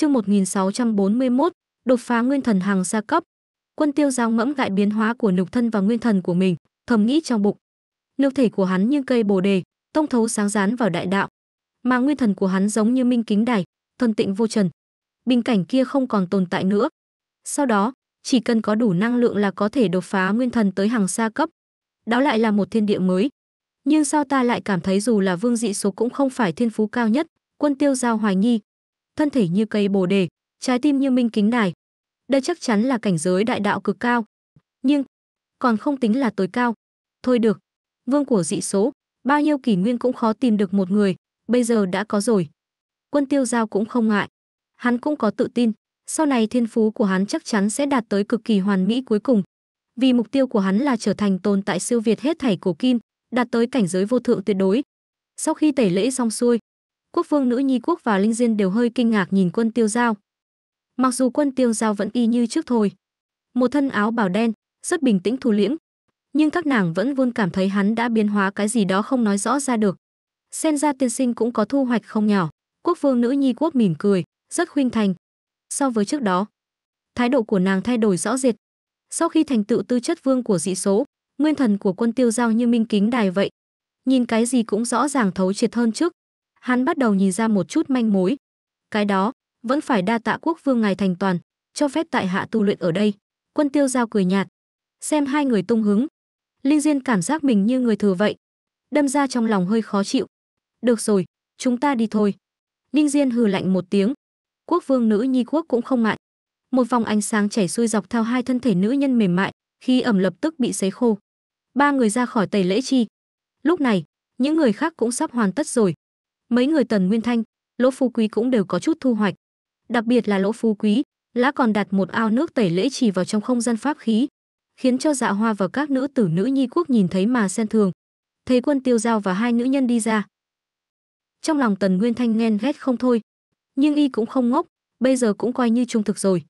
Chương 1641, đột phá nguyên thần hàng gia cấp. Quân Tiêu Giao ngẫm gại biến hóa của nhục thân và nguyên thần của mình, thầm nghĩ trong bụng. Nhục thể của hắn như cây bồ đề, tông thấu sáng rán vào đại đạo, mà nguyên thần của hắn giống như minh kính đài, thần tịnh vô trần. Bình cảnh kia không còn tồn tại nữa. Sau đó, chỉ cần có đủ năng lượng là có thể đột phá nguyên thần tới hàng xa cấp. Đó lại là một thiên địa mới. Nhưng sao ta lại cảm thấy dù là vương dị số cũng không phải thiên phú cao nhất, quân tiêu giao hoài nghi, thân thể như cây bồ đề, trái tim như minh kính đài. Đây chắc chắn là cảnh giới đại đạo cực cao. Nhưng, còn không tính là tối cao. Thôi được, vương của dị số, bao nhiêu kỷ nguyên cũng khó tìm được một người, bây giờ đã có rồi. Quân tiêu giao cũng không ngại. Hắn cũng có tự tin, sau này thiên phú của hắn chắc chắn sẽ đạt tới cực kỳ hoàn mỹ cuối cùng. Vì mục tiêu của hắn là trở thành tồn tại siêu việt hết thảy cổ kim, đạt tới cảnh giới vô thượng tuyệt đối. Sau khi tẩy lễ xong xuôi, quốc vương nữ nhi quốc và linh diên đều hơi kinh ngạc nhìn quân tiêu giao mặc dù quân tiêu giao vẫn y như trước thôi một thân áo bảo đen rất bình tĩnh thủ liễm nhưng các nàng vẫn luôn cảm thấy hắn đã biến hóa cái gì đó không nói rõ ra được sen ra tiên sinh cũng có thu hoạch không nhỏ quốc vương nữ nhi quốc mỉm cười rất khuynh thành so với trước đó thái độ của nàng thay đổi rõ rệt sau khi thành tựu tư chất vương của dị số nguyên thần của quân tiêu giao như minh kính đài vậy nhìn cái gì cũng rõ ràng thấu triệt hơn trước hắn bắt đầu nhìn ra một chút manh mối. Cái đó, vẫn phải đa tạ quốc vương ngài thành toàn, cho phép tại hạ tu luyện ở đây. Quân tiêu giao cười nhạt, xem hai người tung hứng. Linh Diên cảm giác mình như người thừa vậy, đâm ra trong lòng hơi khó chịu. Được rồi, chúng ta đi thôi. linh Diên hừ lạnh một tiếng. Quốc vương nữ nhi quốc cũng không ngại. Một vòng ánh sáng chảy xuôi dọc theo hai thân thể nữ nhân mềm mại, khi ẩm lập tức bị sấy khô. Ba người ra khỏi tẩy lễ chi. Lúc này, những người khác cũng sắp hoàn tất rồi mấy người tần nguyên thanh lỗ phú quý cũng đều có chút thu hoạch đặc biệt là lỗ phú quý lã còn đặt một ao nước tẩy lễ chỉ vào trong không gian pháp khí khiến cho dạ hoa và các nữ tử nữ nhi quốc nhìn thấy mà xen thường thấy quân tiêu giao và hai nữ nhân đi ra trong lòng tần nguyên thanh ghen ghét không thôi nhưng y cũng không ngốc bây giờ cũng coi như trung thực rồi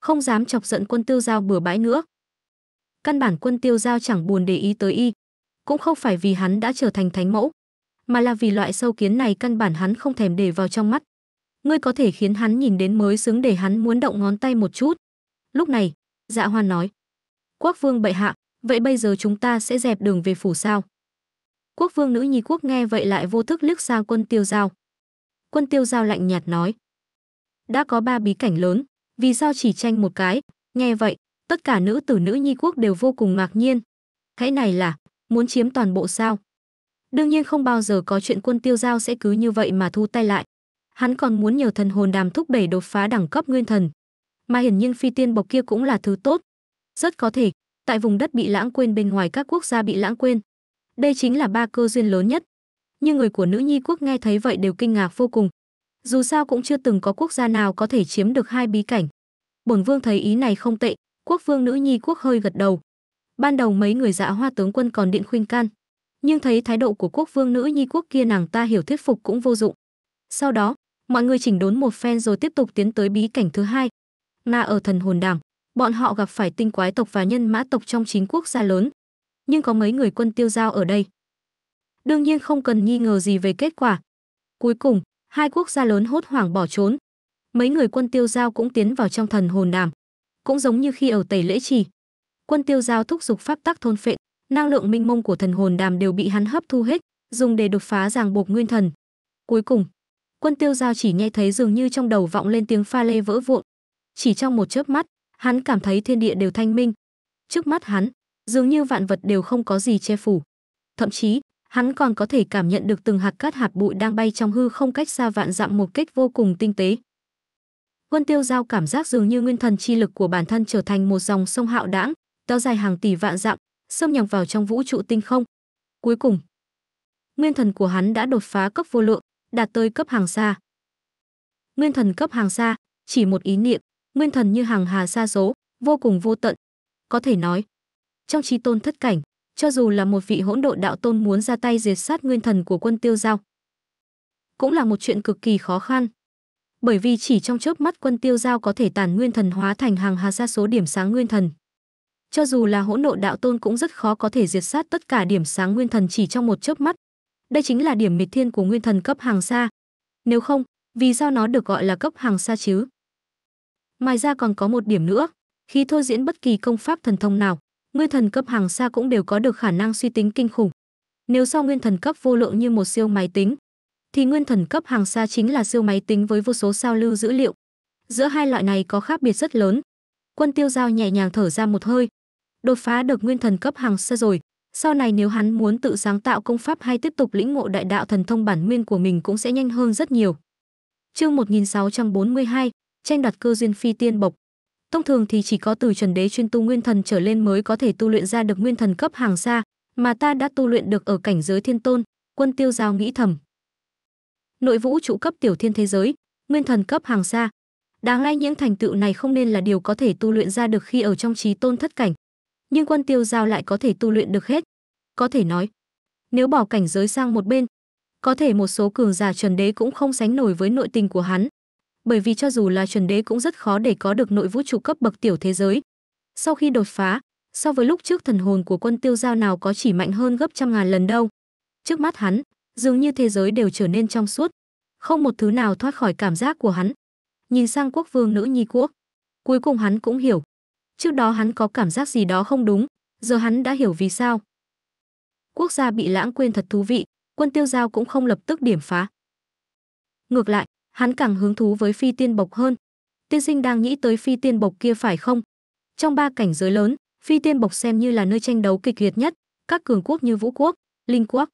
không dám chọc giận quân tiêu giao bừa bãi nữa căn bản quân tiêu giao chẳng buồn để ý tới y cũng không phải vì hắn đã trở thành thánh mẫu mà là vì loại sâu kiến này căn bản hắn không thèm để vào trong mắt. Ngươi có thể khiến hắn nhìn đến mới xứng để hắn muốn động ngón tay một chút. Lúc này, Dạ Hoan nói: "Quốc vương bệ hạ, vậy bây giờ chúng ta sẽ dẹp đường về phủ sao?" Quốc vương nữ nhi quốc nghe vậy lại vô thức liếc sang quân Tiêu Giao. Quân Tiêu Giao lạnh nhạt nói: "Đã có ba bí cảnh lớn, vì sao chỉ tranh một cái?" Nghe vậy, tất cả nữ tử nữ nhi quốc đều vô cùng ngạc nhiên. Cái này là muốn chiếm toàn bộ sao? Đương nhiên không bao giờ có chuyện quân tiêu giao sẽ cứ như vậy mà thu tay lại. Hắn còn muốn nhờ thần hồn đàm thúc đẩy đột phá đẳng cấp nguyên thần. Mà hiển nhiên phi tiên bộc kia cũng là thứ tốt. Rất có thể, tại vùng đất bị lãng quên bên ngoài các quốc gia bị lãng quên. Đây chính là ba cơ duyên lớn nhất. Nhưng người của nữ nhi quốc nghe thấy vậy đều kinh ngạc vô cùng. Dù sao cũng chưa từng có quốc gia nào có thể chiếm được hai bí cảnh. Bổn vương thấy ý này không tệ, quốc vương nữ nhi quốc hơi gật đầu. Ban đầu mấy người dạ hoa tướng quân còn điện khuyên can, nhưng thấy thái độ của quốc vương nữ nhi quốc kia nàng ta hiểu thuyết phục cũng vô dụng. Sau đó, mọi người chỉnh đốn một phen rồi tiếp tục tiến tới bí cảnh thứ hai. Na ở thần hồn đàm, bọn họ gặp phải tinh quái tộc và nhân mã tộc trong chính quốc gia lớn, nhưng có mấy người quân tiêu giao ở đây. Đương nhiên không cần nghi ngờ gì về kết quả. Cuối cùng, hai quốc gia lớn hốt hoảng bỏ trốn. Mấy người quân tiêu giao cũng tiến vào trong thần hồn đàm. Cũng giống như khi ở tẩy lễ trì. Quân tiêu giao thúc giục pháp tắc thôn phệ, năng lượng minh mông của thần hồn đàm đều bị hắn hấp thu hết, dùng để đột phá ràng buộc nguyên thần. Cuối cùng, quân tiêu giao chỉ nghe thấy dường như trong đầu vọng lên tiếng pha lê vỡ vụn. Chỉ trong một chớp mắt, hắn cảm thấy thiên địa đều thanh minh. Trước mắt hắn, dường như vạn vật đều không có gì che phủ. Thậm chí, hắn còn có thể cảm nhận được từng hạt cát hạt bụi đang bay trong hư không cách xa vạn dặm một cách vô cùng tinh tế. Quân tiêu giao cảm giác dường như nguyên thần chi lực của bản thân trở thành một dòng sông hạo đãng, to dài hàng tỷ vạn dặm, xâm nhập vào trong vũ trụ tinh không. Cuối cùng, nguyên thần của hắn đã đột phá cấp vô lượng, đạt tới cấp hàng xa. Nguyên thần cấp hàng xa, chỉ một ý niệm, nguyên thần như hàng hà xa số, vô cùng vô tận. Có thể nói, trong trí tôn thất cảnh, cho dù là một vị hỗn độn đạo tôn muốn ra tay diệt sát nguyên thần của quân tiêu giao, cũng là một chuyện cực kỳ khó khăn. Bởi vì chỉ trong chớp mắt quân tiêu giao có thể tàn nguyên thần hóa thành hàng hà xa số điểm sáng nguyên thần cho dù là hỗn độn đạo tôn cũng rất khó có thể diệt sát tất cả điểm sáng nguyên thần chỉ trong một chớp mắt. Đây chính là điểm miệt thiên của nguyên thần cấp hàng xa. Nếu không, vì sao nó được gọi là cấp hàng xa chứ? Ngoài ra còn có một điểm nữa, khi thôi diễn bất kỳ công pháp thần thông nào, nguyên thần cấp hàng xa cũng đều có được khả năng suy tính kinh khủng. Nếu so nguyên thần cấp vô lượng như một siêu máy tính, thì nguyên thần cấp hàng xa chính là siêu máy tính với vô số sao lưu dữ liệu. Giữa hai loại này có khác biệt rất lớn. Quân Tiêu Giao nhẹ nhàng thở ra một hơi, đột phá được nguyên thần cấp hàng xa rồi sau này nếu hắn muốn tự sáng tạo công pháp hay tiếp tục lĩnh ngộ đại đạo thần thông bản nguyên của mình cũng sẽ nhanh hơn rất nhiều chương 1642, tranh đoạt cơ duyên phi tiên bộc thông thường thì chỉ có từ chuẩn đế chuyên tu nguyên thần trở lên mới có thể tu luyện ra được nguyên thần cấp hàng xa mà ta đã tu luyện được ở cảnh giới thiên tôn quân tiêu giao nghĩ thầm nội vũ trụ cấp tiểu thiên thế giới nguyên thần cấp hàng xa đáng lẽ những thành tựu này không nên là điều có thể tu luyện ra được khi ở trong trí tôn thất cảnh nhưng quân tiêu giao lại có thể tu luyện được hết. Có thể nói, nếu bỏ cảnh giới sang một bên, có thể một số cường giả chuẩn đế cũng không sánh nổi với nội tình của hắn. Bởi vì cho dù là chuẩn đế cũng rất khó để có được nội vũ trụ cấp bậc tiểu thế giới. Sau khi đột phá, so với lúc trước thần hồn của quân tiêu giao nào có chỉ mạnh hơn gấp trăm ngàn lần đâu. Trước mắt hắn, dường như thế giới đều trở nên trong suốt, không một thứ nào thoát khỏi cảm giác của hắn. Nhìn sang quốc vương nữ nhi quốc, cuối cùng hắn cũng hiểu, Trước đó hắn có cảm giác gì đó không đúng, giờ hắn đã hiểu vì sao. Quốc gia bị lãng quên thật thú vị, quân tiêu giao cũng không lập tức điểm phá. Ngược lại, hắn càng hứng thú với phi tiên bộc hơn. Tiên sinh đang nghĩ tới phi tiên bộc kia phải không? Trong ba cảnh giới lớn, phi tiên bộc xem như là nơi tranh đấu kịch liệt nhất, các cường quốc như Vũ quốc, Linh quốc,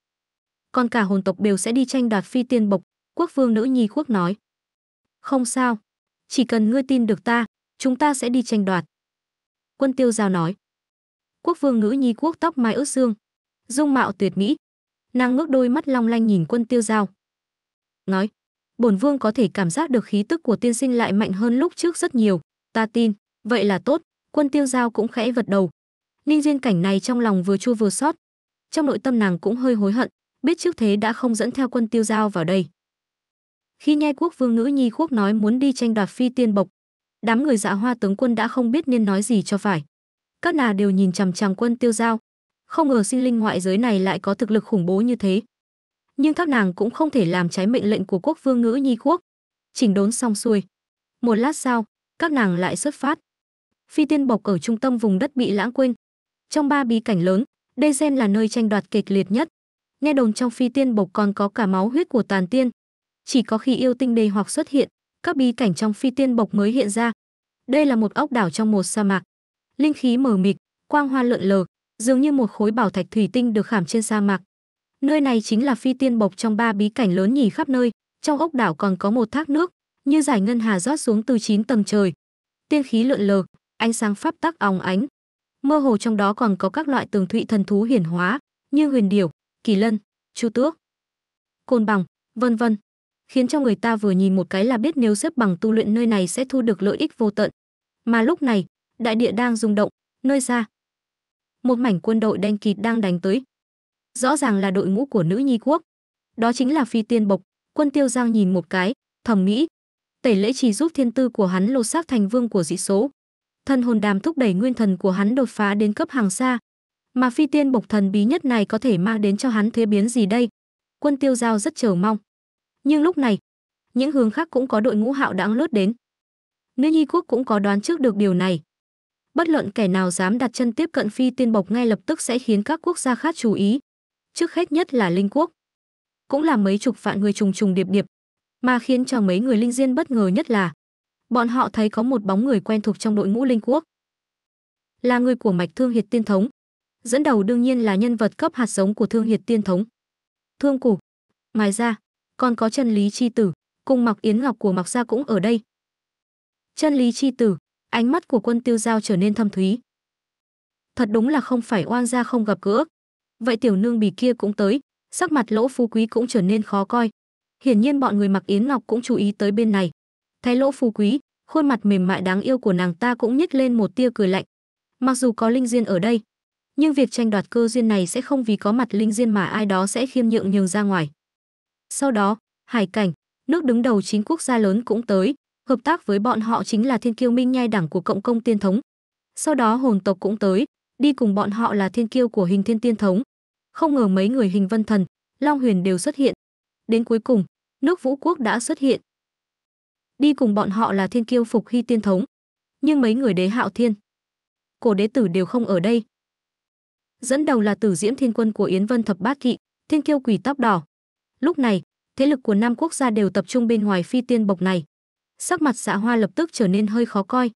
còn cả hồn tộc đều sẽ đi tranh đoạt phi tiên bộc, quốc vương nữ nhi quốc nói. Không sao, chỉ cần ngươi tin được ta, chúng ta sẽ đi tranh đoạt quân tiêu giao nói. Quốc vương ngữ nhi quốc tóc mai ướt dương, dung mạo tuyệt mỹ. Nàng ngước đôi mắt long lanh nhìn quân tiêu giao. Nói, bổn vương có thể cảm giác được khí tức của tiên sinh lại mạnh hơn lúc trước rất nhiều, ta tin, vậy là tốt, quân tiêu giao cũng khẽ vật đầu. Ninh duyên cảnh này trong lòng vừa chua vừa xót Trong nội tâm nàng cũng hơi hối hận, biết trước thế đã không dẫn theo quân tiêu giao vào đây. Khi nghe quốc vương ngữ nhi quốc nói muốn đi tranh đoạt phi tiên bộc, đám người dạ hoa tướng quân đã không biết nên nói gì cho phải các nà đều nhìn chằm chằm quân tiêu giao không ngờ sinh linh ngoại giới này lại có thực lực khủng bố như thế nhưng các nàng cũng không thể làm trái mệnh lệnh của quốc vương ngữ nhi quốc chỉnh đốn xong xuôi một lát sau các nàng lại xuất phát phi tiên bộc ở trung tâm vùng đất bị lãng quên trong ba bí cảnh lớn đây gen là nơi tranh đoạt kịch liệt nhất nghe đồn trong phi tiên bộc còn có cả máu huyết của tàn tiên chỉ có khi yêu tinh đề hoặc xuất hiện các bí cảnh trong phi tiên bộc mới hiện ra. Đây là một ốc đảo trong một sa mạc. Linh khí mờ mịt, quang hoa lượn lờ, dường như một khối bảo thạch thủy tinh được khảm trên sa mạc. Nơi này chính là phi tiên bộc trong ba bí cảnh lớn nhì khắp nơi, trong ốc đảo còn có một thác nước, như giải ngân hà rót xuống từ 9 tầng trời. Tiên khí lượn lờ, ánh sáng pháp tắc óng ánh. Mơ hồ trong đó còn có các loại tường thụy thần thú hiển hóa, như huyền điểu, kỳ lân, chu tước, côn bằng, vân vân khiến cho người ta vừa nhìn một cái là biết nếu xếp bằng tu luyện nơi này sẽ thu được lợi ích vô tận. Mà lúc này, đại địa đang rung động, nơi xa. Một mảnh quân đội đen kịt đang đánh tới. Rõ ràng là đội ngũ của nữ nhi quốc. Đó chính là phi tiên bộc, quân tiêu giang nhìn một cái, thầm nghĩ. Tẩy lễ chỉ giúp thiên tư của hắn lột xác thành vương của dị số. Thân hồn đàm thúc đẩy nguyên thần của hắn đột phá đến cấp hàng xa. Mà phi tiên bộc thần bí nhất này có thể mang đến cho hắn thế biến gì đây? Quân tiêu giao rất chờ mong. Nhưng lúc này, những hướng khác cũng có đội ngũ hạo đáng lướt đến. Nữ nhi quốc cũng có đoán trước được điều này. Bất luận kẻ nào dám đặt chân tiếp cận phi tiên bộc ngay lập tức sẽ khiến các quốc gia khác chú ý. Trước hết nhất là Linh quốc. Cũng là mấy chục vạn người trùng trùng điệp điệp. Mà khiến cho mấy người linh diên bất ngờ nhất là bọn họ thấy có một bóng người quen thuộc trong đội ngũ Linh quốc. Là người của mạch thương hiệt tiên thống. Dẫn đầu đương nhiên là nhân vật cấp hạt giống của thương hiệt tiên thống. Thương củ. Ngoài ra, còn có chân lý chi tử, cùng Mọc Yến Ngọc của Mọc gia cũng ở đây. Chân lý chi tử, ánh mắt của quân tiêu giao trở nên thâm thúy. Thật đúng là không phải oan gia không gặp gỡ. Vậy tiểu nương bì kia cũng tới, sắc mặt lỗ phú quý cũng trở nên khó coi. Hiển nhiên bọn người mặc Yến Ngọc cũng chú ý tới bên này. Thấy lỗ phú quý, khuôn mặt mềm mại đáng yêu của nàng ta cũng nhếch lên một tia cười lạnh. Mặc dù có linh duyên ở đây, nhưng việc tranh đoạt cơ duyên này sẽ không vì có mặt linh duyên mà ai đó sẽ khiêm nhượng nhường ra ngoài. Sau đó, Hải Cảnh, nước đứng đầu chín quốc gia lớn cũng tới, hợp tác với bọn họ chính là Thiên Kiêu Minh nhai đảng của Cộng công Tiên thống. Sau đó hồn tộc cũng tới, đi cùng bọn họ là Thiên Kiêu của Hình Thiên Tiên thống. Không ngờ mấy người Hình Vân Thần, Long Huyền đều xuất hiện. Đến cuối cùng, nước Vũ quốc đã xuất hiện. Đi cùng bọn họ là Thiên Kiêu Phục Hy Tiên thống, nhưng mấy người Đế Hạo Thiên, Cổ Đế tử đều không ở đây. Dẫn đầu là Tử Diễm Thiên Quân của Yến Vân Thập Bát Kỵ, Thiên Kiêu Quỷ tóc đỏ, Lúc này, thế lực của năm quốc gia đều tập trung bên ngoài phi tiên bộc này. Sắc mặt dạ hoa lập tức trở nên hơi khó coi.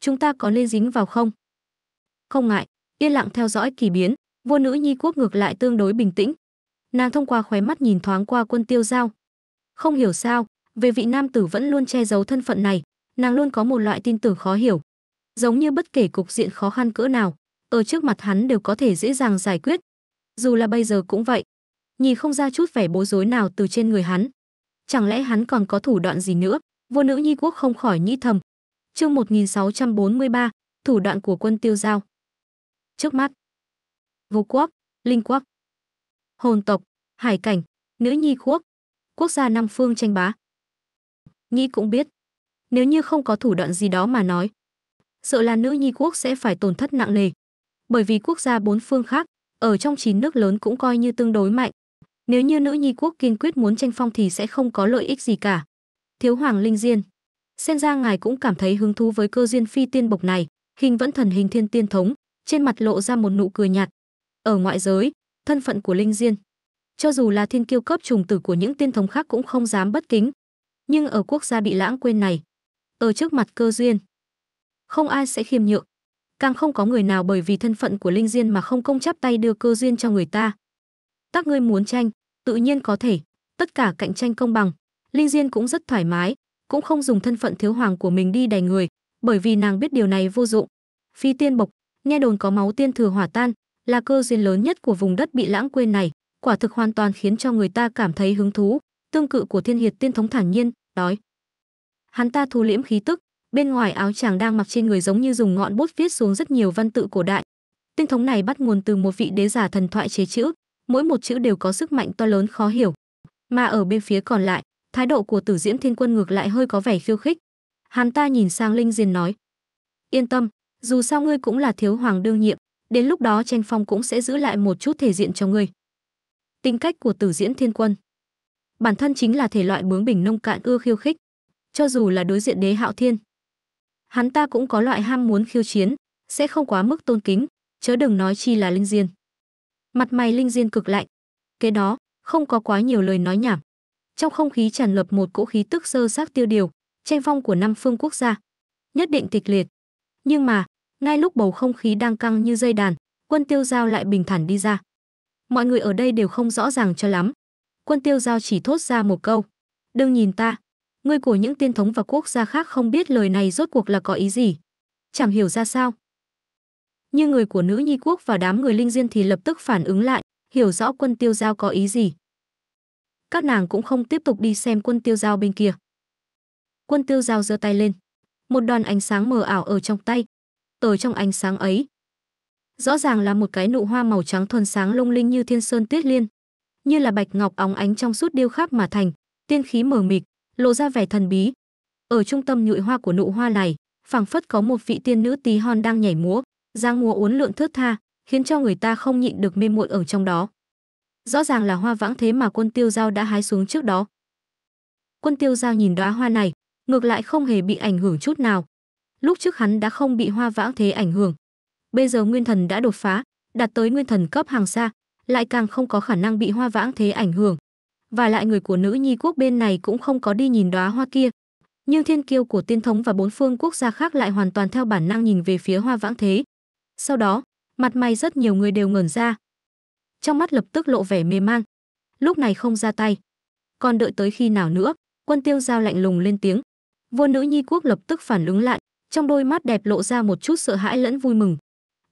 Chúng ta có nên dính vào không? Không ngại, yên lặng theo dõi kỳ biến, vua nữ nhi quốc ngược lại tương đối bình tĩnh. Nàng thông qua khóe mắt nhìn thoáng qua quân tiêu giao. Không hiểu sao, về vị nam tử vẫn luôn che giấu thân phận này, nàng luôn có một loại tin tưởng khó hiểu. Giống như bất kể cục diện khó khăn cỡ nào, ở trước mặt hắn đều có thể dễ dàng giải quyết. Dù là bây giờ cũng vậy, nhìn không ra chút vẻ bối rối nào từ trên người hắn. Chẳng lẽ hắn còn có thủ đoạn gì nữa? Vua nữ Nhi Quốc không khỏi nghĩ thầm. Chương 1643, thủ đoạn của quân Tiêu Giao. Trước mắt, Vô quốc, Linh quốc, Hồn tộc, Hải cảnh, Nữ Nhi Quốc, quốc gia năm phương tranh bá. Nhi cũng biết, nếu như không có thủ đoạn gì đó mà nói, sợ là Nữ Nhi Quốc sẽ phải tổn thất nặng nề, bởi vì quốc gia bốn phương khác ở trong chín nước lớn cũng coi như tương đối mạnh, nếu như nữ nhi quốc kiên quyết muốn tranh phong thì sẽ không có lợi ích gì cả. Thiếu hoàng linh diên. Xem ra ngài cũng cảm thấy hứng thú với cơ duyên phi tiên bộc này, hình vẫn thần hình thiên tiên thống, trên mặt lộ ra một nụ cười nhạt. Ở ngoại giới, thân phận của linh diên, cho dù là thiên kiêu cấp trùng tử của những tiên thống khác cũng không dám bất kính. Nhưng ở quốc gia bị lãng quên này, ở trước mặt cơ duyên, không ai sẽ khiêm nhượng, càng không có người nào bởi vì thân phận của linh diên mà không công chắp tay đưa cơ duyên cho người ta. Các ngươi muốn tranh, tự nhiên có thể, tất cả cạnh tranh công bằng. Linh Diên cũng rất thoải mái, cũng không dùng thân phận thiếu hoàng của mình đi đày người, bởi vì nàng biết điều này vô dụng. Phi tiên bộc, nghe đồn có máu tiên thừa hỏa tan, là cơ duyên lớn nhất của vùng đất bị lãng quên này, quả thực hoàn toàn khiến cho người ta cảm thấy hứng thú, tương cự của thiên hiệt tiên thống thản nhiên, đói. Hắn ta thu liễm khí tức, bên ngoài áo chàng đang mặc trên người giống như dùng ngọn bút viết xuống rất nhiều văn tự cổ đại. Tiên thống này bắt nguồn từ một vị đế giả thần thoại chế chữ, mỗi một chữ đều có sức mạnh to lớn khó hiểu. Mà ở bên phía còn lại, thái độ của Tử Diễm Thiên Quân ngược lại hơi có vẻ khiêu khích. Hắn ta nhìn sang Linh Diên nói: "Yên tâm, dù sao ngươi cũng là thiếu hoàng đương nhiệm, đến lúc đó tranh phong cũng sẽ giữ lại một chút thể diện cho ngươi." Tính cách của Tử Diễm Thiên Quân bản thân chính là thể loại bướng bỉnh nông cạn ưa khiêu khích, cho dù là đối diện Đế Hạo Thiên, hắn ta cũng có loại ham muốn khiêu chiến, sẽ không quá mức tôn kính, chớ đừng nói chi là Linh Diên mặt mày linh diên cực lạnh kế đó không có quá nhiều lời nói nhảm trong không khí tràn ngập một cỗ khí tức sơ xác tiêu điều tranh phong của năm phương quốc gia nhất định kịch liệt nhưng mà ngay lúc bầu không khí đang căng như dây đàn quân tiêu giao lại bình thản đi ra mọi người ở đây đều không rõ ràng cho lắm quân tiêu giao chỉ thốt ra một câu đừng nhìn ta người của những tiên thống và quốc gia khác không biết lời này rốt cuộc là có ý gì chẳng hiểu ra sao nhưng người của nữ nhi quốc và đám người linh duyên thì lập tức phản ứng lại hiểu rõ quân tiêu giao có ý gì các nàng cũng không tiếp tục đi xem quân tiêu giao bên kia quân tiêu giao giơ tay lên một đoàn ánh sáng mờ ảo ở trong tay ở trong ánh sáng ấy rõ ràng là một cái nụ hoa màu trắng thuần sáng lung linh như thiên sơn tuyết liên như là bạch ngọc óng ánh trong suốt điêu khắc mà thành tiên khí mờ mịt lộ ra vẻ thần bí ở trung tâm nhụy hoa của nụ hoa này phảng phất có một vị tiên nữ tí hon đang nhảy múa giang mùa uốn lượn thướt tha khiến cho người ta không nhịn được mê muội ở trong đó rõ ràng là hoa vãng thế mà quân tiêu giao đã hái xuống trước đó quân tiêu giao nhìn đóa hoa này ngược lại không hề bị ảnh hưởng chút nào lúc trước hắn đã không bị hoa vãng thế ảnh hưởng bây giờ nguyên thần đã đột phá đạt tới nguyên thần cấp hàng xa lại càng không có khả năng bị hoa vãng thế ảnh hưởng và lại người của nữ nhi quốc bên này cũng không có đi nhìn đóa hoa kia nhưng thiên kiêu của tiên thống và bốn phương quốc gia khác lại hoàn toàn theo bản năng nhìn về phía hoa vãng thế sau đó, mặt mày rất nhiều người đều ngẩn ra. Trong mắt lập tức lộ vẻ mê man. Lúc này không ra tay. Còn đợi tới khi nào nữa, quân tiêu giao lạnh lùng lên tiếng. Vua nữ nhi quốc lập tức phản ứng lại, trong đôi mắt đẹp lộ ra một chút sợ hãi lẫn vui mừng.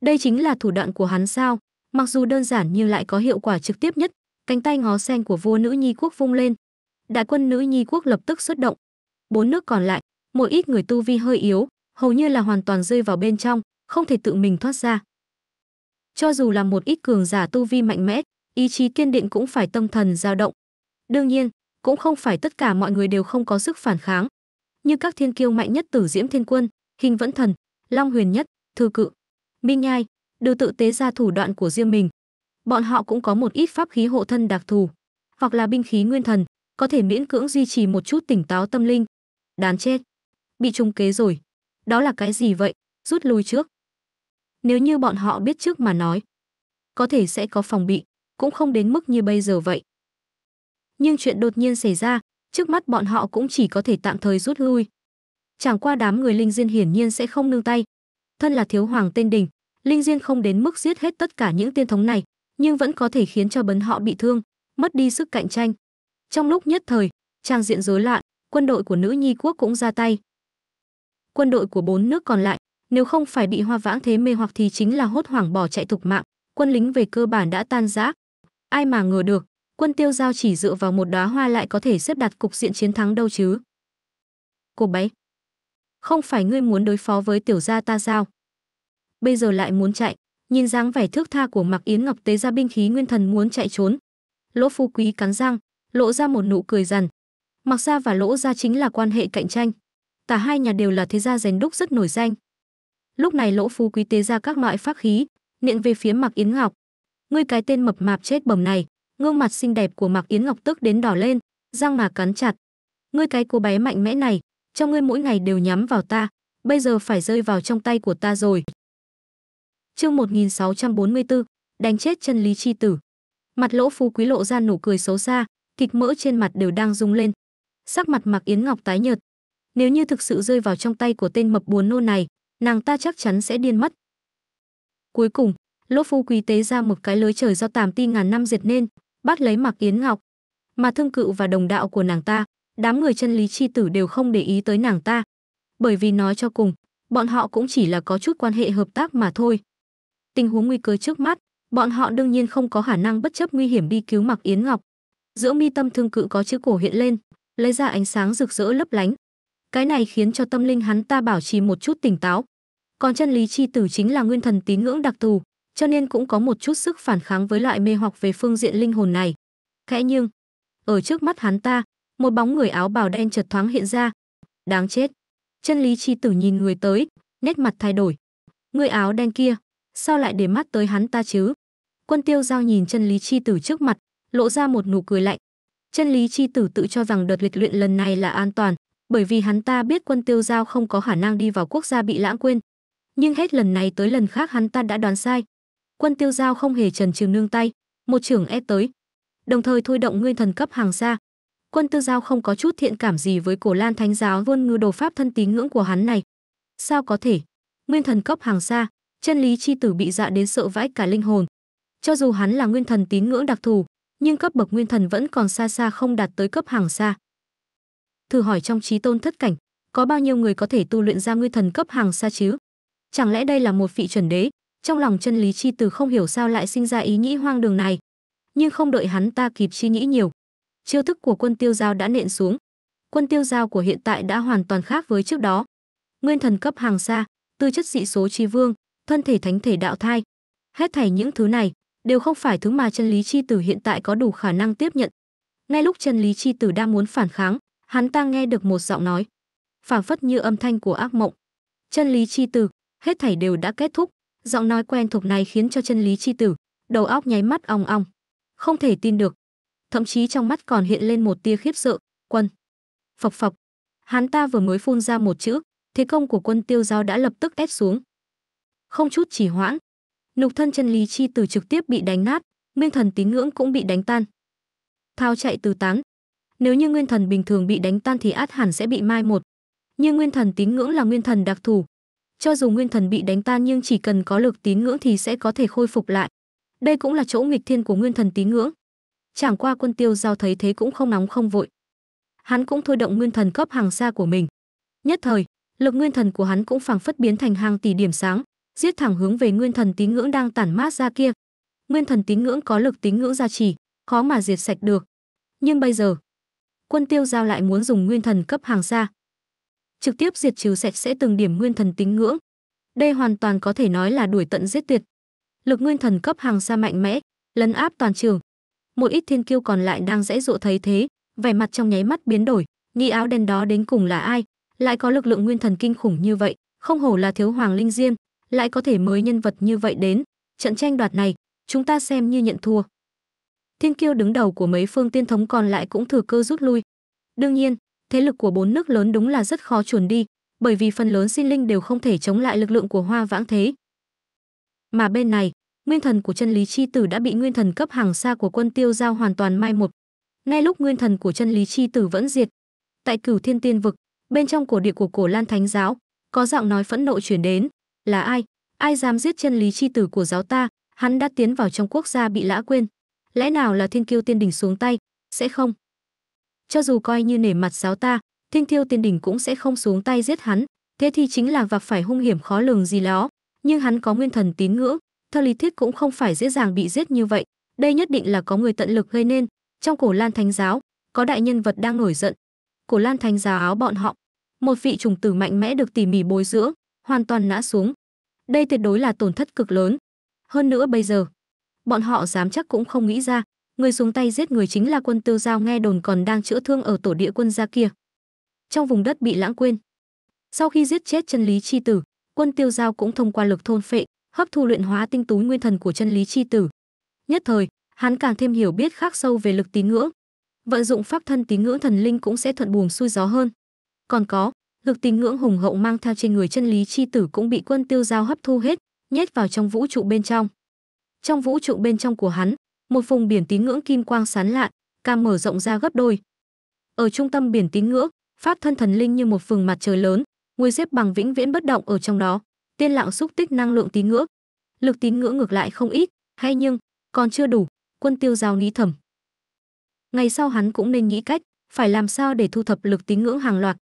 Đây chính là thủ đoạn của hắn sao, mặc dù đơn giản nhưng lại có hiệu quả trực tiếp nhất. Cánh tay ngó sen của vua nữ nhi quốc vung lên. Đại quân nữ nhi quốc lập tức xuất động. Bốn nước còn lại, một ít người tu vi hơi yếu, hầu như là hoàn toàn rơi vào bên trong, không thể tự mình thoát ra. Cho dù là một ít cường giả tu vi mạnh mẽ, ý chí kiên định cũng phải tâm thần dao động. Đương nhiên, cũng không phải tất cả mọi người đều không có sức phản kháng. Như các thiên kiêu mạnh nhất Tử Diễm Thiên Quân, Hình Vẫn Thần, Long Huyền Nhất, Thư Cự, Minh Nhai, đều tự tế ra thủ đoạn của riêng mình. Bọn họ cũng có một ít pháp khí hộ thân đặc thù, hoặc là binh khí nguyên thần, có thể miễn cưỡng duy trì một chút tỉnh táo tâm linh. Đáng chết, bị trung kế rồi. Đó là cái gì vậy? Rút lui trước. Nếu như bọn họ biết trước mà nói, có thể sẽ có phòng bị, cũng không đến mức như bây giờ vậy. Nhưng chuyện đột nhiên xảy ra, trước mắt bọn họ cũng chỉ có thể tạm thời rút lui. Chẳng qua đám người Linh Diên hiển nhiên sẽ không nương tay. Thân là thiếu hoàng tên đình, Linh Diên không đến mức giết hết tất cả những tiên thống này, nhưng vẫn có thể khiến cho bấn họ bị thương, mất đi sức cạnh tranh. Trong lúc nhất thời, trang diện rối loạn, quân đội của nữ nhi quốc cũng ra tay. Quân đội của bốn nước còn lại nếu không phải bị hoa vãng thế mê hoặc thì chính là hốt hoảng bỏ chạy thục mạng quân lính về cơ bản đã tan rã ai mà ngờ được quân tiêu giao chỉ dựa vào một đóa hoa lại có thể xếp đặt cục diện chiến thắng đâu chứ cô bé không phải ngươi muốn đối phó với tiểu gia ta sao bây giờ lại muốn chạy nhìn dáng vẻ thước tha của Mặc yến ngọc tế ra binh khí nguyên thần muốn chạy trốn lỗ Phu quý cắn răng lộ ra một nụ cười rằn mặc ra và lỗ ra chính là quan hệ cạnh tranh cả hai nhà đều là thế gia rèn đúc rất nổi danh lúc này lỗ phú quý tế ra các loại pháp khí nện về phía mạc yến ngọc ngươi cái tên mập mạp chết bầm này gương mặt xinh đẹp của mạc yến ngọc tức đến đỏ lên răng mà cắn chặt ngươi cái cô bé mạnh mẽ này trong ngươi mỗi ngày đều nhắm vào ta bây giờ phải rơi vào trong tay của ta rồi chương 1644, đánh chết chân lý chi tử mặt lỗ phú quý lộ ra nụ cười xấu xa thịt mỡ trên mặt đều đang rung lên sắc mặt mạc yến ngọc tái nhợt nếu như thực sự rơi vào trong tay của tên mập buồn nô này nàng ta chắc chắn sẽ điên mất. Cuối cùng, Lỗ Phu Quý tế ra một cái lưới trời do tàm ti ngàn năm diệt nên, bắt lấy Mạc Yến Ngọc. Mà thương cựu và đồng đạo của nàng ta, đám người chân lý chi tử đều không để ý tới nàng ta. Bởi vì nói cho cùng, bọn họ cũng chỉ là có chút quan hệ hợp tác mà thôi. Tình huống nguy cơ trước mắt, bọn họ đương nhiên không có khả năng bất chấp nguy hiểm đi cứu Mạc Yến Ngọc. Giữa mi tâm thương cự có chữ cổ hiện lên, lấy ra ánh sáng rực rỡ lấp lánh. Cái này khiến cho tâm linh hắn ta bảo trì một chút tỉnh táo, còn chân lý chi tử chính là nguyên thần tín ngưỡng đặc thù cho nên cũng có một chút sức phản kháng với loại mê hoặc về phương diện linh hồn này khẽ nhưng ở trước mắt hắn ta một bóng người áo bào đen chợt thoáng hiện ra đáng chết chân lý chi tử nhìn người tới nét mặt thay đổi người áo đen kia sao lại để mắt tới hắn ta chứ quân tiêu giao nhìn chân lý chi tử trước mặt lộ ra một nụ cười lạnh chân lý chi tử tự cho rằng đợt lịch luyện lần này là an toàn bởi vì hắn ta biết quân tiêu giao không có khả năng đi vào quốc gia bị lãng quên nhưng hết lần này tới lần khác hắn ta đã đoán sai quân tiêu giao không hề trần trừ nương tay một trưởng ép tới đồng thời thôi động nguyên thần cấp hàng xa quân tiêu giao không có chút thiện cảm gì với cổ lan thánh giáo vôn ngư đồ pháp thân tín ngưỡng của hắn này sao có thể nguyên thần cấp hàng xa chân lý chi tử bị dọa đến sợ vãi cả linh hồn cho dù hắn là nguyên thần tín ngưỡng đặc thù nhưng cấp bậc nguyên thần vẫn còn xa xa không đạt tới cấp hàng xa thử hỏi trong trí tôn thất cảnh có bao nhiêu người có thể tu luyện ra nguyên thần cấp hàng xa chứ chẳng lẽ đây là một vị chuẩn đế trong lòng chân lý chi từ không hiểu sao lại sinh ra ý nghĩ hoang đường này nhưng không đợi hắn ta kịp chi nghĩ nhiều chiêu thức của quân tiêu giao đã nện xuống quân tiêu giao của hiện tại đã hoàn toàn khác với trước đó nguyên thần cấp hàng xa tư chất dị số chi vương thân thể thánh thể đạo thai hết thảy những thứ này đều không phải thứ mà chân lý chi tử hiện tại có đủ khả năng tiếp nhận ngay lúc chân lý chi tử đang muốn phản kháng hắn ta nghe được một giọng nói phảng phất như âm thanh của ác mộng chân lý chi tử hết thảy đều đã kết thúc giọng nói quen thuộc này khiến cho chân lý chi tử đầu óc nháy mắt ong ong không thể tin được thậm chí trong mắt còn hiện lên một tia khiếp sợ quân phọc phọc hắn ta vừa mới phun ra một chữ thế công của quân tiêu giao đã lập tức ép xuống không chút chỉ hoãn nục thân chân lý chi tử trực tiếp bị đánh nát nguyên thần tín ngưỡng cũng bị đánh tan thao chạy từ tán nếu như nguyên thần bình thường bị đánh tan thì át hẳn sẽ bị mai một nhưng nguyên thần tín ngưỡng là nguyên thần đặc thù cho dù nguyên thần bị đánh tan nhưng chỉ cần có lực tín ngưỡng thì sẽ có thể khôi phục lại. Đây cũng là chỗ nghịch thiên của nguyên thần tín ngưỡng. Chẳng qua quân tiêu giao thấy thế cũng không nóng không vội. Hắn cũng thôi động nguyên thần cấp hàng xa của mình. Nhất thời, lực nguyên thần của hắn cũng phảng phất biến thành hàng tỷ điểm sáng, giết thẳng hướng về nguyên thần tín ngưỡng đang tản mát ra kia. Nguyên thần tín ngưỡng có lực tín ngưỡng gia trì, khó mà diệt sạch được. Nhưng bây giờ, quân tiêu giao lại muốn dùng nguyên thần cấp hàng xa, trực tiếp diệt trừ sạch sẽ từng điểm nguyên thần tín ngưỡng. Đây hoàn toàn có thể nói là đuổi tận giết tuyệt. Lực nguyên thần cấp hàng xa mạnh mẽ, lấn áp toàn trường. Một ít thiên kiêu còn lại đang dễ dụ thấy thế, vẻ mặt trong nháy mắt biến đổi, nghi áo đen đó đến cùng là ai, lại có lực lượng nguyên thần kinh khủng như vậy, không hổ là thiếu hoàng linh diêm, lại có thể mới nhân vật như vậy đến, trận tranh đoạt này, chúng ta xem như nhận thua. Thiên kiêu đứng đầu của mấy phương tiên thống còn lại cũng thừa cơ rút lui. Đương nhiên, thế lực của bốn nước lớn đúng là rất khó chuồn đi, bởi vì phần lớn sinh linh đều không thể chống lại lực lượng của Hoa Vãng Thế. Mà bên này, nguyên thần của chân lý chi tử đã bị nguyên thần cấp hàng xa của quân tiêu giao hoàn toàn mai một. Ngay lúc nguyên thần của chân lý chi tử vẫn diệt, tại cửu thiên tiên vực, bên trong cổ địa của cổ Lan Thánh Giáo, có giọng nói phẫn nộ chuyển đến, là ai? Ai dám giết chân lý chi tử của giáo ta? Hắn đã tiến vào trong quốc gia bị lã quên. Lẽ nào là thiên kiêu tiên đỉnh xuống tay? Sẽ không cho dù coi như nể mặt giáo ta, Thiên Thiêu Tiên đỉnh cũng sẽ không xuống tay giết hắn, thế thì chính là gặp phải hung hiểm khó lường gì đó, nhưng hắn có nguyên thần tín ngưỡng, theo lý thuyết cũng không phải dễ dàng bị giết như vậy, đây nhất định là có người tận lực gây nên, trong Cổ Lan Thánh giáo, có đại nhân vật đang nổi giận. Cổ Lan Thánh giáo áo bọn họ, một vị trùng tử mạnh mẽ được tỉ mỉ bồi dưỡng, hoàn toàn nã xuống. Đây tuyệt đối là tổn thất cực lớn. Hơn nữa bây giờ, bọn họ dám chắc cũng không nghĩ ra, người xuống tay giết người chính là quân tiêu giao nghe đồn còn đang chữa thương ở tổ địa quân gia kia trong vùng đất bị lãng quên sau khi giết chết chân lý chi tử quân tiêu giao cũng thông qua lực thôn phệ hấp thu luyện hóa tinh túi nguyên thần của chân lý chi tử nhất thời hắn càng thêm hiểu biết khác sâu về lực tín ngưỡng vận dụng pháp thân tín ngưỡng thần linh cũng sẽ thuận buồm xuôi gió hơn còn có lực tín ngưỡng hùng hậu mang theo trên người chân lý chi tử cũng bị quân tiêu giao hấp thu hết nhét vào trong vũ trụ bên trong trong vũ trụ bên trong của hắn một vùng biển tín ngưỡng kim quang sán lạn, càng mở rộng ra gấp đôi. Ở trung tâm biển tín ngưỡng, pháp thân thần linh như một vùng mặt trời lớn, ngồi xếp bằng vĩnh viễn bất động ở trong đó, tiên lặng xúc tích năng lượng tín ngưỡng. Lực tín ngưỡng ngược lại không ít, hay nhưng còn chưa đủ, quân tiêu giao nghĩ thầm. Ngày sau hắn cũng nên nghĩ cách, phải làm sao để thu thập lực tín ngưỡng hàng loạt.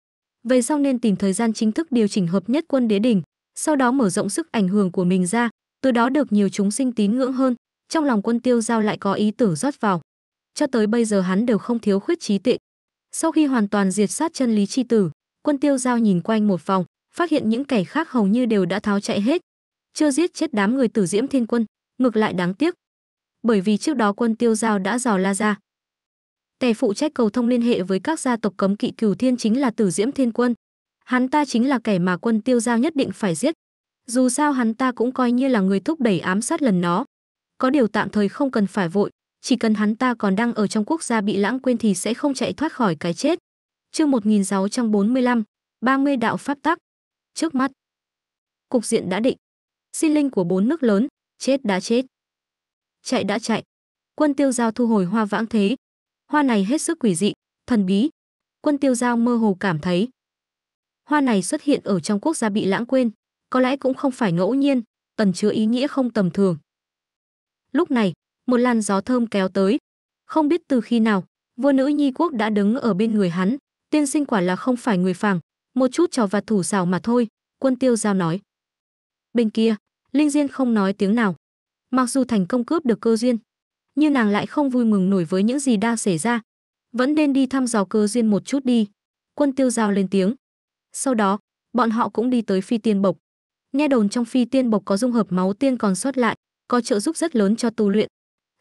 Về sau nên tìm thời gian chính thức điều chỉnh hợp nhất quân đế đỉnh, sau đó mở rộng sức ảnh hưởng của mình ra, từ đó được nhiều chúng sinh tín ngưỡng hơn, trong lòng quân tiêu giao lại có ý tưởng rót vào. Cho tới bây giờ hắn đều không thiếu khuyết trí tệ. Sau khi hoàn toàn diệt sát chân lý chi tử, quân tiêu giao nhìn quanh một vòng, phát hiện những kẻ khác hầu như đều đã tháo chạy hết. Chưa giết chết đám người tử diễm thiên quân, ngược lại đáng tiếc. Bởi vì trước đó quân tiêu giao đã dò la ra. Tề phụ trách cầu thông liên hệ với các gia tộc cấm kỵ cửu thiên chính là tử diễm thiên quân. Hắn ta chính là kẻ mà quân tiêu giao nhất định phải giết. Dù sao hắn ta cũng coi như là người thúc đẩy ám sát lần nó có điều tạm thời không cần phải vội, chỉ cần hắn ta còn đang ở trong quốc gia bị lãng quên thì sẽ không chạy thoát khỏi cái chết. Chương 1645, 30 đạo pháp tắc. Trước mắt, cục diện đã định. Sinh linh của bốn nước lớn, chết đã chết. Chạy đã chạy. Quân Tiêu Giao thu hồi hoa vãng thế. Hoa này hết sức quỷ dị, thần bí. Quân Tiêu Giao mơ hồ cảm thấy. Hoa này xuất hiện ở trong quốc gia bị lãng quên, có lẽ cũng không phải ngẫu nhiên, tần chứa ý nghĩa không tầm thường. Lúc này, một làn gió thơm kéo tới. Không biết từ khi nào, vua nữ nhi quốc đã đứng ở bên người hắn. Tiên sinh quả là không phải người phàng, một chút trò và thủ xảo mà thôi, quân tiêu giao nói. Bên kia, Linh Diên không nói tiếng nào. Mặc dù thành công cướp được cơ duyên, nhưng nàng lại không vui mừng nổi với những gì đang xảy ra. Vẫn nên đi thăm dò cơ duyên một chút đi. Quân tiêu giao lên tiếng. Sau đó, bọn họ cũng đi tới phi tiên bộc. Nghe đồn trong phi tiên bộc có dung hợp máu tiên còn sót lại, có trợ giúp rất lớn cho tu luyện.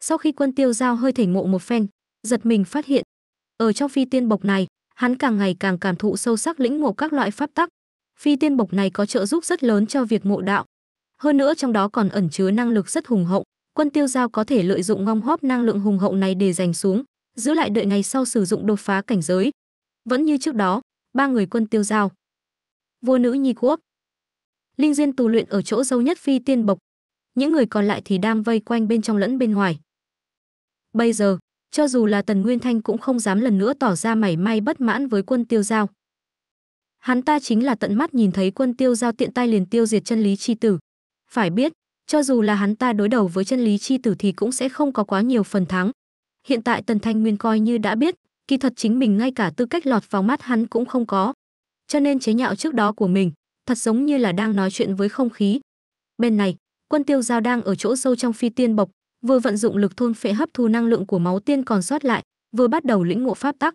Sau khi quân tiêu giao hơi thỉnh ngộ một phen, giật mình phát hiện, ở trong phi tiên bộc này, hắn càng ngày càng cảm thụ sâu sắc lĩnh ngộ các loại pháp tắc. Phi tiên bộc này có trợ giúp rất lớn cho việc ngộ đạo. Hơn nữa trong đó còn ẩn chứa năng lực rất hùng hậu, quân tiêu giao có thể lợi dụng ngong hóp năng lượng hùng hậu này để giành xuống, giữ lại đợi ngày sau sử dụng đột phá cảnh giới. Vẫn như trước đó, ba người quân tiêu giao. Vua nữ nhi quốc. Linh duyên tu luyện ở chỗ sâu nhất phi tiên bộc, những người còn lại thì đang vây quanh bên trong lẫn bên ngoài. Bây giờ, cho dù là Tần Nguyên Thanh cũng không dám lần nữa tỏ ra mảy may bất mãn với quân tiêu giao. Hắn ta chính là tận mắt nhìn thấy quân tiêu giao tiện tay liền tiêu diệt chân lý chi tử. Phải biết, cho dù là hắn ta đối đầu với chân lý chi tử thì cũng sẽ không có quá nhiều phần thắng. Hiện tại Tần Thanh Nguyên coi như đã biết, kỳ thật chính mình ngay cả tư cách lọt vào mắt hắn cũng không có. Cho nên chế nhạo trước đó của mình, thật giống như là đang nói chuyện với không khí. Bên này, quân tiêu giao đang ở chỗ sâu trong phi tiên bộc, vừa vận dụng lực thôn phệ hấp thu năng lượng của máu tiên còn sót lại, vừa bắt đầu lĩnh ngộ pháp tắc.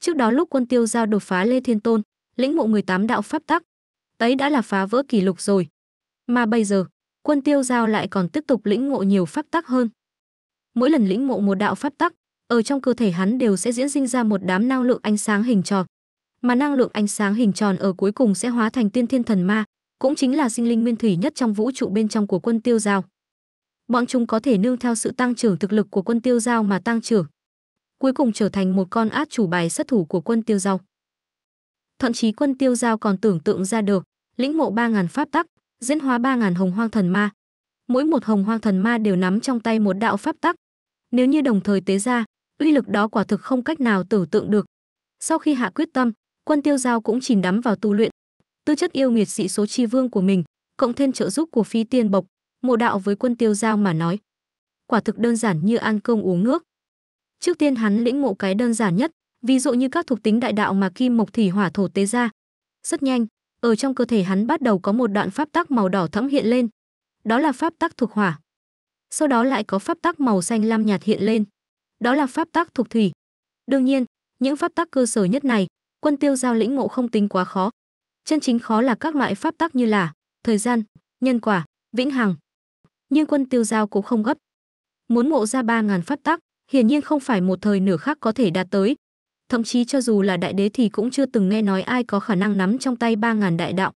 Trước đó lúc quân tiêu giao đột phá Lê Thiên Tôn, lĩnh ngộ 18 đạo pháp tắc, ấy đã là phá vỡ kỷ lục rồi. Mà bây giờ, quân tiêu giao lại còn tiếp tục lĩnh ngộ nhiều pháp tắc hơn. Mỗi lần lĩnh ngộ một đạo pháp tắc, ở trong cơ thể hắn đều sẽ diễn sinh ra một đám năng lượng ánh sáng hình tròn. Mà năng lượng ánh sáng hình tròn ở cuối cùng sẽ hóa thành tiên thiên thần ma, cũng chính là sinh linh nguyên thủy nhất trong vũ trụ bên trong của quân tiêu giao. Bọn chúng có thể nương theo sự tăng trưởng thực lực của quân tiêu giao mà tăng trưởng, cuối cùng trở thành một con át chủ bài sát thủ của quân tiêu giao. Thậm chí quân tiêu giao còn tưởng tượng ra được, lĩnh mộ 3.000 pháp tắc, diễn hóa 3.000 hồng hoang thần ma. Mỗi một hồng hoang thần ma đều nắm trong tay một đạo pháp tắc. Nếu như đồng thời tế ra, uy lực đó quả thực không cách nào tưởng tượng được. Sau khi hạ quyết tâm, quân tiêu giao cũng chìm đắm vào tu luyện, tư chất yêu nghiệt dị số chi vương của mình, cộng thêm trợ giúp của phi tiên bộc, mộ đạo với quân tiêu giao mà nói. Quả thực đơn giản như ăn cơm uống nước. Trước tiên hắn lĩnh ngộ cái đơn giản nhất, ví dụ như các thuộc tính đại đạo mà kim mộc thủy hỏa thổ tế ra. Rất nhanh, ở trong cơ thể hắn bắt đầu có một đoạn pháp tắc màu đỏ thẫm hiện lên. Đó là pháp tắc thuộc hỏa. Sau đó lại có pháp tắc màu xanh lam nhạt hiện lên. Đó là pháp tắc thuộc thủy. Đương nhiên, những pháp tắc cơ sở nhất này, quân tiêu giao lĩnh ngộ không tính quá khó, chân chính khó là các loại pháp tắc như là thời gian nhân quả vĩnh hằng nhưng quân tiêu giao cũng không gấp muốn ngộ ra ba ngàn pháp tắc hiển nhiên không phải một thời nửa khác có thể đạt tới thậm chí cho dù là đại đế thì cũng chưa từng nghe nói ai có khả năng nắm trong tay ba ngàn đại đạo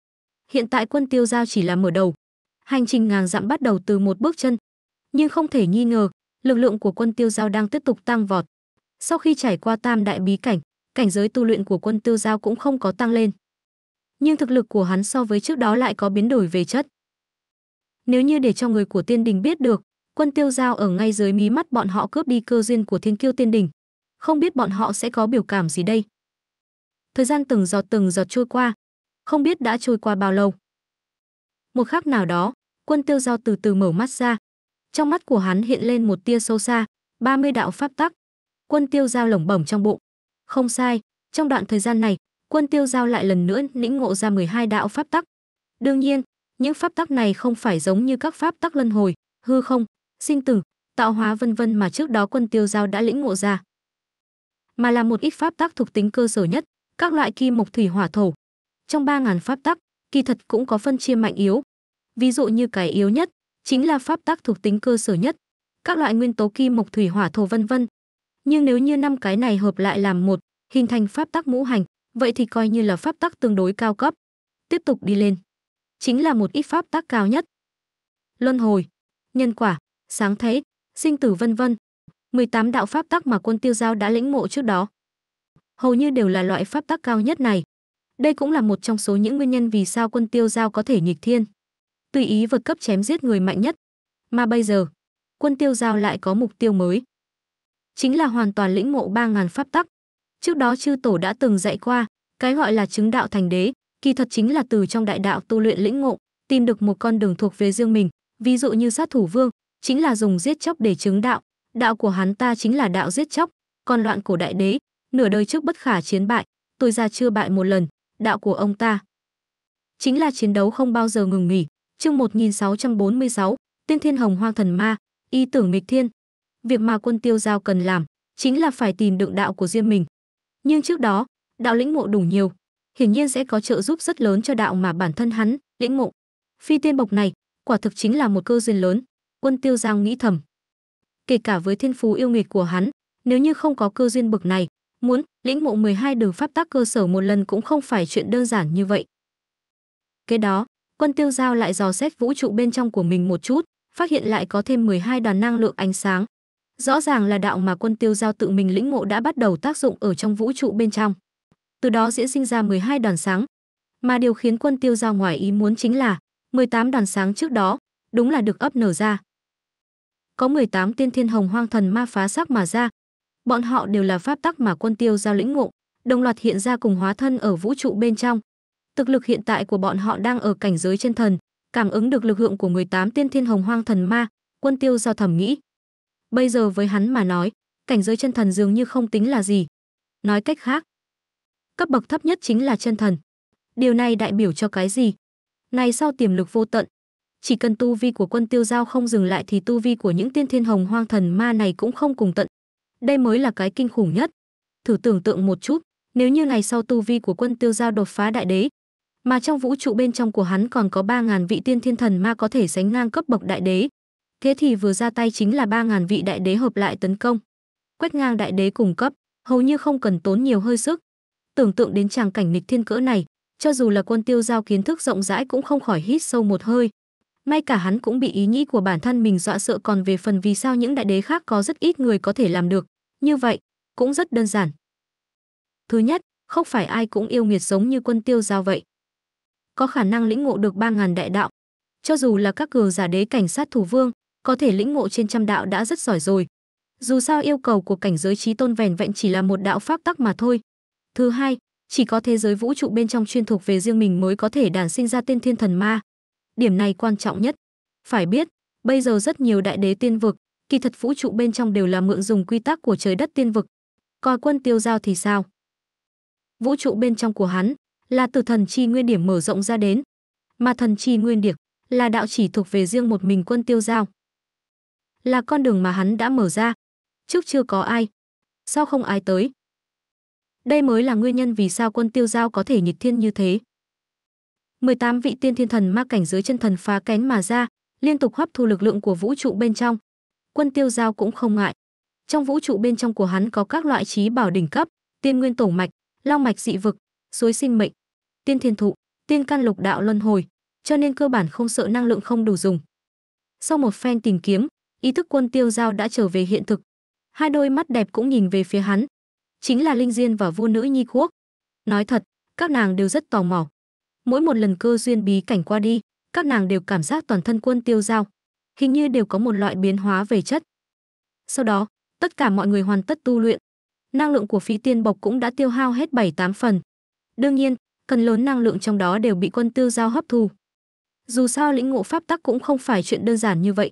hiện tại quân tiêu giao chỉ là mở đầu hành trình ngàn dặm bắt đầu từ một bước chân nhưng không thể nghi ngờ lực lượng của quân tiêu giao đang tiếp tục tăng vọt sau khi trải qua tam đại bí cảnh cảnh giới tu luyện của quân tiêu giao cũng không có tăng lên nhưng thực lực của hắn so với trước đó lại có biến đổi về chất. Nếu như để cho người của Tiên Đình biết được, quân tiêu giao ở ngay dưới mí mắt bọn họ cướp đi cơ duyên của Thiên Kiêu Tiên Đình, không biết bọn họ sẽ có biểu cảm gì đây. Thời gian từng giọt từng giọt trôi qua, không biết đã trôi qua bao lâu. Một khắc nào đó, quân tiêu giao từ từ mở mắt ra. Trong mắt của hắn hiện lên một tia sâu xa, 30 đạo pháp tắc. Quân tiêu giao lẩm bẩm trong bụng. Không sai, trong đoạn thời gian này, quân tiêu giao lại lần nữa lĩnh ngộ ra 12 đạo pháp tắc. Đương nhiên, những pháp tắc này không phải giống như các pháp tắc luân hồi, hư không, sinh tử, tạo hóa vân vân mà trước đó quân tiêu giao đã lĩnh ngộ ra, mà là một ít pháp tắc thuộc tính cơ sở nhất, các loại kim mộc thủy hỏa thổ. Trong 3000 pháp tắc, kỳ thật cũng có phân chia mạnh yếu. Ví dụ như cái yếu nhất chính là pháp tắc thuộc tính cơ sở nhất, các loại nguyên tố kim mộc thủy hỏa thổ vân vân. Nhưng nếu như năm cái này hợp lại làm một, hình thành pháp tắc ngũ hành, vậy thì coi như là pháp tắc tương đối cao cấp. Tiếp tục đi lên. Chính là một ít pháp tắc cao nhất. Luân hồi, nhân quả, sáng thế, sinh tử vân vân. 18 đạo pháp tắc mà quân tiêu giao đã lĩnh mộ trước đó. Hầu như đều là loại pháp tắc cao nhất này. Đây cũng là một trong số những nguyên nhân vì sao quân tiêu giao có thể nghịch thiên. Tùy ý vượt cấp chém giết người mạnh nhất. Mà bây giờ, quân tiêu giao lại có mục tiêu mới. Chính là hoàn toàn lĩnh mộ 3.000 pháp tắc, Trước đó chư tổ đã từng dạy qua, cái gọi là chứng đạo thành đế, kỳ thật chính là từ trong đại đạo tu luyện lĩnh ngộ, tìm được một con đường thuộc về riêng mình, ví dụ như sát thủ vương, chính là dùng giết chóc để chứng đạo, đạo của hắn ta chính là đạo giết chóc, còn loạn cổ đại đế, nửa đời trước bất khả chiến bại, tôi ra chưa bại một lần, đạo của ông ta chính là chiến đấu không bao giờ ngừng nghỉ. Chương 1646, Tiên Thiên Hồng Hoang Thần Ma, y tưởng nghịch thiên. Việc mà quân Tiêu Giao cần làm chính là phải tìm được đạo của riêng mình, nhưng trước đó đạo lĩnh ngộ đủ nhiều hiển nhiên sẽ có trợ giúp rất lớn cho đạo mà bản thân hắn lĩnh ngộ phi tiên bộc này quả thực chính là một cơ duyên lớn quân tiêu giang nghĩ thầm kể cả với thiên phú yêu nghiệt của hắn nếu như không có cơ duyên bực này muốn lĩnh ngộ 12 đường pháp tác cơ sở một lần cũng không phải chuyện đơn giản như vậy kế đó quân tiêu giao lại dò xét vũ trụ bên trong của mình một chút phát hiện lại có thêm 12 đoàn năng lượng ánh sáng Rõ ràng là đạo mà quân tiêu giao tự mình lĩnh ngộ đã bắt đầu tác dụng ở trong vũ trụ bên trong. Từ đó diễn sinh ra 12 đoàn sáng. Mà điều khiến quân tiêu giao ngoài ý muốn chính là 18 đoàn sáng trước đó, đúng là được ấp nở ra. Có 18 tiên thiên hồng hoang thần ma phá sắc mà ra. Bọn họ đều là pháp tắc mà quân tiêu giao lĩnh ngộ, đồng loạt hiện ra cùng hóa thân ở vũ trụ bên trong. Thực lực hiện tại của bọn họ đang ở cảnh giới chân thần, cảm ứng được lực lượng của 18 tiên thiên hồng hoang thần ma, quân tiêu giao thầm nghĩ, Bây giờ với hắn mà nói, cảnh giới chân thần dường như không tính là gì. Nói cách khác, cấp bậc thấp nhất chính là chân thần. Điều này đại biểu cho cái gì? Này sau tiềm lực vô tận, chỉ cần tu vi của quân tiêu giao không dừng lại thì tu vi của những tiên thiên hồng hoang thần ma này cũng không cùng tận. Đây mới là cái kinh khủng nhất. Thử tưởng tượng một chút, nếu như ngày sau tu vi của quân tiêu giao đột phá đại đế, mà trong vũ trụ bên trong của hắn còn có 3.000 vị tiên thiên thần ma có thể sánh ngang cấp bậc đại đế, Thế thì vừa ra tay chính là 3.000 vị đại đế hợp lại tấn công. Quét ngang đại đế cùng cấp, hầu như không cần tốn nhiều hơi sức. Tưởng tượng đến tràng cảnh nghịch thiên cỡ này, cho dù là quân tiêu giao kiến thức rộng rãi cũng không khỏi hít sâu một hơi. May cả hắn cũng bị ý nghĩ của bản thân mình dọa sợ còn về phần vì sao những đại đế khác có rất ít người có thể làm được. Như vậy, cũng rất đơn giản. Thứ nhất, không phải ai cũng yêu nghiệt giống như quân tiêu giao vậy. Có khả năng lĩnh ngộ được 3.000 đại đạo. Cho dù là các cường giả đế cảnh sát thủ vương, có thể lĩnh ngộ trên trăm đạo đã rất giỏi rồi. Dù sao yêu cầu của cảnh giới trí tôn vẻn vẹn chỉ là một đạo pháp tắc mà thôi. Thứ hai, chỉ có thế giới vũ trụ bên trong chuyên thuộc về riêng mình mới có thể đản sinh ra tên thiên thần ma. Điểm này quan trọng nhất. Phải biết, bây giờ rất nhiều đại đế tiên vực, kỳ thật vũ trụ bên trong đều là mượn dùng quy tắc của trời đất tiên vực. Coi quân tiêu giao thì sao? Vũ trụ bên trong của hắn là từ thần chi nguyên điểm mở rộng ra đến, mà thần chi nguyên điệp là đạo chỉ thuộc về riêng một mình quân tiêu giao là con đường mà hắn đã mở ra. Trước chưa có ai, sao không ai tới? Đây mới là nguyên nhân vì sao quân tiêu giao có thể nghịch thiên như thế. 18 vị tiên thiên thần ma cảnh dưới chân thần phá kén mà ra, liên tục hấp thu lực lượng của vũ trụ bên trong. Quân tiêu giao cũng không ngại. Trong vũ trụ bên trong của hắn có các loại trí bảo đỉnh cấp, tiên nguyên tổ mạch, long mạch dị vực, suối sinh mệnh, tiên thiên thụ, tiên căn lục đạo luân hồi, cho nên cơ bản không sợ năng lượng không đủ dùng. Sau một phen tìm kiếm, ý thức quân tiêu giao đã trở về hiện thực hai đôi mắt đẹp cũng nhìn về phía hắn chính là linh diên và vua nữ nhi quốc nói thật các nàng đều rất tò mò mỗi một lần cơ duyên bí cảnh qua đi các nàng đều cảm giác toàn thân quân tiêu giao hình như đều có một loại biến hóa về chất sau đó tất cả mọi người hoàn tất tu luyện năng lượng của phí tiên bộc cũng đã tiêu hao hết bảy tám phần đương nhiên phần lớn năng lượng trong đó đều bị quân tiêu giao hấp thu dù sao lĩnh ngộ pháp tắc cũng không phải chuyện đơn giản như vậy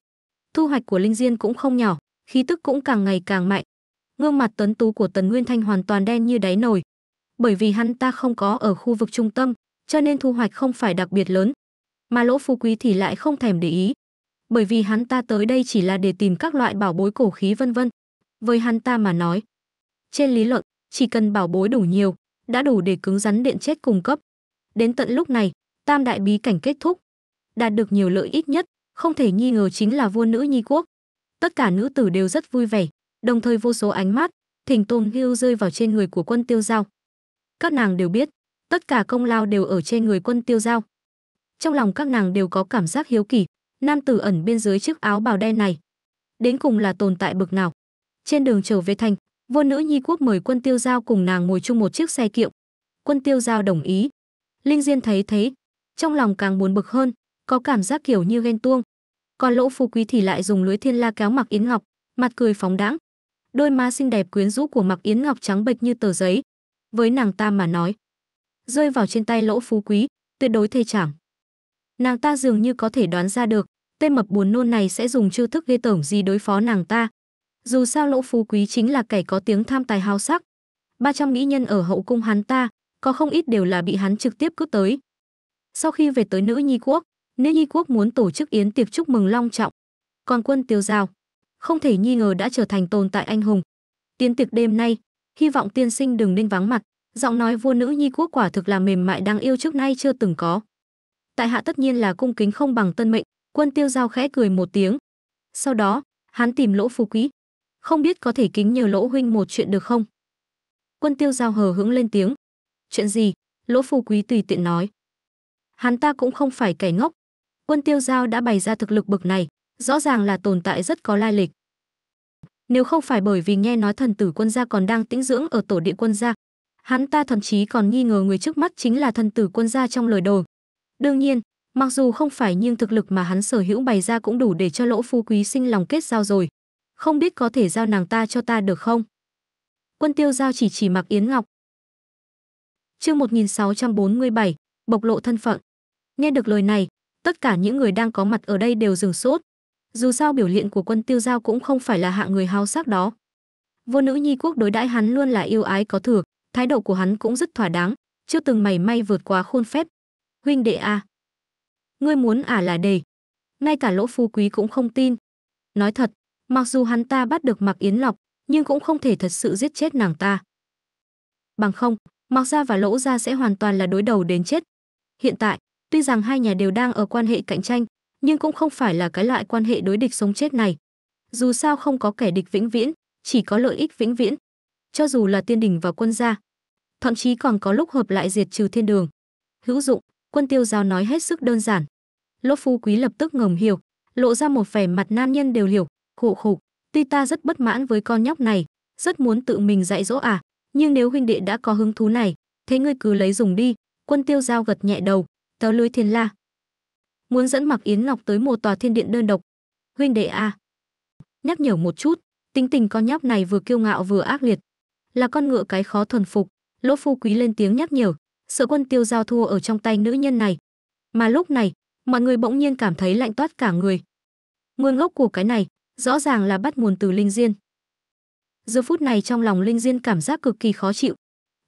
thu hoạch của linh diên cũng không nhỏ khí tức cũng càng ngày càng mạnh gương mặt tuấn tú của tần nguyên thanh hoàn toàn đen như đáy nồi bởi vì hắn ta không có ở khu vực trung tâm cho nên thu hoạch không phải đặc biệt lớn mà lỗ phú quý thì lại không thèm để ý bởi vì hắn ta tới đây chỉ là để tìm các loại bảo bối cổ khí vân vân với hắn ta mà nói trên lý luận chỉ cần bảo bối đủ nhiều đã đủ để cứng rắn điện chết cung cấp đến tận lúc này tam đại bí cảnh kết thúc đạt được nhiều lợi ích nhất không thể nghi ngờ chính là vua nữ nhi quốc. Tất cả nữ tử đều rất vui vẻ, đồng thời vô số ánh mắt, thỉnh tôn hưu rơi vào trên người của quân tiêu giao. Các nàng đều biết, tất cả công lao đều ở trên người quân tiêu giao. Trong lòng các nàng đều có cảm giác hiếu kỳ, nam tử ẩn bên dưới chiếc áo bào đen này. Đến cùng là tồn tại bực nào. Trên đường trở về thành, vua nữ nhi quốc mời quân tiêu giao cùng nàng ngồi chung một chiếc xe kiệu. Quân tiêu giao đồng ý. Linh Diên thấy thế, trong lòng càng muốn bực hơn, có cảm giác kiểu như ghen tuông. Còn Lỗ Phú Quý thì lại dùng lưới thiên la kéo mặc Yến Ngọc, mặt cười phóng đãng. Đôi má xinh đẹp quyến rũ của mặc Yến Ngọc trắng bệch như tờ giấy. Với nàng ta mà nói, rơi vào trên tay Lỗ Phú Quý, tuyệt đối thê chảm. Nàng ta dường như có thể đoán ra được, tên mập buồn nôn này sẽ dùng chiêu thức ghê tởm gì đối phó nàng ta. Dù sao Lỗ Phú Quý chính là kẻ có tiếng tham tài hào sắc. 300 mỹ nhân ở hậu cung hắn ta, có không ít đều là bị hắn trực tiếp cướp tới. Sau khi về tới nữ nhi quốc, nên Nhi quốc muốn tổ chức yến tiệc chúc mừng long trọng còn quân tiêu giao không thể nghi ngờ đã trở thành tồn tại anh hùng tiến tiệc đêm nay hy vọng tiên sinh đừng nên vắng mặt giọng nói vua nữ nhi quốc quả thực là mềm mại đang yêu trước nay chưa từng có tại hạ tất nhiên là cung kính không bằng tân mệnh quân tiêu giao khẽ cười một tiếng sau đó hắn tìm lỗ phú quý không biết có thể kính nhờ lỗ huynh một chuyện được không quân tiêu giao hờ hững lên tiếng chuyện gì lỗ phú quý tùy tiện nói hắn ta cũng không phải kẻ ngốc quân tiêu giao đã bày ra thực lực bậc này rõ ràng là tồn tại rất có lai lịch nếu không phải bởi vì nghe nói thần tử quân gia còn đang tĩnh dưỡng ở tổ địa quân gia hắn ta thậm chí còn nghi ngờ người trước mắt chính là thần tử quân gia trong lời đồn đương nhiên mặc dù không phải nhưng thực lực mà hắn sở hữu bày ra cũng đủ để cho lỗ phú quý sinh lòng kết giao rồi không biết có thể giao nàng ta cho ta được không quân tiêu giao chỉ chỉ mặc yến ngọc chương 1647, bộc lộ thân phận nghe được lời này tất cả những người đang có mặt ở đây đều dừng sốt. Dù sao biểu hiện của quân tiêu giao cũng không phải là hạng người hao sắc đó. vua nữ nhi quốc đối đãi hắn luôn là yêu ái có thừa, thái độ của hắn cũng rất thỏa đáng, chưa từng mảy may vượt quá khôn phép. Huynh đệ a, à. ngươi muốn ả à là đề. Ngay cả lỗ phu quý cũng không tin. Nói thật, mặc dù hắn ta bắt được mặc Yến Lọc, nhưng cũng không thể thật sự giết chết nàng ta. Bằng không, Mạc Gia và Lỗ Gia sẽ hoàn toàn là đối đầu đến chết. Hiện tại, Tuy rằng hai nhà đều đang ở quan hệ cạnh tranh, nhưng cũng không phải là cái loại quan hệ đối địch sống chết này. Dù sao không có kẻ địch vĩnh viễn, chỉ có lợi ích vĩnh viễn. Cho dù là tiên đình và quân gia, thậm chí còn có lúc hợp lại diệt trừ thiên đường. Hữu dụng, quân tiêu giao nói hết sức đơn giản. Lỗ phu quý lập tức ngầm hiểu, lộ ra một vẻ mặt nam nhân đều hiểu, khổ khổ, tuy ta rất bất mãn với con nhóc này, rất muốn tự mình dạy dỗ à, nhưng nếu huynh đệ đã có hứng thú này, thế ngươi cứ lấy dùng đi, quân tiêu giao gật nhẹ đầu, kéo lưới thiên la. Muốn dẫn mặc Yến Ngọc tới một tòa thiên điện đơn độc. Huynh đệ a. Nhắc nhở một chút, tính tình con nhóc này vừa kiêu ngạo vừa ác liệt, là con ngựa cái khó thuần phục, Lỗ Phu Quý lên tiếng nhắc nhở, sợ quân tiêu giao thua ở trong tay nữ nhân này. Mà lúc này, mọi người bỗng nhiên cảm thấy lạnh toát cả người. Nguồn gốc của cái này, rõ ràng là bắt nguồn từ Linh Diên. Giờ phút này trong lòng Linh Diên cảm giác cực kỳ khó chịu.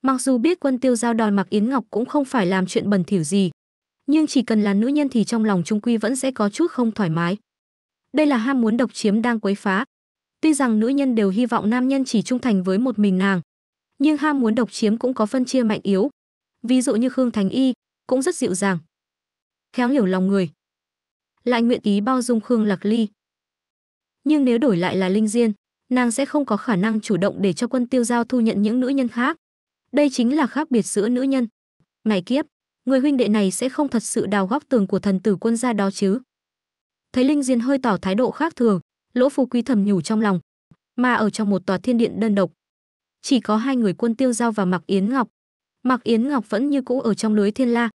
Mặc dù biết quân tiêu giao đòi mặc Yến Ngọc cũng không phải làm chuyện bẩn thỉu gì, nhưng chỉ cần là nữ nhân thì trong lòng trung quy vẫn sẽ có chút không thoải mái. Đây là ham muốn độc chiếm đang quấy phá. Tuy rằng nữ nhân đều hy vọng nam nhân chỉ trung thành với một mình nàng, nhưng ham muốn độc chiếm cũng có phân chia mạnh yếu. Ví dụ như Khương Thành Y, cũng rất dịu dàng. Khéo hiểu lòng người. Lại nguyện ý bao dung Khương Lạc Ly. Nhưng nếu đổi lại là Linh Diên, nàng sẽ không có khả năng chủ động để cho quân tiêu giao thu nhận những nữ nhân khác. Đây chính là khác biệt giữa nữ nhân. Ngày kiếp, người huynh đệ này sẽ không thật sự đào góc tường của thần tử quân gia đó chứ thấy linh diên hơi tỏ thái độ khác thường lỗ phù quý thầm nhủ trong lòng mà ở trong một tòa thiên điện đơn độc chỉ có hai người quân tiêu giao và mặc yến ngọc mặc yến ngọc vẫn như cũ ở trong lưới thiên la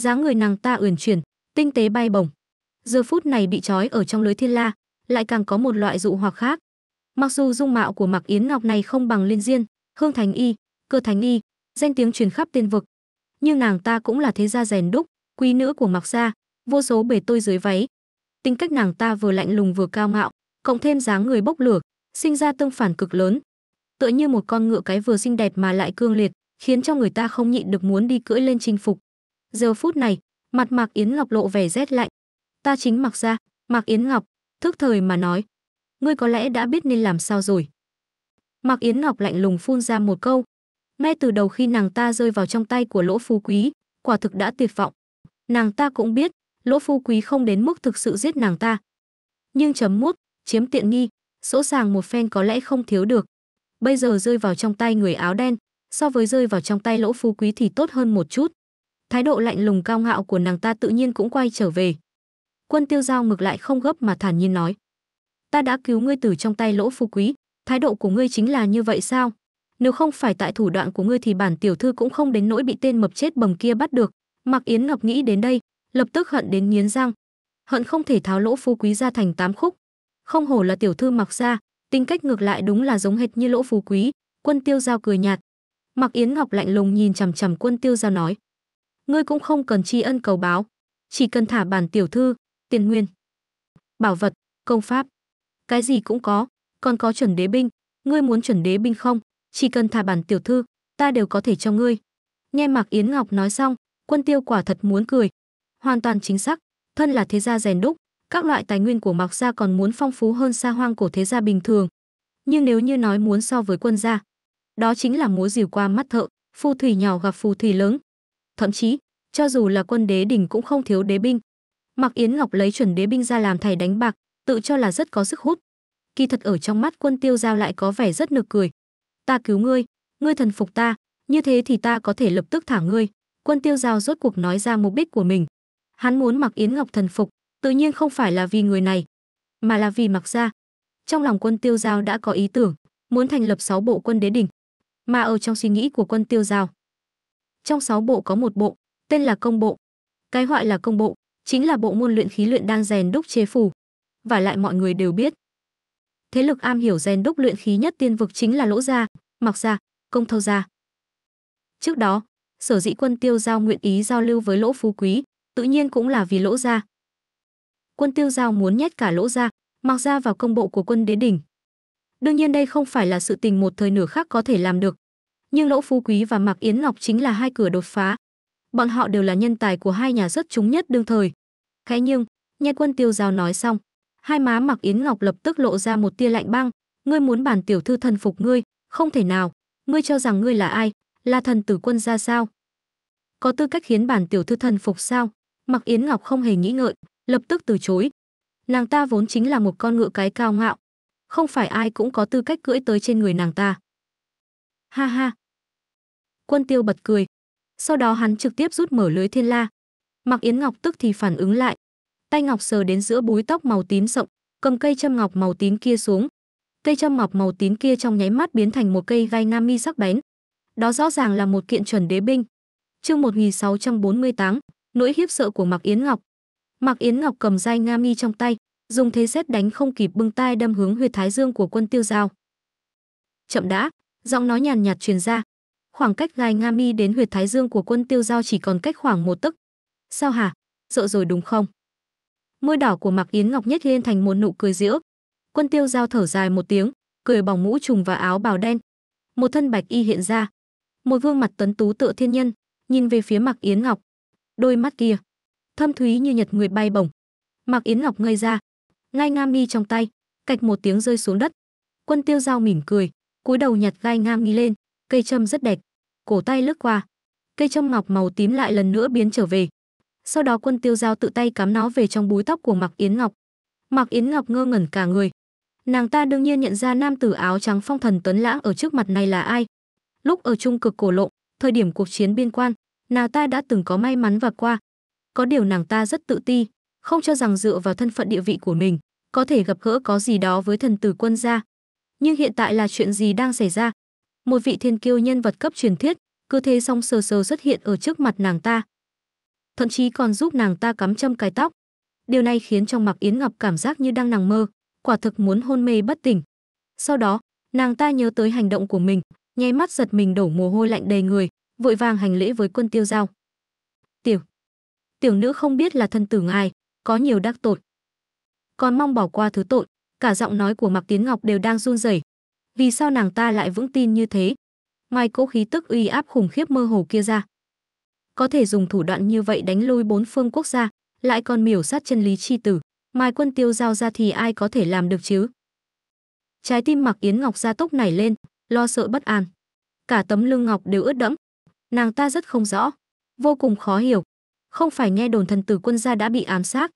dáng người nàng ta uyển chuyển tinh tế bay bổng giờ phút này bị trói ở trong lưới thiên la lại càng có một loại dụ hoặc khác mặc dù dung mạo của mặc yến ngọc này không bằng liên diên hương thành y cơ thành y danh tiếng truyền khắp tiên vực nhưng nàng ta cũng là thế gia rèn đúc, quý nữ của Mặc gia, vô số bề tôi dưới váy. Tính cách nàng ta vừa lạnh lùng vừa cao ngạo, cộng thêm dáng người bốc lửa, sinh ra tương phản cực lớn. Tựa như một con ngựa cái vừa xinh đẹp mà lại cương liệt, khiến cho người ta không nhịn được muốn đi cưỡi lên chinh phục. Giờ phút này, mặt Mạc Yến Ngọc lộ vẻ rét lạnh. Ta chính Mặc gia, Mạc Yến Ngọc, thức thời mà nói, ngươi có lẽ đã biết nên làm sao rồi. Mạc Yến Ngọc lạnh lùng phun ra một câu, ngay từ đầu khi nàng ta rơi vào trong tay của Lỗ Phú Quý, quả thực đã tuyệt vọng. Nàng ta cũng biết, Lỗ Phú Quý không đến mức thực sự giết nàng ta. Nhưng chấm mút, chiếm tiện nghi, sỗ sàng một phen có lẽ không thiếu được. Bây giờ rơi vào trong tay người áo đen, so với rơi vào trong tay Lỗ Phú Quý thì tốt hơn một chút. Thái độ lạnh lùng cao ngạo của nàng ta tự nhiên cũng quay trở về. Quân Tiêu Giao ngược lại không gấp mà thản nhiên nói: "Ta đã cứu ngươi từ trong tay Lỗ Phú Quý, thái độ của ngươi chính là như vậy sao?" nếu không phải tại thủ đoạn của ngươi thì bản tiểu thư cũng không đến nỗi bị tên mập chết bầm kia bắt được Mạc Yến Ngọc nghĩ đến đây, lập tức hận đến nghiến răng. Hận không thể tháo lỗ phú quý ra thành tám khúc. Không hổ là tiểu thư mặc ra, tính cách ngược lại đúng là giống hệt như lỗ phú quý, Quân Tiêu Giao cười nhạt. Mạc Yến Ngọc lạnh lùng nhìn chằm chằm Quân Tiêu Giao nói: "Ngươi cũng không cần tri ân cầu báo, chỉ cần thả bản tiểu thư, tiền nguyên, bảo vật, công pháp, cái gì cũng có, còn có chuẩn đế binh, ngươi muốn chuẩn đế binh không? chỉ cần thả bản tiểu thư, ta đều có thể cho ngươi. Nghe Mạc Yến Ngọc nói xong, quân tiêu quả thật muốn cười. Hoàn toàn chính xác, thân là thế gia rèn đúc, các loại tài nguyên của Mạc gia còn muốn phong phú hơn xa hoang của thế gia bình thường. Nhưng nếu như nói muốn so với quân gia, đó chính là múa dìu qua mắt thợ, phù thủy nhỏ gặp phù thủy lớn. Thậm chí, cho dù là quân đế đỉnh cũng không thiếu đế binh. Mạc Yến Ngọc lấy chuẩn đế binh ra làm thầy đánh bạc, tự cho là rất có sức hút. Kỳ thật ở trong mắt quân tiêu giao lại có vẻ rất nực cười, ta cứu ngươi ngươi thần phục ta như thế thì ta có thể lập tức thả ngươi quân tiêu giao rốt cuộc nói ra mục đích của mình hắn muốn mặc yến ngọc thần phục tự nhiên không phải là vì người này mà là vì mặc gia trong lòng quân tiêu giao đã có ý tưởng muốn thành lập 6 bộ quân đế đỉnh mà ở trong suy nghĩ của quân tiêu giao trong 6 bộ có một bộ tên là công bộ cái gọi là công bộ chính là bộ môn luyện khí luyện đang rèn đúc chế phù và lại mọi người đều biết thế lực am hiểu rèn đúc luyện khí nhất tiên vực chính là lỗ gia mọc gia công thâu gia trước đó sở dĩ quân tiêu giao nguyện ý giao lưu với lỗ phú quý tự nhiên cũng là vì lỗ gia quân tiêu giao muốn nhét cả lỗ gia mọc gia vào công bộ của quân đế đỉnh đương nhiên đây không phải là sự tình một thời nửa khác có thể làm được nhưng lỗ phú quý và mạc yến ngọc chính là hai cửa đột phá bọn họ đều là nhân tài của hai nhà rất chúng nhất đương thời cái nhưng nghe quân tiêu giao nói xong hai má mặc yến ngọc lập tức lộ ra một tia lạnh băng ngươi muốn bản tiểu thư thần phục ngươi không thể nào ngươi cho rằng ngươi là ai là thần tử quân ra sao có tư cách khiến bản tiểu thư thần phục sao mặc yến ngọc không hề nghĩ ngợi lập tức từ chối nàng ta vốn chính là một con ngựa cái cao ngạo không phải ai cũng có tư cách cưỡi tới trên người nàng ta ha ha quân tiêu bật cười sau đó hắn trực tiếp rút mở lưới thiên la mặc yến ngọc tức thì phản ứng lại Tay Ngọc sờ đến giữa búi tóc màu tím sậm, cầm cây châm ngọc màu tím kia xuống. Cây châm ngọc màu tím kia trong nháy mắt biến thành một cây gai nam mi sắc bén. Đó rõ ràng là một kiện chuẩn đế binh. Chương 1648, nỗi hiếp sợ của Mạc Yến Ngọc. Mạc Yến Ngọc cầm gai nga mi trong tay, dùng thế xét đánh không kịp bưng tai đâm hướng huyệt thái dương của quân tiêu giao. Chậm đã, giọng nói nhàn nhạt truyền ra. Khoảng cách gai nga mi đến huyệt thái dương của quân tiêu giao chỉ còn cách khoảng một tức. Sao hả? Sợ rồi đúng không? môi đỏ của Mặc Yến Ngọc nhếch lên thành một nụ cười giễu. Quân Tiêu Giao thở dài một tiếng, cười bỏng mũ trùng và áo bào đen. Một thân bạch y hiện ra, một gương mặt tấn tú tựa thiên nhân, nhìn về phía Mặc Yến Ngọc. Đôi mắt kia, thâm thúy như nhật nguyệt bay bổng. Mặc Yến Ngọc ngây ra, ngai nga mi trong tay, cạch một tiếng rơi xuống đất. Quân Tiêu Giao mỉm cười, cúi đầu nhặt gai ngang nghi lên, cây châm rất đẹp, cổ tay lướt qua, cây châm ngọc màu tím lại lần nữa biến trở về, sau đó quân tiêu giao tự tay cắm nó về trong búi tóc của mặc Yến Ngọc. mặc Yến Ngọc ngơ ngẩn cả người. Nàng ta đương nhiên nhận ra nam tử áo trắng phong thần tuấn lãng ở trước mặt này là ai. Lúc ở trung cực cổ lộ, thời điểm cuộc chiến biên quan, nàng ta đã từng có may mắn và qua. Có điều nàng ta rất tự ti, không cho rằng dựa vào thân phận địa vị của mình, có thể gặp gỡ có gì đó với thần tử quân gia. Nhưng hiện tại là chuyện gì đang xảy ra? Một vị thiên kiêu nhân vật cấp truyền thuyết, cứ thế song sờ sờ xuất hiện ở trước mặt nàng ta, thậm chí còn giúp nàng ta cắm châm cài tóc. Điều này khiến trong Mặc Yến Ngọc cảm giác như đang nằm mơ, quả thực muốn hôn mê bất tỉnh. Sau đó, nàng ta nhớ tới hành động của mình, nháy mắt giật mình đổ mồ hôi lạnh đầy người, vội vàng hành lễ với quân tiêu giao. Tiểu, tiểu nữ không biết là thân tử ngài, có nhiều đắc tội. Còn mong bỏ qua thứ tội, cả giọng nói của Mặc Tiến Ngọc đều đang run rẩy. Vì sao nàng ta lại vững tin như thế? Ngoài cỗ khí tức uy áp khủng khiếp mơ hồ kia ra, có thể dùng thủ đoạn như vậy đánh lui bốn phương quốc gia, lại còn miểu sát chân lý chi tử, mai quân tiêu giao ra thì ai có thể làm được chứ? Trái tim mặc Yến Ngọc ra tốc nảy lên, lo sợ bất an. Cả tấm lưng Ngọc đều ướt đẫm. Nàng ta rất không rõ, vô cùng khó hiểu. Không phải nghe đồn thần tử quân gia đã bị ám sát.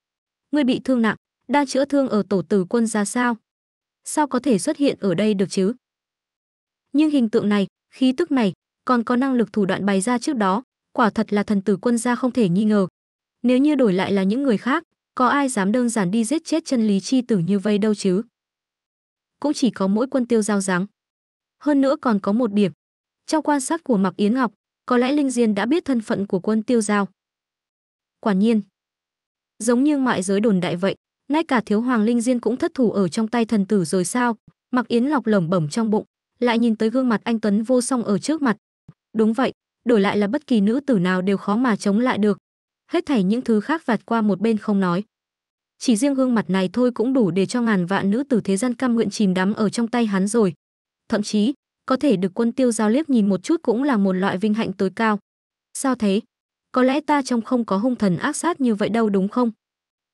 người bị thương nặng, đang chữa thương ở tổ tử quân gia sao? Sao có thể xuất hiện ở đây được chứ? Nhưng hình tượng này, khí tức này, còn có năng lực thủ đoạn bày ra trước đó, quả thật là thần tử quân gia không thể nghi ngờ. Nếu như đổi lại là những người khác, có ai dám đơn giản đi giết chết chân lý chi tử như vây đâu chứ? Cũng chỉ có mỗi quân tiêu giao dáng. Hơn nữa còn có một điểm. Trong quan sát của Mạc Yến Ngọc, có lẽ Linh Diên đã biết thân phận của quân tiêu giao. Quả nhiên, giống như mại giới đồn đại vậy, ngay cả thiếu hoàng Linh Diên cũng thất thủ ở trong tay thần tử rồi sao? Mạc Yến Ngọc lẩm bẩm trong bụng, lại nhìn tới gương mặt anh Tuấn vô song ở trước mặt. Đúng vậy, đổi lại là bất kỳ nữ tử nào đều khó mà chống lại được hết thảy những thứ khác vạt qua một bên không nói chỉ riêng gương mặt này thôi cũng đủ để cho ngàn vạn nữ tử thế gian cam nguyện chìm đắm ở trong tay hắn rồi thậm chí có thể được quân tiêu giao liếc nhìn một chút cũng là một loại vinh hạnh tối cao sao thế có lẽ ta trong không có hung thần ác sát như vậy đâu đúng không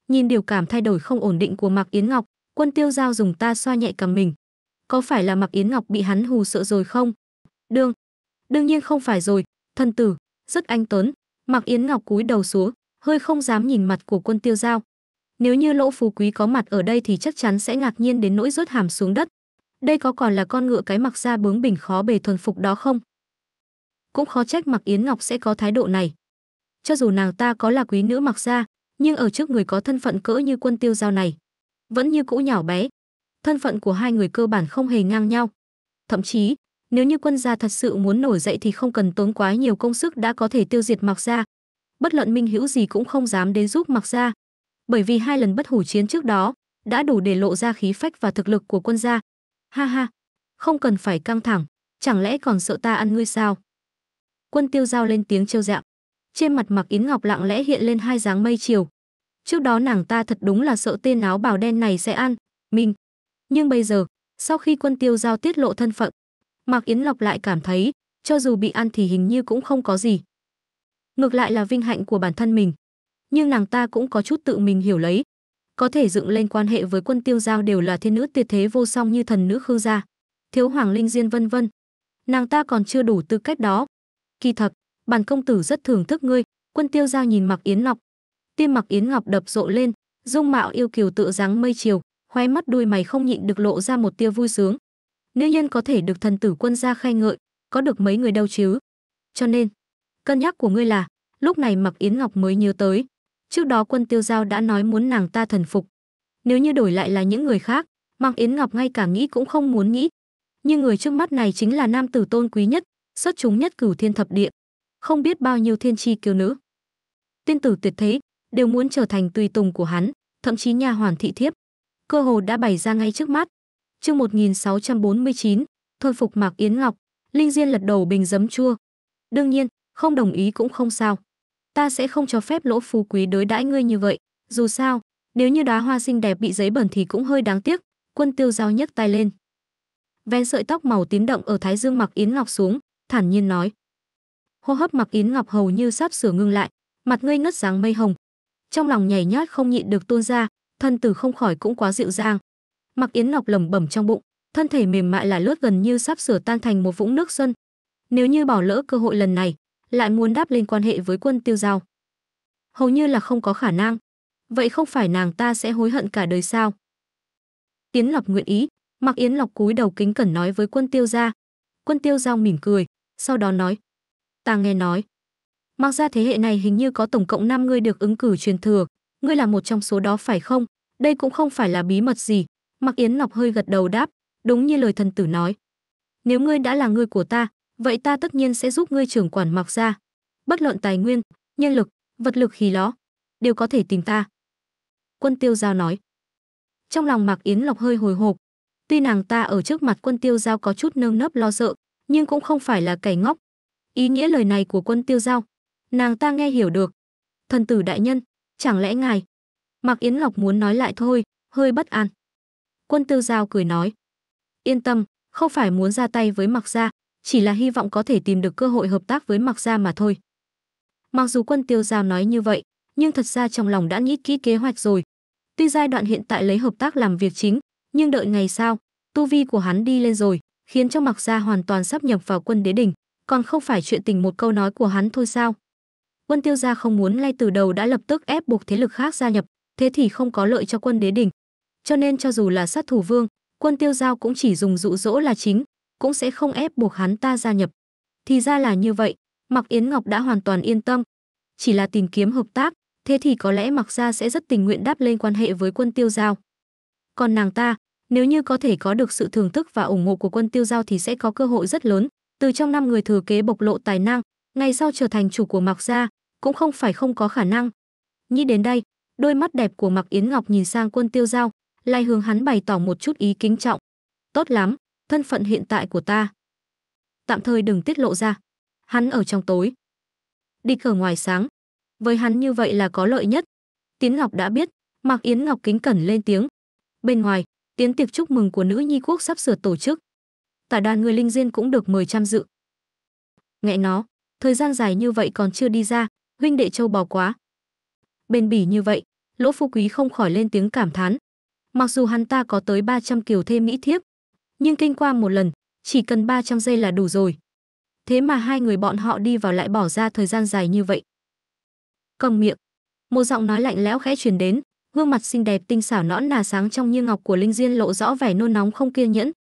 nhìn điều cảm thay đổi không ổn định của mạc yến ngọc quân tiêu giao dùng ta xoa nhẹ cầm mình có phải là mặc yến ngọc bị hắn hù sợ rồi không đương đương nhiên không phải rồi thân tử rất anh tuấn mặc yến ngọc cúi đầu xuống hơi không dám nhìn mặt của quân tiêu giao nếu như lỗ phú quý có mặt ở đây thì chắc chắn sẽ ngạc nhiên đến nỗi rớt hàm xuống đất đây có còn là con ngựa cái mặc ra bướng bỉnh khó bề thuần phục đó không cũng khó trách mặc yến ngọc sẽ có thái độ này cho dù nàng ta có là quý nữ mặc ra nhưng ở trước người có thân phận cỡ như quân tiêu giao này vẫn như cũ nhỏ bé thân phận của hai người cơ bản không hề ngang nhau thậm chí nếu như quân gia thật sự muốn nổi dậy thì không cần tốn quá nhiều công sức đã có thể tiêu diệt Mạc gia. Bất luận minh hữu gì cũng không dám đến giúp Mạc gia, bởi vì hai lần bất hủ chiến trước đó đã đủ để lộ ra khí phách và thực lực của quân gia. Ha ha, không cần phải căng thẳng, chẳng lẽ còn sợ ta ăn ngươi sao? Quân Tiêu Giao lên tiếng trêu ghẹo. Trên mặt Mạc Yến Ngọc lặng lẽ hiện lên hai dáng mây chiều. Trước đó nàng ta thật đúng là sợ tên áo bào đen này sẽ ăn mình. Nhưng bây giờ, sau khi Quân Tiêu Giao tiết lộ thân phận, Mạc Yến Lộc lại cảm thấy, cho dù bị ăn thì hình như cũng không có gì. Ngược lại là vinh hạnh của bản thân mình. Nhưng nàng ta cũng có chút tự mình hiểu lấy. Có thể dựng lên quan hệ với quân tiêu giao đều là thiên nữ tuyệt thế vô song như thần nữ khương gia, thiếu hoàng linh diên vân vân. Nàng ta còn chưa đủ tư cách đó. Kỳ thật, bản công tử rất thưởng thức ngươi, quân tiêu giao nhìn Mạc Yến Ngọc. Tim Mạc Yến Ngọc đập rộ lên, dung mạo yêu kiều tựa dáng mây chiều, khóe mắt đuôi mày không nhịn được lộ ra một tia vui sướng nữ nhân có thể được thần tử quân gia khen ngợi, có được mấy người đâu chứ? Cho nên, cân nhắc của ngươi là, lúc này mặc Yến Ngọc mới nhớ tới, trước đó quân tiêu giao đã nói muốn nàng ta thần phục. Nếu như đổi lại là những người khác, Mạc Yến Ngọc ngay cả nghĩ cũng không muốn nghĩ. Nhưng người trước mắt này chính là nam tử tôn quý nhất, xuất chúng nhất cửu thiên thập địa, không biết bao nhiêu thiên tri kiêu nữ. Tiên tử tuyệt thế, đều muốn trở thành tùy tùng của hắn, thậm chí nhà hoàn thị thiếp. Cơ hồ đã bày ra ngay trước mắt, Chương 1649, thôi phục Mạc Yến Ngọc, Linh Diên lật đầu bình giấm chua. Đương nhiên, không đồng ý cũng không sao. Ta sẽ không cho phép lỗ phú quý đối đãi ngươi như vậy, dù sao, nếu như đóa hoa xinh đẹp bị giấy bẩn thì cũng hơi đáng tiếc, quân tiêu giao nhấc tay lên. Ven sợi tóc màu tím động ở thái dương Mạc Yến Ngọc xuống, thản nhiên nói. Hô hấp Mạc Yến Ngọc hầu như sắp sửa ngưng lại, mặt ngươi ngất dáng mây hồng. Trong lòng nhảy nhót không nhịn được tuôn ra, thân tử không khỏi cũng quá dịu dàng, Mặc Yến Ngọc lẩm bẩm trong bụng, thân thể mềm mại là lướt gần như sắp sửa tan thành một vũng nước xuân. Nếu như bỏ lỡ cơ hội lần này, lại muốn đáp lên quan hệ với quân tiêu giao. Hầu như là không có khả năng. Vậy không phải nàng ta sẽ hối hận cả đời sao? Tiến Lọc nguyện ý, Mạc Yến lọc cúi đầu kính cẩn nói với quân tiêu gia. Quân tiêu giao mỉm cười, sau đó nói. Ta nghe nói. Mặc ra thế hệ này hình như có tổng cộng 5 người được ứng cử truyền thừa. Ngươi là một trong số đó phải không? Đây cũng không phải là bí mật gì, Mạc Yến Ngọc hơi gật đầu đáp, đúng như lời thần tử nói. Nếu ngươi đã là người của ta, vậy ta tất nhiên sẽ giúp ngươi trưởng quản Mặc gia. Bất luận tài nguyên, nhân lực, vật lực khí ló đều có thể tìm ta. Quân Tiêu Giao nói. Trong lòng Mạc Yến Lộc hơi hồi hộp, tuy nàng ta ở trước mặt quân Tiêu Giao có chút nơm nớp lo sợ, nhưng cũng không phải là kẻ ngốc. Ý nghĩa lời này của quân Tiêu Giao, nàng ta nghe hiểu được. Thần tử đại nhân, chẳng lẽ ngài? Mạc Yến Lộc muốn nói lại thôi, hơi bất an. Quân Tư Giao cười nói. Yên tâm, không phải muốn ra tay với Mặc Gia, chỉ là hy vọng có thể tìm được cơ hội hợp tác với Mặc Gia mà thôi. Mặc dù quân Tiêu Giao nói như vậy, nhưng thật ra trong lòng đã nghĩ kỹ kế hoạch rồi. Tuy giai đoạn hiện tại lấy hợp tác làm việc chính, nhưng đợi ngày sau, tu vi của hắn đi lên rồi, khiến cho Mặc Gia hoàn toàn sắp nhập vào quân đế Đình, còn không phải chuyện tình một câu nói của hắn thôi sao? Quân Tiêu Gia không muốn ngay từ đầu đã lập tức ép buộc thế lực khác gia nhập, thế thì không có lợi cho quân đế Đình cho nên cho dù là sát thủ vương, quân tiêu giao cũng chỉ dùng dụ dỗ là chính, cũng sẽ không ép buộc hắn ta gia nhập. Thì ra là như vậy, Mạc Yến Ngọc đã hoàn toàn yên tâm. Chỉ là tìm kiếm hợp tác, thế thì có lẽ Mạc Gia sẽ rất tình nguyện đáp lên quan hệ với quân tiêu giao. Còn nàng ta, nếu như có thể có được sự thưởng thức và ủng hộ của quân tiêu giao thì sẽ có cơ hội rất lớn, từ trong năm người thừa kế bộc lộ tài năng, ngày sau trở thành chủ của Mạc Gia, cũng không phải không có khả năng. Nghĩ đến đây, đôi mắt đẹp của Mạc Yến Ngọc nhìn sang quân tiêu giao, Lai hướng hắn bày tỏ một chút ý kính trọng. Tốt lắm, thân phận hiện tại của ta. Tạm thời đừng tiết lộ ra. Hắn ở trong tối. Đi cờ ngoài sáng. Với hắn như vậy là có lợi nhất. Tiến Ngọc đã biết, Mạc Yến Ngọc kính cẩn lên tiếng. Bên ngoài, tiến tiệc chúc mừng của nữ nhi quốc sắp sửa tổ chức. Tả đàn người linh duyên cũng được mời tham dự. Nghe nó, thời gian dài như vậy còn chưa đi ra, huynh đệ châu bò quá. Bên bỉ như vậy, lỗ phú quý không khỏi lên tiếng cảm thán. Mặc dù hắn ta có tới 300 kiều thê mỹ thiếp, nhưng kinh qua một lần, chỉ cần 300 giây là đủ rồi. Thế mà hai người bọn họ đi vào lại bỏ ra thời gian dài như vậy. Cầm miệng, một giọng nói lạnh lẽo khẽ truyền đến, gương mặt xinh đẹp tinh xảo nõn nà sáng trong như ngọc của Linh Diên lộ rõ vẻ nôn nóng không kiên nhẫn.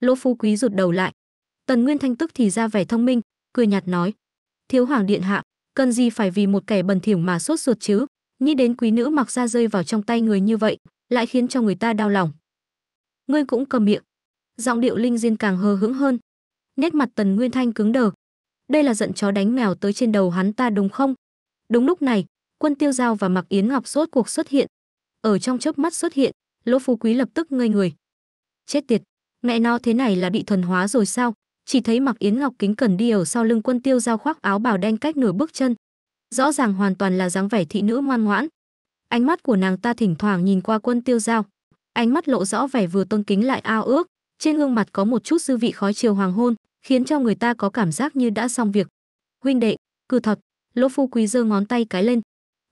Lỗ Phú Quý rụt đầu lại. Tần Nguyên Thanh tức thì ra vẻ thông minh, cười nhạt nói: "Thiếu hoàng điện hạ, cần gì phải vì một kẻ bần thiểu mà sốt ruột chứ, nghĩ đến quý nữ mặc ra rơi vào trong tay người như vậy, lại khiến cho người ta đau lòng. Ngươi cũng cầm miệng. Giọng điệu Linh Diên càng hờ hững hơn. Nét mặt Tần Nguyên Thanh cứng đờ. Đây là giận chó đánh mèo tới trên đầu hắn ta đúng không? Đúng lúc này, Quân Tiêu Giao và mặc Yến Ngọc sốt cuộc xuất hiện. Ở trong chớp mắt xuất hiện, Lỗ Phú Quý lập tức ngây người. Chết tiệt, mẹ nó thế này là bị thuần hóa rồi sao? Chỉ thấy mặc Yến Ngọc kính cẩn đi ở sau lưng Quân Tiêu Giao khoác áo bào đen cách nửa bước chân. Rõ ràng hoàn toàn là dáng vẻ thị nữ ngoan ngoãn, Ánh mắt của nàng ta thỉnh thoảng nhìn qua quân tiêu giao. Ánh mắt lộ rõ vẻ vừa tôn kính lại ao ước, trên gương mặt có một chút dư vị khói chiều hoàng hôn, khiến cho người ta có cảm giác như đã xong việc. Huynh đệ, cư thật, lỗ phu quý giơ ngón tay cái lên.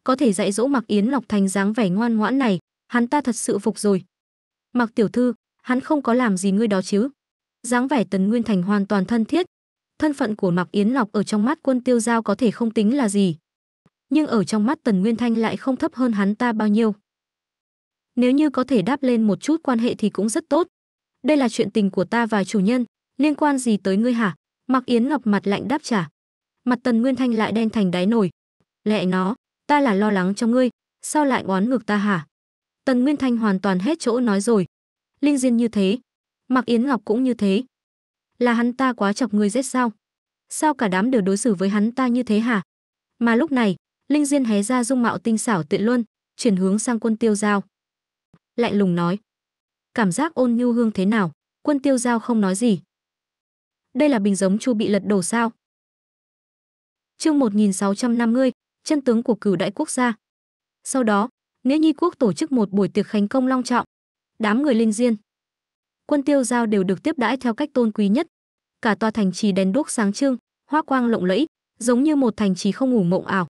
Có thể dạy dỗ mặc Yến Lọc thành dáng vẻ ngoan ngoãn này, hắn ta thật sự phục rồi. Mặc tiểu thư, hắn không có làm gì ngươi đó chứ. Dáng vẻ tần nguyên thành hoàn toàn thân thiết. Thân phận của mặc Yến Lọc ở trong mắt quân tiêu giao có thể không tính là gì, nhưng ở trong mắt Tần Nguyên Thanh lại không thấp hơn hắn ta bao nhiêu. Nếu như có thể đáp lên một chút quan hệ thì cũng rất tốt. Đây là chuyện tình của ta và chủ nhân, liên quan gì tới ngươi hả? Mặc Yến Ngọc mặt lạnh đáp trả. Mặt Tần Nguyên Thanh lại đen thành đáy nổi. Lẹ nó, ta là lo lắng cho ngươi, sao lại oán ngược ta hả? Tần Nguyên Thanh hoàn toàn hết chỗ nói rồi. Linh Diên như thế, Mạc Yến Ngọc cũng như thế. Là hắn ta quá chọc ngươi rét sao? Sao cả đám đều đối xử với hắn ta như thế hả? Mà lúc này, Linh Diên hé ra dung mạo tinh xảo tiện luân, chuyển hướng sang Quân Tiêu Giao. Lạnh lùng nói: "Cảm giác ôn nhu hương thế nào?" Quân Tiêu Giao không nói gì. "Đây là bình giống chu bị lật đổ sao?" Chương 1650, chân tướng của cửu đại quốc gia. Sau đó, Nghĩa Nhi quốc tổ chức một buổi tiệc khánh công long trọng. Đám người Linh Diên, Quân Tiêu Giao đều được tiếp đãi theo cách tôn quý nhất. Cả tòa thành trì đèn đuốc sáng trưng, hoa quang lộng lẫy, giống như một thành trì không ngủ mộng ảo,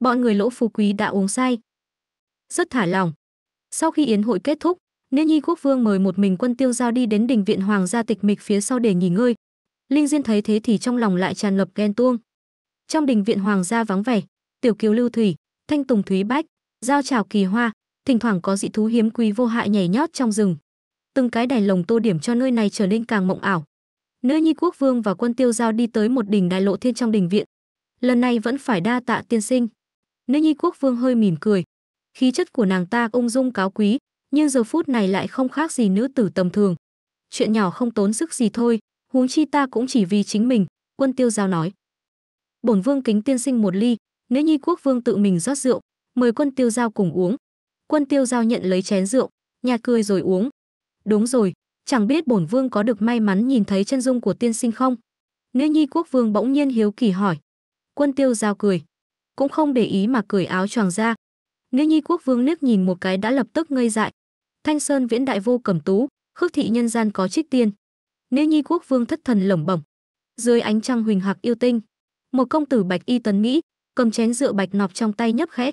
bọn người lỗ phú quý đã uống say. Rất thả lòng. Sau khi yến hội kết thúc, Ninh Nhi Quốc Vương mời một mình quân tiêu giao đi đến đình viện hoàng gia tịch mịch phía sau để nghỉ ngơi. Linh Diên thấy thế thì trong lòng lại tràn ngập ghen tuông. Trong đình viện hoàng gia vắng vẻ, tiểu kiều lưu thủy, thanh tùng thúy bách, giao trào kỳ hoa, thỉnh thoảng có dị thú hiếm quý vô hại nhảy nhót trong rừng. Từng cái đài lồng tô điểm cho nơi này trở nên càng mộng ảo. Nữ Nhi Quốc Vương và quân tiêu giao đi tới một đỉnh đài lộ thiên trong đình viện. Lần này vẫn phải đa tạ tiên sinh. Nữ nhi quốc vương hơi mỉm cười. Khí chất của nàng ta ung dung cáo quý, nhưng giờ phút này lại không khác gì nữ tử tầm thường. Chuyện nhỏ không tốn sức gì thôi, huống chi ta cũng chỉ vì chính mình, quân tiêu giao nói. Bổn vương kính tiên sinh một ly, nữ nhi quốc vương tự mình rót rượu, mời quân tiêu giao cùng uống. Quân tiêu giao nhận lấy chén rượu, nhạt cười rồi uống. Đúng rồi, chẳng biết bổn vương có được may mắn nhìn thấy chân dung của tiên sinh không? Nữ nhi quốc vương bỗng nhiên hiếu kỳ hỏi. Quân tiêu giao cười cũng không để ý mà cởi áo choàng ra. Nữ nhi quốc vương liếc nhìn một cái đã lập tức ngây dại. Thanh sơn viễn đại vô cẩm tú, khước thị nhân gian có trích tiên. Nữ nhi quốc vương thất thần lẩm bẩm. Dưới ánh trăng huỳnh hạc yêu tinh, một công tử bạch y tấn mỹ, cầm chén rượu bạch ngọc trong tay nhấp khẽ.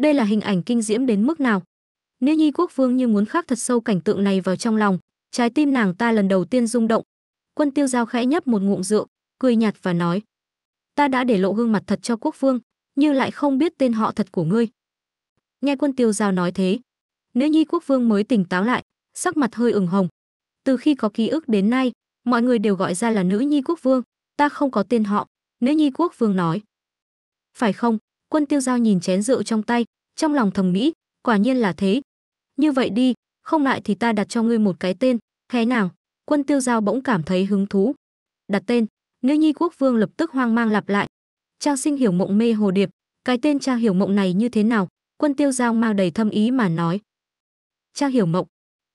Đây là hình ảnh kinh diễm đến mức nào? Nữ nhi quốc vương như muốn khắc thật sâu cảnh tượng này vào trong lòng, trái tim nàng ta lần đầu tiên rung động. Quân tiêu giao khẽ nhấp một ngụm rượu, cười nhạt và nói: "Ta đã để lộ gương mặt thật cho quốc vương, như lại không biết tên họ thật của ngươi. Nghe quân tiêu giao nói thế, nữ nhi quốc vương mới tỉnh táo lại, sắc mặt hơi ửng hồng. Từ khi có ký ức đến nay, mọi người đều gọi ra là nữ nhi quốc vương, ta không có tên họ, nữ nhi quốc vương nói. Phải không? Quân tiêu giao nhìn chén rượu trong tay, trong lòng thầm nghĩ, quả nhiên là thế. Như vậy đi, không lại thì ta đặt cho ngươi một cái tên, khé nào? Quân tiêu giao bỗng cảm thấy hứng thú. Đặt tên, nữ nhi quốc vương lập tức hoang mang lặp lại, Trang sinh hiểu mộng mê hồ điệp, cái tên Trang hiểu mộng này như thế nào? Quân tiêu giao mang đầy thâm ý mà nói. Trang hiểu mộng.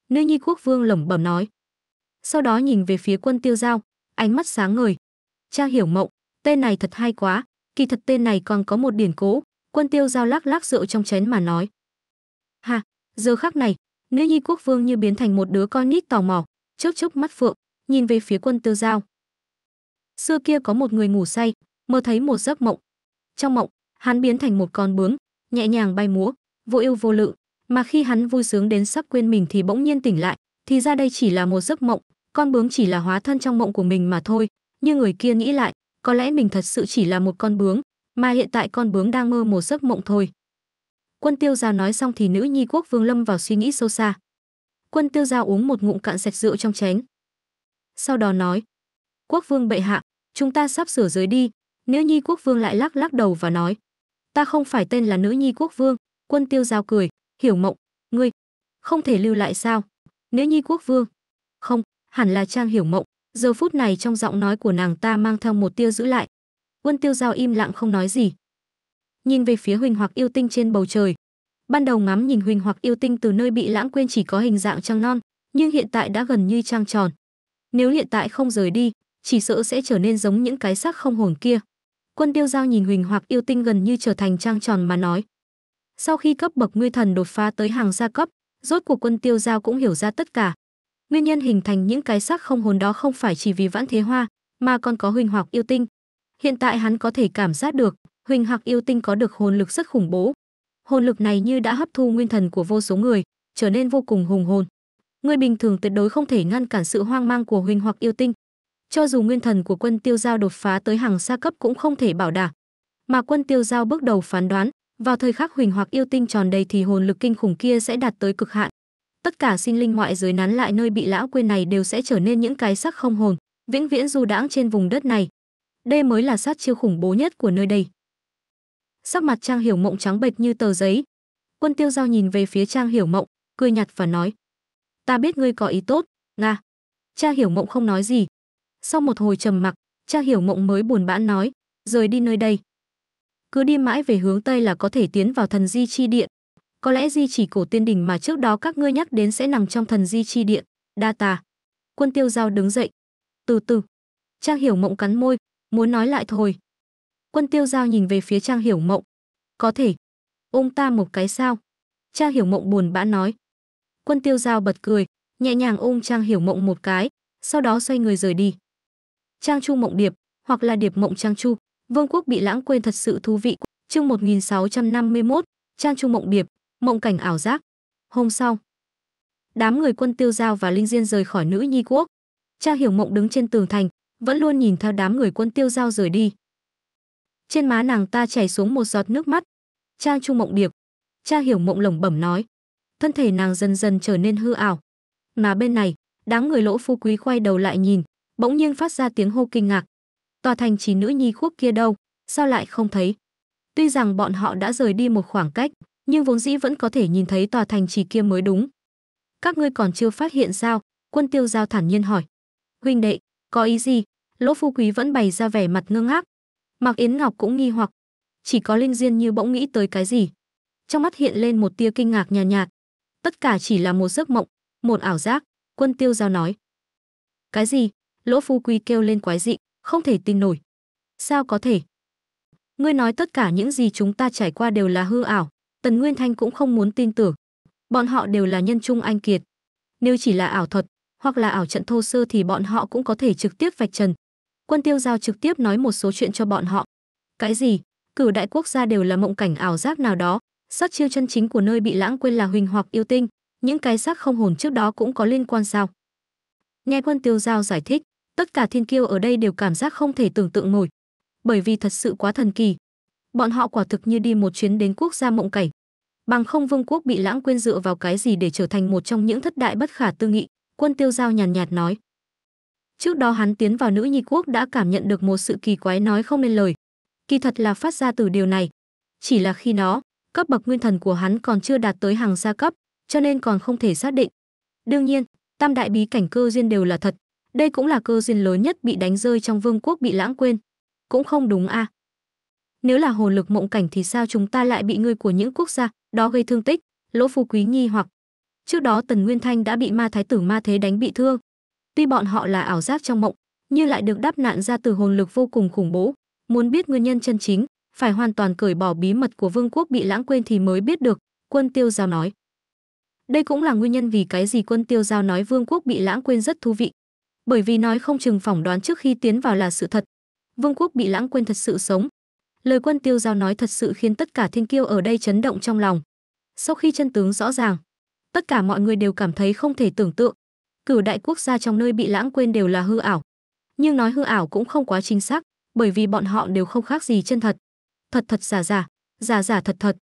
Nữ nhi quốc vương lẩm bẩm nói. Sau đó nhìn về phía quân tiêu giao, ánh mắt sáng ngời. Trang hiểu mộng, tên này thật hay quá, kỳ thật tên này còn có một điển cố. Quân tiêu giao lắc lắc rượu trong chén mà nói. Ha, giờ khắc này, nữ nhi quốc vương như biến thành một đứa con nít tò mò, chớp chớp mắt phượng, nhìn về phía quân tiêu giao. Xưa kia có một người ngủ say, mơ thấy một giấc mộng. Trong mộng, hắn biến thành một con bướm, nhẹ nhàng bay múa, vô ưu vô lự, mà khi hắn vui sướng đến sắp quên mình thì bỗng nhiên tỉnh lại, thì ra đây chỉ là một giấc mộng, con bướm chỉ là hóa thân trong mộng của mình mà thôi, như người kia nghĩ lại, có lẽ mình thật sự chỉ là một con bướm, mà hiện tại con bướm đang mơ một giấc mộng thôi. Quân Tiêu Giao nói xong thì nữ nhi quốc vương lâm vào suy nghĩ sâu xa. Quân Tiêu Giao uống một ngụm cạn sạch rượu trong chén. Sau đó nói, quốc vương bệ hạ, chúng ta sắp sửa rời đi, Nữ nhi quốc vương lại lắc lắc đầu và nói, ta không phải tên là nữ nhi quốc vương, quân tiêu giao cười, hiểu mộng, ngươi, không thể lưu lại sao? Nữ nhi quốc vương, không, hẳn là trang hiểu mộng, giờ phút này trong giọng nói của nàng ta mang theo một tia giữ lại. Quân tiêu giao im lặng không nói gì. Nhìn về phía huỳnh hoặc yêu tinh trên bầu trời, ban đầu ngắm nhìn huỳnh hoặc yêu tinh từ nơi bị lãng quên chỉ có hình dạng trăng non, nhưng hiện tại đã gần như trăng tròn. Nếu hiện tại không rời đi, chỉ sợ sẽ trở nên giống những cái xác không hồn kia quân tiêu giao nhìn huỳnh hoặc yêu tinh gần như trở thành trang tròn mà nói sau khi cấp bậc nguyên thần đột phá tới hàng gia cấp rốt cuộc quân tiêu giao cũng hiểu ra tất cả nguyên nhân hình thành những cái sắc không hồn đó không phải chỉ vì vãn thế hoa mà còn có huỳnh hoặc yêu tinh hiện tại hắn có thể cảm giác được huỳnh hoặc yêu tinh có được hồn lực rất khủng bố hồn lực này như đã hấp thu nguyên thần của vô số người trở nên vô cùng hùng hồn người bình thường tuyệt đối không thể ngăn cản sự hoang mang của huỳnh hoặc yêu tinh cho dù nguyên thần của quân tiêu giao đột phá tới hàng xa cấp cũng không thể bảo đảm. Mà quân tiêu giao bước đầu phán đoán, vào thời khắc huỳnh hoặc yêu tinh tròn đầy thì hồn lực kinh khủng kia sẽ đạt tới cực hạn. Tất cả sinh linh ngoại giới nán lại nơi bị lão quên này đều sẽ trở nên những cái sắc không hồn, vĩnh viễn du đãng trên vùng đất này. Đây mới là sát chiêu khủng bố nhất của nơi đây. Sắc mặt Trang Hiểu Mộng trắng bệch như tờ giấy. Quân Tiêu Giao nhìn về phía Trang Hiểu Mộng, cười nhạt và nói: "Ta biết ngươi có ý tốt, nga." cha Hiểu Mộng không nói gì, sau một hồi trầm mặc, cha hiểu mộng mới buồn bã nói, rời đi nơi đây. Cứ đi mãi về hướng Tây là có thể tiến vào thần di chi điện. Có lẽ di chỉ cổ tiên đình mà trước đó các ngươi nhắc đến sẽ nằm trong thần di chi điện. Đa tà. Quân tiêu giao đứng dậy. Từ từ. Trang hiểu mộng cắn môi, muốn nói lại thôi. Quân tiêu giao nhìn về phía trang hiểu mộng. Có thể. Ôm ta một cái sao. Trang hiểu mộng buồn bã nói. Quân tiêu giao bật cười, nhẹ nhàng ôm trang hiểu mộng một cái, sau đó xoay người rời đi. Trang Chu Mộng Điệp hoặc là Điệp Mộng Trang Chu, Vương quốc bị lãng quên thật sự thú vị. Chương 1651, Trang Chu Mộng Điệp, Mộng cảnh ảo giác. Hôm sau, đám người quân tiêu giao và Linh Diên rời khỏi nữ nhi quốc. Trang Hiểu Mộng đứng trên tường thành, vẫn luôn nhìn theo đám người quân tiêu giao rời đi. Trên má nàng ta chảy xuống một giọt nước mắt. Trang Chu Mộng Điệp, Trang Hiểu Mộng lẩm bẩm nói, thân thể nàng dần dần trở nên hư ảo. Mà bên này, đám người lỗ phu quý quay đầu lại nhìn, bỗng nhiên phát ra tiếng hô kinh ngạc. Tòa thành chỉ nữ nhi khúc kia đâu, sao lại không thấy? Tuy rằng bọn họ đã rời đi một khoảng cách, nhưng vốn dĩ vẫn có thể nhìn thấy tòa thành chỉ kia mới đúng. Các ngươi còn chưa phát hiện sao? Quân tiêu giao thản nhiên hỏi. Huynh đệ, có ý gì? Lỗ phu quý vẫn bày ra vẻ mặt ngơ ngác. Mạc Yến Ngọc cũng nghi hoặc. Chỉ có Linh Diên như bỗng nghĩ tới cái gì. Trong mắt hiện lên một tia kinh ngạc nhạt, nhạt. Tất cả chỉ là một giấc mộng, một ảo giác, quân tiêu giao nói. Cái gì? Lỗ Phu Quy kêu lên quái dị, không thể tin nổi. Sao có thể? Ngươi nói tất cả những gì chúng ta trải qua đều là hư ảo, Tần Nguyên Thanh cũng không muốn tin tưởng. Bọn họ đều là nhân trung anh kiệt. Nếu chỉ là ảo thuật, hoặc là ảo trận thô sơ thì bọn họ cũng có thể trực tiếp vạch trần. Quân Tiêu Giao trực tiếp nói một số chuyện cho bọn họ. Cái gì? Cửu đại quốc gia đều là mộng cảnh ảo giác nào đó, sát chiêu chân chính của nơi bị lãng quên là huỳnh hoặc yêu tinh, những cái xác không hồn trước đó cũng có liên quan sao? Nghe Quân Tiêu Giao giải thích, Tất cả thiên kiêu ở đây đều cảm giác không thể tưởng tượng nổi, bởi vì thật sự quá thần kỳ. Bọn họ quả thực như đi một chuyến đến quốc gia mộng cảnh. Bằng không vương quốc bị lãng quên dựa vào cái gì để trở thành một trong những thất đại bất khả tư nghị, quân tiêu giao nhàn nhạt, nhạt nói. Trước đó hắn tiến vào nữ nhi quốc đã cảm nhận được một sự kỳ quái nói không nên lời. Kỳ thật là phát ra từ điều này. Chỉ là khi nó cấp bậc nguyên thần của hắn còn chưa đạt tới hàng gia cấp, cho nên còn không thể xác định. Đương nhiên, tam đại bí cảnh cơ duyên đều là thật. Đây cũng là cơ duyên lớn nhất bị đánh rơi trong vương quốc bị lãng quên. Cũng không đúng a. À. Nếu là hồn lực mộng cảnh thì sao chúng ta lại bị người của những quốc gia đó gây thương tích, lỗ phù quý nhi hoặc trước đó Tần Nguyên Thanh đã bị ma thái tử ma thế đánh bị thương. Tuy bọn họ là ảo giác trong mộng, nhưng lại được đáp nạn ra từ hồn lực vô cùng khủng bố. Muốn biết nguyên nhân chân chính, phải hoàn toàn cởi bỏ bí mật của vương quốc bị lãng quên thì mới biết được, quân tiêu giao nói. Đây cũng là nguyên nhân vì cái gì quân tiêu giao nói vương quốc bị lãng quên rất thú vị, bởi vì nói không chừng phỏng đoán trước khi tiến vào là sự thật vương quốc bị lãng quên thật sự sống lời quân tiêu giao nói thật sự khiến tất cả thiên kiêu ở đây chấn động trong lòng sau khi chân tướng rõ ràng tất cả mọi người đều cảm thấy không thể tưởng tượng cửu đại quốc gia trong nơi bị lãng quên đều là hư ảo nhưng nói hư ảo cũng không quá chính xác bởi vì bọn họ đều không khác gì chân thật thật thật giả giả giả giả thật thật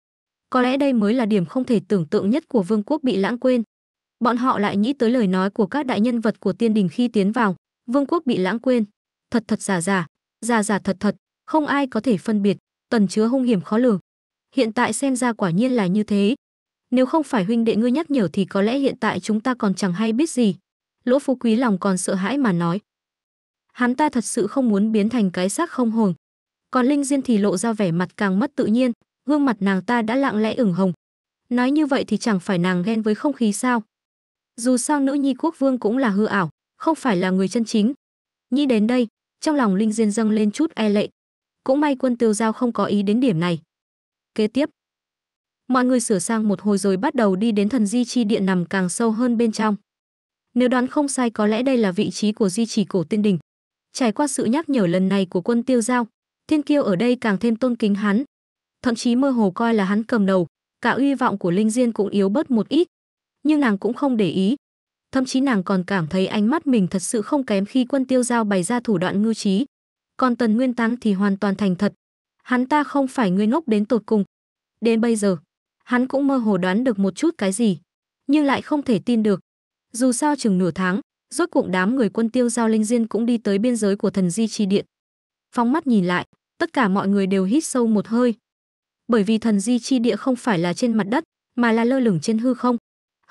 có lẽ đây mới là điểm không thể tưởng tượng nhất của vương quốc bị lãng quên bọn họ lại nghĩ tới lời nói của các đại nhân vật của tiên đình khi tiến vào vương quốc bị lãng quên thật thật giả giả giả giả thật thật không ai có thể phân biệt tần chứa hung hiểm khó lường hiện tại xem ra quả nhiên là như thế nếu không phải huynh đệ ngươi nhắc nhở thì có lẽ hiện tại chúng ta còn chẳng hay biết gì lỗ phú quý lòng còn sợ hãi mà nói hắn ta thật sự không muốn biến thành cái xác không hồn còn linh diên thì lộ ra vẻ mặt càng mất tự nhiên gương mặt nàng ta đã lặng lẽ ửng hồng nói như vậy thì chẳng phải nàng ghen với không khí sao dù sao nữ nhi quốc vương cũng là hư ảo không phải là người chân chính nhi đến đây trong lòng linh diên dâng lên chút e lệ cũng may quân tiêu giao không có ý đến điểm này kế tiếp mọi người sửa sang một hồi rồi bắt đầu đi đến thần di chi điện nằm càng sâu hơn bên trong nếu đoán không sai có lẽ đây là vị trí của di trì cổ tiên đình trải qua sự nhắc nhở lần này của quân tiêu giao thiên kiêu ở đây càng thêm tôn kính hắn thậm chí mơ hồ coi là hắn cầm đầu cả uy vọng của linh diên cũng yếu bớt một ít nhưng nàng cũng không để ý. Thậm chí nàng còn cảm thấy ánh mắt mình thật sự không kém khi quân tiêu giao bày ra thủ đoạn ngưu trí. Còn tần nguyên tăng thì hoàn toàn thành thật. Hắn ta không phải người ngốc đến tột cùng. Đến bây giờ, hắn cũng mơ hồ đoán được một chút cái gì, nhưng lại không thể tin được. Dù sao chừng nửa tháng, rốt cuộc đám người quân tiêu giao linh diên cũng đi tới biên giới của thần di chi điện. Phóng mắt nhìn lại, tất cả mọi người đều hít sâu một hơi. Bởi vì thần di chi địa không phải là trên mặt đất, mà là lơ lửng trên hư không,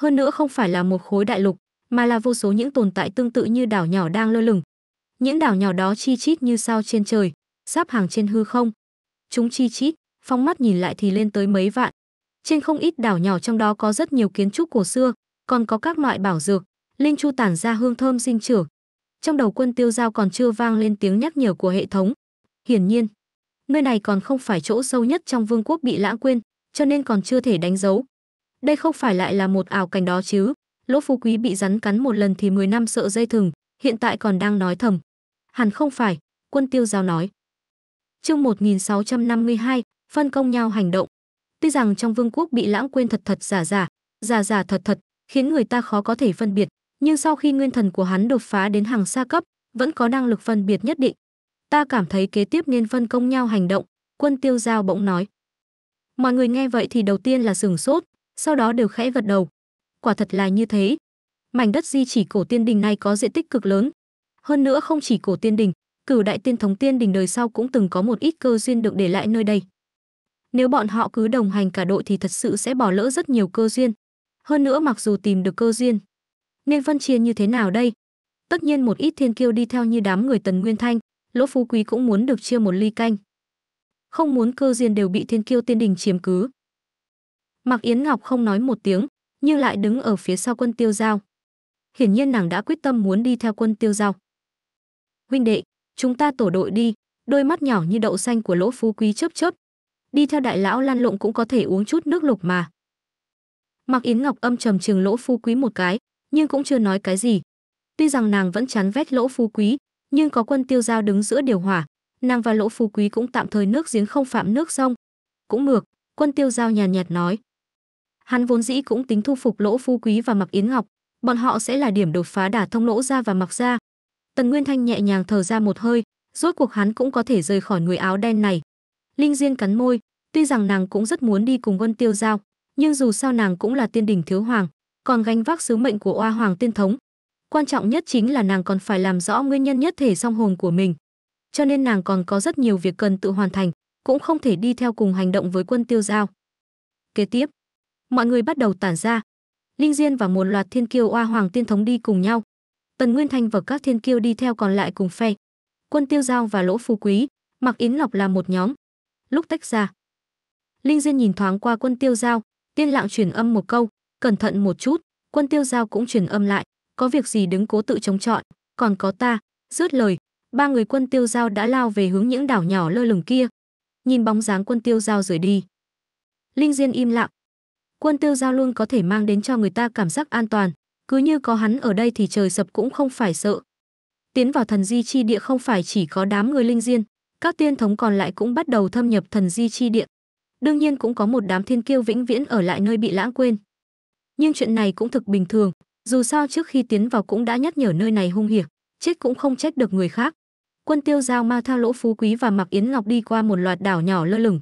hơn nữa không phải là một khối đại lục mà là vô số những tồn tại tương tự như đảo nhỏ đang lơ lửng những đảo nhỏ đó chi chít như sao trên trời sắp hàng trên hư không chúng chi chít phóng mắt nhìn lại thì lên tới mấy vạn trên không ít đảo nhỏ trong đó có rất nhiều kiến trúc cổ xưa còn có các loại bảo dược linh chu tản ra hương thơm sinh trưởng trong đầu quân tiêu giao còn chưa vang lên tiếng nhắc nhở của hệ thống hiển nhiên nơi này còn không phải chỗ sâu nhất trong vương quốc bị lãng quên cho nên còn chưa thể đánh dấu đây không phải lại là một ảo cảnh đó chứ? Lỗ Phú Quý bị rắn cắn một lần thì 10 năm sợ dây thừng, hiện tại còn đang nói thầm. Hẳn không phải, quân tiêu giao nói. Chương 1652, phân công nhau hành động. Tuy rằng trong vương quốc bị lãng quên thật thật giả giả, giả giả thật thật, khiến người ta khó có thể phân biệt, nhưng sau khi nguyên thần của hắn đột phá đến hàng xa cấp, vẫn có năng lực phân biệt nhất định. Ta cảm thấy kế tiếp nên phân công nhau hành động, quân tiêu giao bỗng nói. Mọi người nghe vậy thì đầu tiên là sửng sốt, sau đó đều khẽ gật đầu. Quả thật là như thế. Mảnh đất di chỉ cổ tiên đình này có diện tích cực lớn. Hơn nữa không chỉ cổ tiên đình, cửu đại tiên thống tiên đình đời sau cũng từng có một ít cơ duyên được để lại nơi đây. Nếu bọn họ cứ đồng hành cả đội thì thật sự sẽ bỏ lỡ rất nhiều cơ duyên. Hơn nữa mặc dù tìm được cơ duyên, nên phân chia như thế nào đây? Tất nhiên một ít thiên kiêu đi theo như đám người Tần Nguyên Thanh, Lỗ Phú Quý cũng muốn được chia một ly canh. Không muốn cơ duyên đều bị thiên kiêu tiên đình chiếm cứ. Mạc Yến Ngọc không nói một tiếng, nhưng lại đứng ở phía sau quân tiêu giao. Hiển nhiên nàng đã quyết tâm muốn đi theo quân tiêu giao. Huynh đệ, chúng ta tổ đội đi, đôi mắt nhỏ như đậu xanh của lỗ phú quý chớp chớp. Đi theo đại lão lan lộn cũng có thể uống chút nước lục mà. Mạc Yến Ngọc âm trầm trường lỗ Phu quý một cái, nhưng cũng chưa nói cái gì. Tuy rằng nàng vẫn chán vét lỗ Phu quý, nhưng có quân tiêu giao đứng giữa điều hòa, nàng và lỗ Phu quý cũng tạm thời nước giếng không phạm nước sông. Cũng ngược, quân tiêu giao nhàn nhạt nói. Hắn vốn dĩ cũng tính thu phục Lỗ Phu Quý và Mạc Yến Ngọc, bọn họ sẽ là điểm đột phá đả thông Lỗ ra và Mạc ra. Tần Nguyên Thanh nhẹ nhàng thở ra một hơi, rốt cuộc hắn cũng có thể rời khỏi người áo đen này. Linh Diên cắn môi, tuy rằng nàng cũng rất muốn đi cùng quân Tiêu Giao, nhưng dù sao nàng cũng là tiên đỉnh thiếu hoàng, còn gánh vác sứ mệnh của Oa Hoàng Tiên Thống. Quan trọng nhất chính là nàng còn phải làm rõ nguyên nhân nhất thể song hồn của mình. Cho nên nàng còn có rất nhiều việc cần tự hoàn thành, cũng không thể đi theo cùng hành động với quân tiêu giao. Kế tiếp, mọi người bắt đầu tản ra linh diên và một loạt thiên kiêu oa hoàng tiên thống đi cùng nhau tần nguyên thanh và các thiên kiêu đi theo còn lại cùng phe quân tiêu giao và lỗ phú quý mặc yến lộc là một nhóm lúc tách ra linh diên nhìn thoáng qua quân tiêu giao tiên lạo truyền âm một câu cẩn thận một chút quân tiêu giao cũng truyền âm lại có việc gì đứng cố tự chống chọi còn có ta rớt lời ba người quân tiêu giao đã lao về hướng những đảo nhỏ lơ lửng kia nhìn bóng dáng quân tiêu giao rời đi linh diên im lặng Quân Tiêu Giao luôn có thể mang đến cho người ta cảm giác an toàn, cứ như có hắn ở đây thì trời sập cũng không phải sợ. Tiến vào thần di chi địa không phải chỉ có đám người linh diên, các tiên thống còn lại cũng bắt đầu thâm nhập thần di chi địa. Đương nhiên cũng có một đám thiên kiêu vĩnh viễn ở lại nơi bị lãng quên. Nhưng chuyện này cũng thực bình thường, dù sao trước khi tiến vào cũng đã nhắc nhở nơi này hung hiểm, chết cũng không chết được người khác. Quân Tiêu Giao mang theo Lỗ Phú Quý và mặc Yến Ngọc đi qua một loạt đảo nhỏ lơ lửng.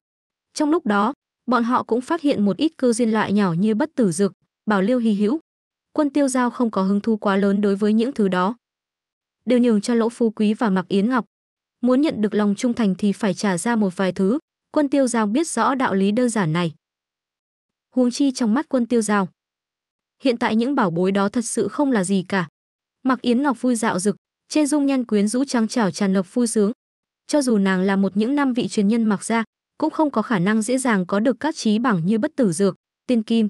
Trong lúc đó, Bọn họ cũng phát hiện một ít cư duyên loại nhỏ như bất tử dược, bảo liêu hy hữu. Quân tiêu giao không có hứng thú quá lớn đối với những thứ đó. Đều nhường cho lỗ phú quý và mặc yến ngọc. Muốn nhận được lòng trung thành thì phải trả ra một vài thứ. Quân tiêu giao biết rõ đạo lý đơn giản này. Huống chi trong mắt quân tiêu giao. Hiện tại những bảo bối đó thật sự không là gì cả. Mặc yến ngọc vui dạo rực, trên dung nhan quyến rũ trắng trảo tràn ngập vui sướng. Cho dù nàng là một những năm vị truyền nhân mặc ra, cũng không có khả năng dễ dàng có được các trí bảng như bất tử dược, tiên kim.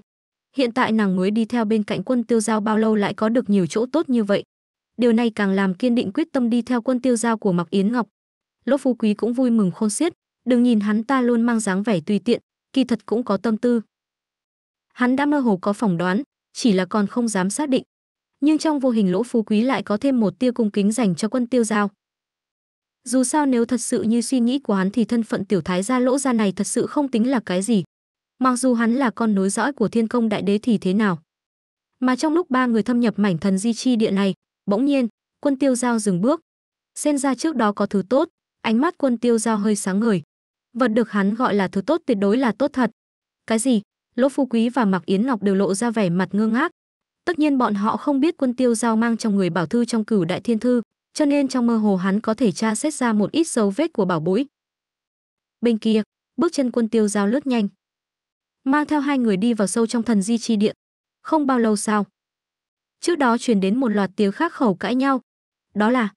Hiện tại nàng mới đi theo bên cạnh quân tiêu giao bao lâu lại có được nhiều chỗ tốt như vậy. Điều này càng làm kiên định quyết tâm đi theo quân tiêu giao của Mạc Yến Ngọc. Lỗ Phú Quý cũng vui mừng khôn xiết, đừng nhìn hắn ta luôn mang dáng vẻ tùy tiện, kỳ thật cũng có tâm tư. Hắn đã mơ hồ có phỏng đoán, chỉ là còn không dám xác định. Nhưng trong vô hình Lỗ Phú Quý lại có thêm một tia cung kính dành cho quân tiêu giao dù sao nếu thật sự như suy nghĩ của hắn thì thân phận tiểu thái gia lỗ gia này thật sự không tính là cái gì mặc dù hắn là con nối dõi của thiên công đại đế thì thế nào mà trong lúc ba người thâm nhập mảnh thần di chi địa này bỗng nhiên quân tiêu giao dừng bước xen ra trước đó có thứ tốt ánh mắt quân tiêu giao hơi sáng ngời vật được hắn gọi là thứ tốt tuyệt đối là tốt thật cái gì lỗ phú quý và mạc yến ngọc đều lộ ra vẻ mặt ngơ ngác tất nhiên bọn họ không biết quân tiêu giao mang trong người bảo thư trong cửu đại thiên thư cho nên trong mơ hồ hắn có thể tra xét ra một ít dấu vết của bảo bối. Bên kia, bước chân quân tiêu giao lướt nhanh. Mang theo hai người đi vào sâu trong thần di chi điện. Không bao lâu sau. Trước đó truyền đến một loạt tiếng khác khẩu cãi nhau. Đó là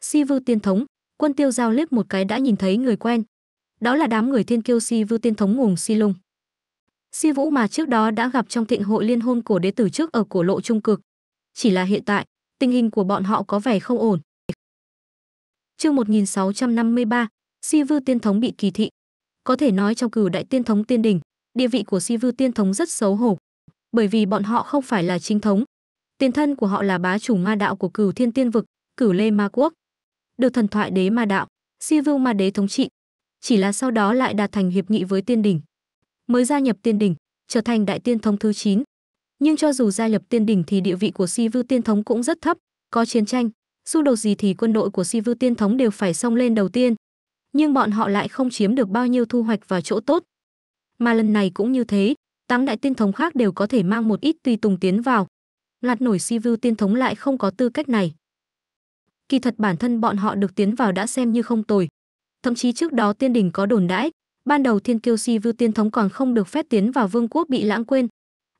Si Vư Tiên Thống, quân tiêu giao liếc một cái đã nhìn thấy người quen. Đó là đám người thiên kiêu Si Vư Tiên Thống ngùng Si Lung. Si Vũ mà trước đó đã gặp trong thịnh hội liên hôn của đế tử trước ở cổ lộ trung cực. Chỉ là hiện tại, tình hình của bọn họ có vẻ không ổn. Chương 1653, Si Vư Tiên Thống bị kỳ thị. Có thể nói trong cửu đại tiên thống tiên đỉnh địa vị của Si Vư Tiên Thống rất xấu hổ, bởi vì bọn họ không phải là chính thống. Tiền thân của họ là bá chủ ma đạo của cửu thiên tiên vực, cửu lê ma quốc. Được thần thoại đế ma đạo, Si Vư ma đế thống trị. Chỉ là sau đó lại đạt thành hiệp nghị với tiên đỉnh Mới gia nhập tiên đỉnh trở thành đại tiên thống thứ 9, nhưng cho dù gia nhập tiên đỉnh thì địa vị của si vư tiên thống cũng rất thấp có chiến tranh xung đột gì thì quân đội của si vư tiên thống đều phải xông lên đầu tiên nhưng bọn họ lại không chiếm được bao nhiêu thu hoạch và chỗ tốt mà lần này cũng như thế tám đại tiên thống khác đều có thể mang một ít tùy tùng tiến vào ngạt nổi si vư tiên thống lại không có tư cách này kỳ thật bản thân bọn họ được tiến vào đã xem như không tồi thậm chí trước đó tiên đỉnh có đồn đãi ban đầu thiên kiêu si vư tiên thống còn không được phép tiến vào vương quốc bị lãng quên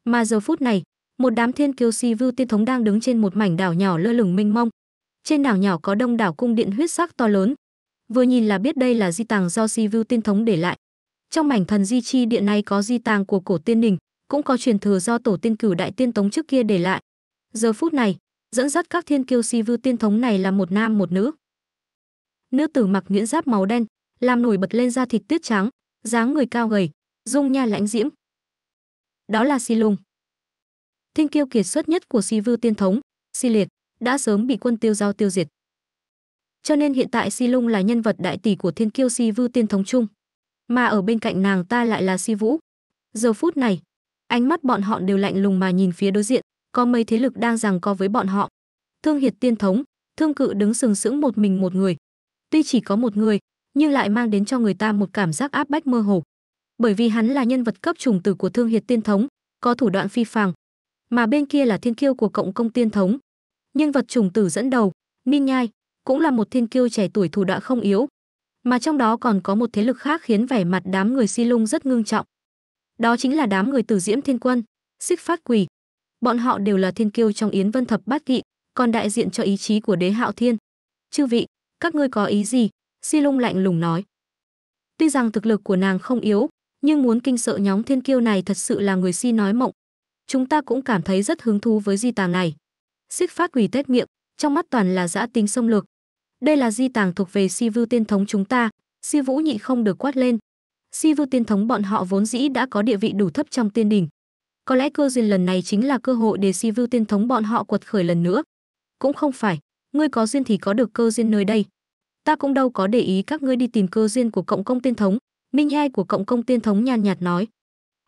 mà giờ phút này, một đám thiên kiêu si vưu tiên thống đang đứng trên một mảnh đảo nhỏ lơ lửng mênh mông. Trên đảo nhỏ có đông đảo cung điện huyết sắc to lớn. Vừa nhìn là biết đây là di tàng do si vưu tiên thống để lại. Trong mảnh thần di chi điện này có di tàng của cổ tiên đình, cũng có truyền thừa do tổ tiên cửu đại tiên tống trước kia để lại. Giờ phút này, dẫn dắt các thiên kiêu si vưu tiên thống này là một nam một nữ. Nữ tử mặc nguyễn giáp màu đen, làm nổi bật lên da thịt tuyết trắng, dáng người cao gầy, dung nha lãnh diễm, đó là Si Lung. Thiên kiêu kiệt xuất nhất của Si Vưu Tiên Thống, Si Liệt, đã sớm bị quân tiêu giao tiêu diệt. Cho nên hiện tại Si Lung là nhân vật đại tỷ của thiên kiêu Si Vưu Tiên Thống chung. Mà ở bên cạnh nàng ta lại là Si Vũ. Giờ phút này, ánh mắt bọn họ đều lạnh lùng mà nhìn phía đối diện, có mấy thế lực đang giằng co với bọn họ. Thương Hiệt Tiên Thống, Thương Cự đứng sừng sững một mình một người. Tuy chỉ có một người, nhưng lại mang đến cho người ta một cảm giác áp bách mơ hồ bởi vì hắn là nhân vật cấp trùng tử của Thương Hiệt Tiên Thống, có thủ đoạn phi phàng. Mà bên kia là thiên kiêu của Cộng Công Tiên Thống. Nhân vật trùng tử dẫn đầu, Ninh Nhai, cũng là một thiên kiêu trẻ tuổi thủ đoạn không yếu, mà trong đó còn có một thế lực khác khiến vẻ mặt đám người Si Lung rất ngưng trọng. Đó chính là đám người Tử Diễm Thiên Quân, Xích Phát quỳ Bọn họ đều là thiên kiêu trong Yến Vân Thập Bát Kỵ, còn đại diện cho ý chí của Đế Hạo Thiên. "Chư vị, các ngươi có ý gì?" Si Lung lạnh lùng nói. Tuy rằng thực lực của nàng không yếu, nhưng muốn kinh sợ nhóm thiên kiêu này thật sự là người si nói mộng. Chúng ta cũng cảm thấy rất hứng thú với di tàng này. Xích phát quỷ tết miệng, trong mắt toàn là dã tính xâm lược. Đây là di tàng thuộc về si vưu tiên thống chúng ta, si vũ nhị không được quát lên. Si vưu tiên thống bọn họ vốn dĩ đã có địa vị đủ thấp trong tiên đỉnh. Có lẽ cơ duyên lần này chính là cơ hội để si vưu tiên thống bọn họ quật khởi lần nữa. Cũng không phải, ngươi có duyên thì có được cơ duyên nơi đây. Ta cũng đâu có để ý các ngươi đi tìm cơ duyên của cộng công tiên thống, Minh Hai của cộng công tiên thống nhàn nhạt nói.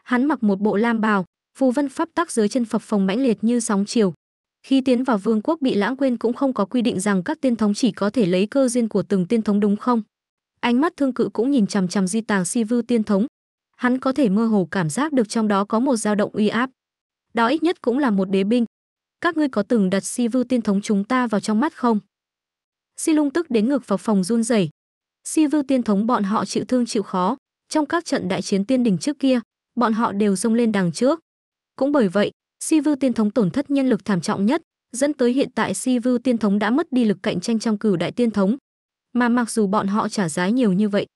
Hắn mặc một bộ lam bào, phù vân pháp tắc dưới chân phập phồng mãnh liệt như sóng chiều. Khi tiến vào vương quốc bị lãng quên cũng không có quy định rằng các tiên thống chỉ có thể lấy cơ duyên của từng tiên thống đúng không? Ánh mắt thương cự cũng nhìn chằm chằm di tàng si vư tiên thống. Hắn có thể mơ hồ cảm giác được trong đó có một dao động uy áp. Đó ít nhất cũng là một đế binh. Các ngươi có từng đặt si vư tiên thống chúng ta vào trong mắt không? Si lung tức đến ngược vào phòng run rẩy, si vưu tiên thống bọn họ chịu thương chịu khó trong các trận đại chiến tiên đỉnh trước kia bọn họ đều xông lên đằng trước cũng bởi vậy si vưu tiên thống tổn thất nhân lực thảm trọng nhất dẫn tới hiện tại si vưu tiên thống đã mất đi lực cạnh tranh trong cửu đại tiên thống mà mặc dù bọn họ trả giá nhiều như vậy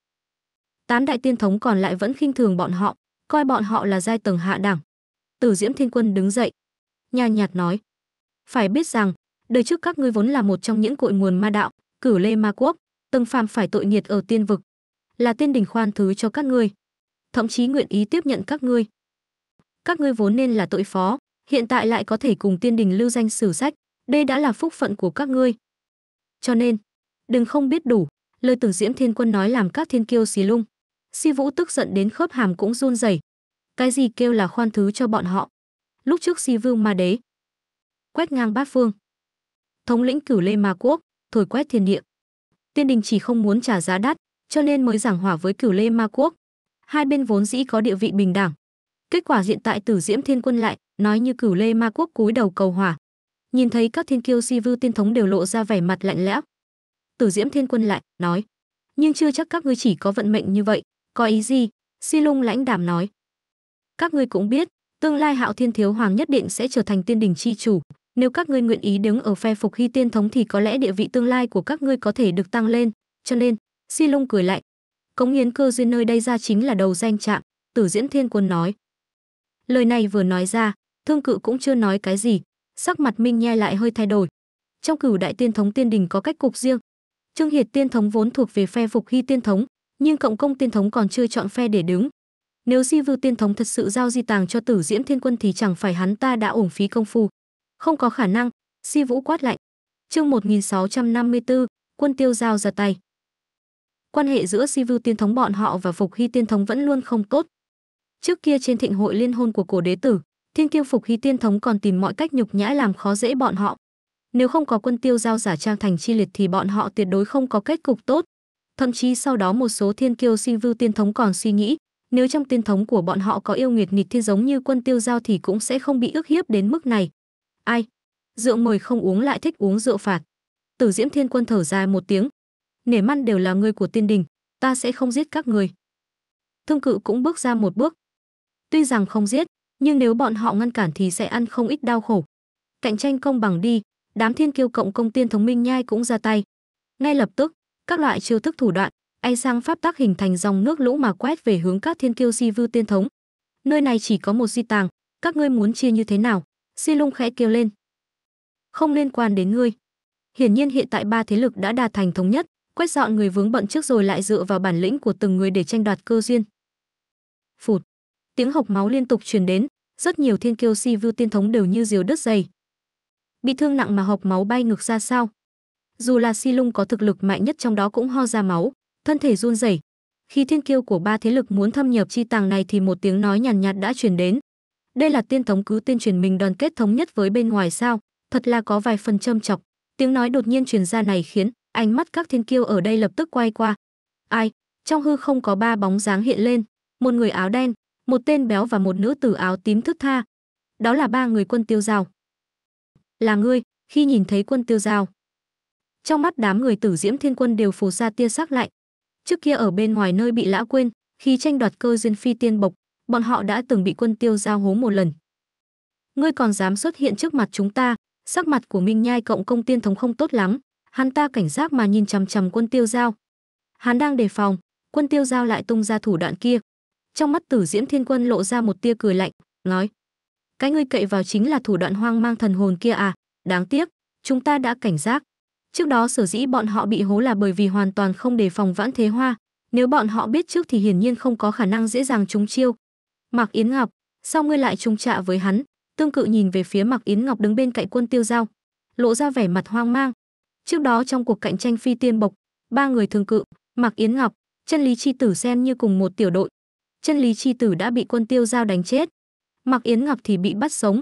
tám đại tiên thống còn lại vẫn khinh thường bọn họ coi bọn họ là giai tầng hạ đẳng tử diễm thiên quân đứng dậy nhàn nhạt nói phải biết rằng đời trước các ngươi vốn là một trong những cội nguồn ma đạo cửu lê ma quốc Tầng phàm phải tội nghiệt ở tiên vực, là tiên đình khoan thứ cho các ngươi, thậm chí nguyện ý tiếp nhận các ngươi. Các ngươi vốn nên là tội phó, hiện tại lại có thể cùng tiên đình lưu danh sử sách, đây đã là phúc phận của các ngươi. Cho nên, đừng không biết đủ, lời Tử Diễm Thiên Quân nói làm các thiên kiêu xì lung. Si Vũ tức giận đến khớp hàm cũng run rẩy. Cái gì kêu là khoan thứ cho bọn họ? Lúc trước Si Vương Ma Đế quét ngang bát phương, thống lĩnh cửu lê ma quốc, thổi quét thiên địa. Tiên Đình chỉ không muốn trả giá đắt, cho nên mới giảng hòa với Cửu Lê Ma Quốc. Hai bên vốn dĩ có địa vị bình đẳng. Kết quả hiện tại Tử Diễm Thiên Quân lại nói như Cửu Lê Ma Quốc cúi đầu cầu hòa. Nhìn thấy các thiên kiêu si vư tiên thống đều lộ ra vẻ mặt lạnh lẽo. Tử Diễm Thiên Quân lại nói: "Nhưng chưa chắc các ngươi chỉ có vận mệnh như vậy, có ý gì?" Si Lung lãnh đảm nói: "Các ngươi cũng biết, tương lai Hạo Thiên Thiếu Hoàng nhất định sẽ trở thành Tiên Đình chi chủ, nếu các ngươi nguyện ý đứng ở phe phục hy tiên thống thì có lẽ địa vị tương lai của các ngươi có thể được tăng lên, cho nên, Si Lung cười lạnh. Cống hiến cơ duyên nơi đây ra chính là đầu danh trạng, Tử Diễn Thiên Quân nói. Lời này vừa nói ra, Thương Cự cũng chưa nói cái gì, sắc mặt Minh Nhai lại hơi thay đổi. Trong cửu đại tiên thống tiên đình có cách cục riêng. Trương Hiệt tiên thống vốn thuộc về phe phục hy tiên thống, nhưng cộng công tiên thống còn chưa chọn phe để đứng. Nếu Di Vưu tiên thống thật sự giao di tàng cho Tử Diễm Thiên Quân thì chẳng phải hắn ta đã uổng phí công phu không có khả năng si vũ quát lạnh chương 1654, quân tiêu giao ra tay quan hệ giữa si vưu tiên thống bọn họ và phục hy tiên thống vẫn luôn không tốt trước kia trên thịnh hội liên hôn của cổ đế tử thiên kiêu phục hy tiên thống còn tìm mọi cách nhục nhã làm khó dễ bọn họ nếu không có quân tiêu giao giả trang thành chi liệt thì bọn họ tuyệt đối không có kết cục tốt thậm chí sau đó một số thiên kiêu si vưu tiên thống còn suy nghĩ nếu trong tiên thống của bọn họ có yêu nghiệt nghịch thiên giống như quân tiêu giao thì cũng sẽ không bị ước hiếp đến mức này Ai? Rượu mời không uống lại thích uống rượu phạt. Tử Diễm Thiên Quân thở dài một tiếng. Nể măn đều là người của tiên đình, ta sẽ không giết các người. Thương cự cũng bước ra một bước. Tuy rằng không giết, nhưng nếu bọn họ ngăn cản thì sẽ ăn không ít đau khổ. Cạnh tranh công bằng đi, đám thiên kiêu cộng công tiên thống minh nhai cũng ra tay. Ngay lập tức, các loại chiêu thức thủ đoạn, ai sang pháp tác hình thành dòng nước lũ mà quét về hướng các thiên kiêu si vư tiên thống. Nơi này chỉ có một di tàng, các ngươi muốn chia như thế nào? Si lung khẽ kêu lên. Không liên quan đến ngươi. Hiển nhiên hiện tại ba thế lực đã đạt thành thống nhất, quét dọn người vướng bận trước rồi lại dựa vào bản lĩnh của từng người để tranh đoạt cơ duyên. Phụt. Tiếng hộc máu liên tục truyền đến, rất nhiều thiên kiêu si vưu tiên thống đều như diều đứt dây, Bị thương nặng mà hộc máu bay ngược ra sao? Dù là Si Lung có thực lực mạnh nhất trong đó cũng ho ra máu, thân thể run rẩy. Khi thiên kiêu của ba thế lực muốn thâm nhập chi tàng này thì một tiếng nói nhàn nhạt, nhạt đã truyền đến, đây là tiên thống cứ tiên truyền mình đoàn kết thống nhất với bên ngoài sao, thật là có vài phần châm chọc. Tiếng nói đột nhiên truyền ra này khiến ánh mắt các thiên kiêu ở đây lập tức quay qua. Ai? Trong hư không có ba bóng dáng hiện lên, một người áo đen, một tên béo và một nữ tử áo tím thức tha. Đó là ba người quân tiêu giao. Là ngươi, khi nhìn thấy quân tiêu giao. Trong mắt đám người tử diễm thiên quân đều phù ra tia sắc lạnh. Trước kia ở bên ngoài nơi bị lã quên, khi tranh đoạt cơ duyên phi tiên bộc, bọn họ đã từng bị quân tiêu giao hố một lần. Ngươi còn dám xuất hiện trước mặt chúng ta, sắc mặt của Minh Nhai cộng công tiên thống không tốt lắm, hắn ta cảnh giác mà nhìn chằm chằm quân tiêu giao. Hắn đang đề phòng, quân tiêu giao lại tung ra thủ đoạn kia. Trong mắt tử diễm thiên quân lộ ra một tia cười lạnh, nói. Cái ngươi cậy vào chính là thủ đoạn hoang mang thần hồn kia à, đáng tiếc, chúng ta đã cảnh giác. Trước đó sở dĩ bọn họ bị hố là bởi vì hoàn toàn không đề phòng vãn thế hoa, nếu bọn họ biết trước thì hiển nhiên không có khả năng dễ dàng trúng chiêu, Mạc Yến Ngọc, sao ngươi lại trùng trạ với hắn? Tương Cự nhìn về phía Mạc Yến Ngọc đứng bên cạnh Quân Tiêu Giao, lộ ra vẻ mặt hoang mang. Trước đó trong cuộc cạnh tranh phi tiên bộc, ba người Thường Cự, Mạc Yến Ngọc, Chân Lý Chi Tử xen như cùng một tiểu đội. Chân Lý Chi Tử đã bị Quân Tiêu Giao đánh chết, Mạc Yến Ngọc thì bị bắt sống.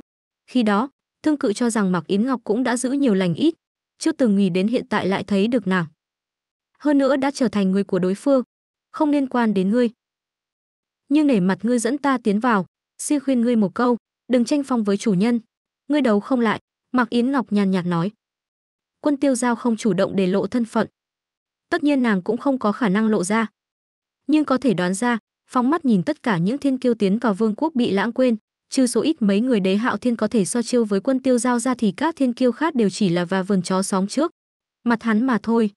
Khi đó, Thương Cự cho rằng Mạc Yến Ngọc cũng đã giữ nhiều lành ít, chưa từng nghĩ đến hiện tại lại thấy được nàng. Hơn nữa đã trở thành người của đối phương, không liên quan đến ngươi nhưng nể mặt ngươi dẫn ta tiến vào, xin khuyên ngươi một câu, đừng tranh phong với chủ nhân. Ngươi đấu không lại, Mặc Yến Ngọc nhàn nhạt nói. Quân tiêu giao không chủ động để lộ thân phận. Tất nhiên nàng cũng không có khả năng lộ ra. Nhưng có thể đoán ra, phóng mắt nhìn tất cả những thiên kiêu tiến vào vương quốc bị lãng quên, trừ số ít mấy người đế hạo thiên có thể so chiêu với quân tiêu giao ra thì các thiên kiêu khác đều chỉ là và vườn chó xóm trước. Mặt hắn mà thôi.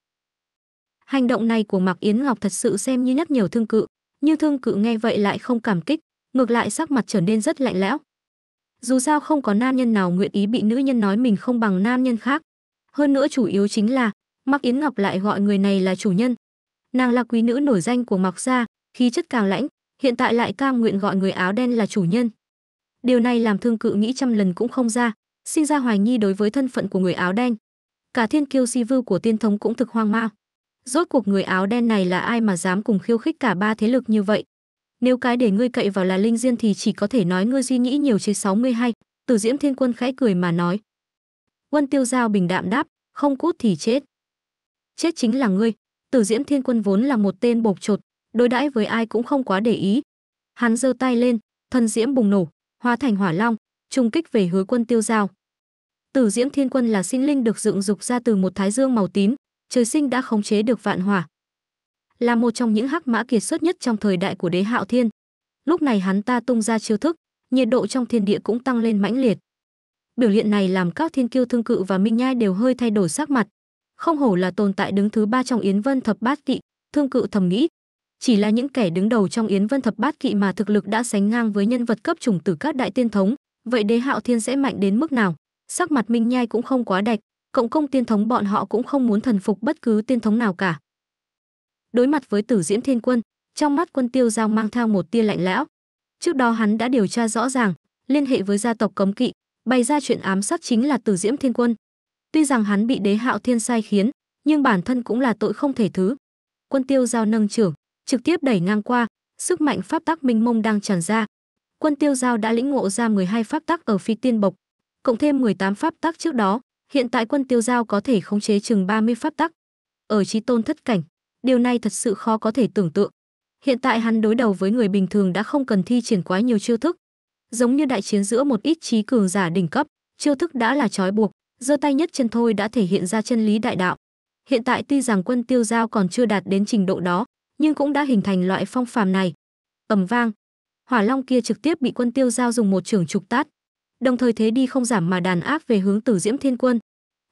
Hành động này của Mạc Yến Ngọc thật sự xem như nhắc nhiều thương cự, như thương cự nghe vậy lại không cảm kích ngược lại sắc mặt trở nên rất lạnh lẽo dù sao không có nam nhân nào nguyện ý bị nữ nhân nói mình không bằng nam nhân khác hơn nữa chủ yếu chính là mạc yến ngọc lại gọi người này là chủ nhân nàng là quý nữ nổi danh của mạc gia khí chất càng lãnh hiện tại lại cam nguyện gọi người áo đen là chủ nhân điều này làm thương cự nghĩ trăm lần cũng không ra sinh ra hoài nghi đối với thân phận của người áo đen cả thiên kiêu si vưu của tiên thống cũng thực hoang mang Rốt cuộc người áo đen này là ai mà dám cùng khiêu khích cả ba thế lực như vậy? Nếu cái để ngươi cậy vào là linh diên thì chỉ có thể nói ngươi suy nghĩ nhiều chứ 62. Tử Diễm Thiên Quân khẽ cười mà nói. Quân Tiêu Giao bình đạm đáp, không cút thì chết. Chết chính là ngươi. Tử Diễm Thiên Quân vốn là một tên bộc trột, đối đãi với ai cũng không quá để ý. Hắn giơ tay lên, thân diễm bùng nổ, hóa thành hỏa long, trùng kích về hứa quân Tiêu Giao. Tử Diễm Thiên Quân là sinh linh được dựng dục ra từ một thái dương màu tím, trời sinh đã khống chế được vạn hỏa. Là một trong những hắc mã kiệt xuất nhất trong thời đại của đế hạo thiên. Lúc này hắn ta tung ra chiêu thức, nhiệt độ trong thiên địa cũng tăng lên mãnh liệt. Biểu hiện này làm các thiên kiêu thương cự và minh nhai đều hơi thay đổi sắc mặt. Không hổ là tồn tại đứng thứ ba trong Yến Vân thập bát kỵ, thương cự thầm nghĩ. Chỉ là những kẻ đứng đầu trong Yến Vân thập bát kỵ mà thực lực đã sánh ngang với nhân vật cấp chủng tử các đại tiên thống, vậy đế hạo thiên sẽ mạnh đến mức nào? Sắc mặt Minh Nhai cũng không quá đạch, cộng công tiên thống bọn họ cũng không muốn thần phục bất cứ tiên thống nào cả. Đối mặt với Tử Diễm Thiên Quân, trong mắt Quân Tiêu Giao mang theo một tia lạnh lẽo. Trước đó hắn đã điều tra rõ ràng, liên hệ với gia tộc cấm kỵ, bày ra chuyện ám sát chính là Tử Diễm Thiên Quân. Tuy rằng hắn bị Đế Hạo Thiên sai khiến, nhưng bản thân cũng là tội không thể thứ. Quân Tiêu Giao nâng trưởng, trực tiếp đẩy ngang qua, sức mạnh pháp tắc minh mông đang tràn ra. Quân Tiêu Giao đã lĩnh ngộ ra 12 pháp tắc ở phi tiên bộc, cộng thêm 18 pháp tắc trước đó, Hiện tại quân tiêu giao có thể khống chế chừng 30 pháp tắc. Ở trí tôn thất cảnh, điều này thật sự khó có thể tưởng tượng. Hiện tại hắn đối đầu với người bình thường đã không cần thi triển quá nhiều chiêu thức. Giống như đại chiến giữa một ít trí cường giả đỉnh cấp, chiêu thức đã là trói buộc, giơ tay nhất chân thôi đã thể hiện ra chân lý đại đạo. Hiện tại tuy rằng quân tiêu giao còn chưa đạt đến trình độ đó, nhưng cũng đã hình thành loại phong phàm này. Ẩm vang, hỏa long kia trực tiếp bị quân tiêu giao dùng một trường trục tát, đồng thời thế đi không giảm mà đàn áp về hướng Tử Diễm Thiên Quân.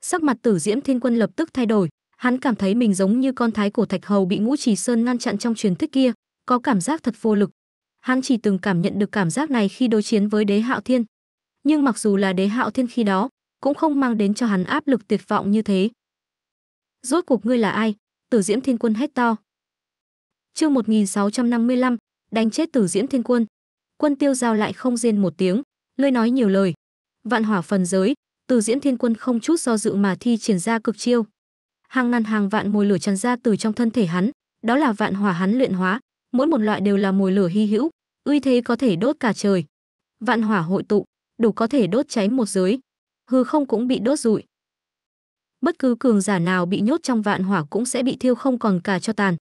Sắc mặt Tử Diễm Thiên Quân lập tức thay đổi, hắn cảm thấy mình giống như con thái cổ thạch hầu bị Ngũ Chỉ Sơn ngăn chặn trong truyền thuyết kia, có cảm giác thật vô lực. Hắn chỉ từng cảm nhận được cảm giác này khi đối chiến với Đế Hạo Thiên. Nhưng mặc dù là Đế Hạo Thiên khi đó, cũng không mang đến cho hắn áp lực tuyệt vọng như thế. Rốt cuộc ngươi là ai? Tử Diễm Thiên Quân hét to. Chương 1655, đánh chết Tử Diễm Thiên Quân. Quân Tiêu Giao lại không rên một tiếng, ngươi nói nhiều lời vạn hỏa phần giới từ diễn thiên quân không chút do dự mà thi triển ra cực chiêu hàng ngàn hàng vạn mồi lửa tràn ra từ trong thân thể hắn đó là vạn hỏa hắn luyện hóa mỗi một loại đều là mồi lửa hy hữu uy thế có thể đốt cả trời vạn hỏa hội tụ đủ có thể đốt cháy một giới hư không cũng bị đốt rụi bất cứ cường giả nào bị nhốt trong vạn hỏa cũng sẽ bị thiêu không còn cả cho tàn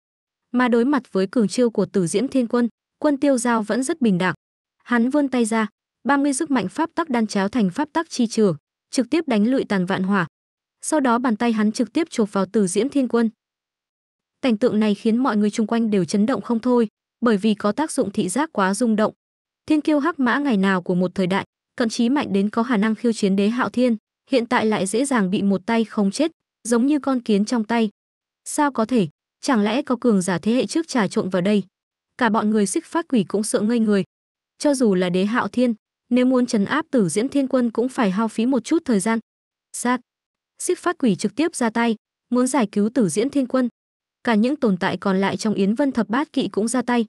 mà đối mặt với cường chiêu của tử diễm thiên quân quân tiêu giao vẫn rất bình đẳng hắn vươn tay ra 30 sức mạnh pháp tắc đan chéo thành pháp tắc chi trường, trực tiếp đánh lụi tàn vạn hỏa. Sau đó bàn tay hắn trực tiếp chộp vào từ Diễm Thiên Quân. Cảnh tượng này khiến mọi người xung quanh đều chấn động không thôi, bởi vì có tác dụng thị giác quá rung động. Thiên kiêu hắc mã ngày nào của một thời đại, cận chí mạnh đến có khả năng khiêu chiến đế Hạo Thiên, hiện tại lại dễ dàng bị một tay không chết, giống như con kiến trong tay. Sao có thể? Chẳng lẽ có cường giả thế hệ trước trà trộn vào đây? Cả bọn người xích phát quỷ cũng sợ ngây người. Cho dù là đế Hạo Thiên, nếu muốn trấn áp tử diễn thiên quân cũng phải hao phí một chút thời gian sát siết phát quỷ trực tiếp ra tay muốn giải cứu tử diễn thiên quân cả những tồn tại còn lại trong yến vân thập bát kỵ cũng ra tay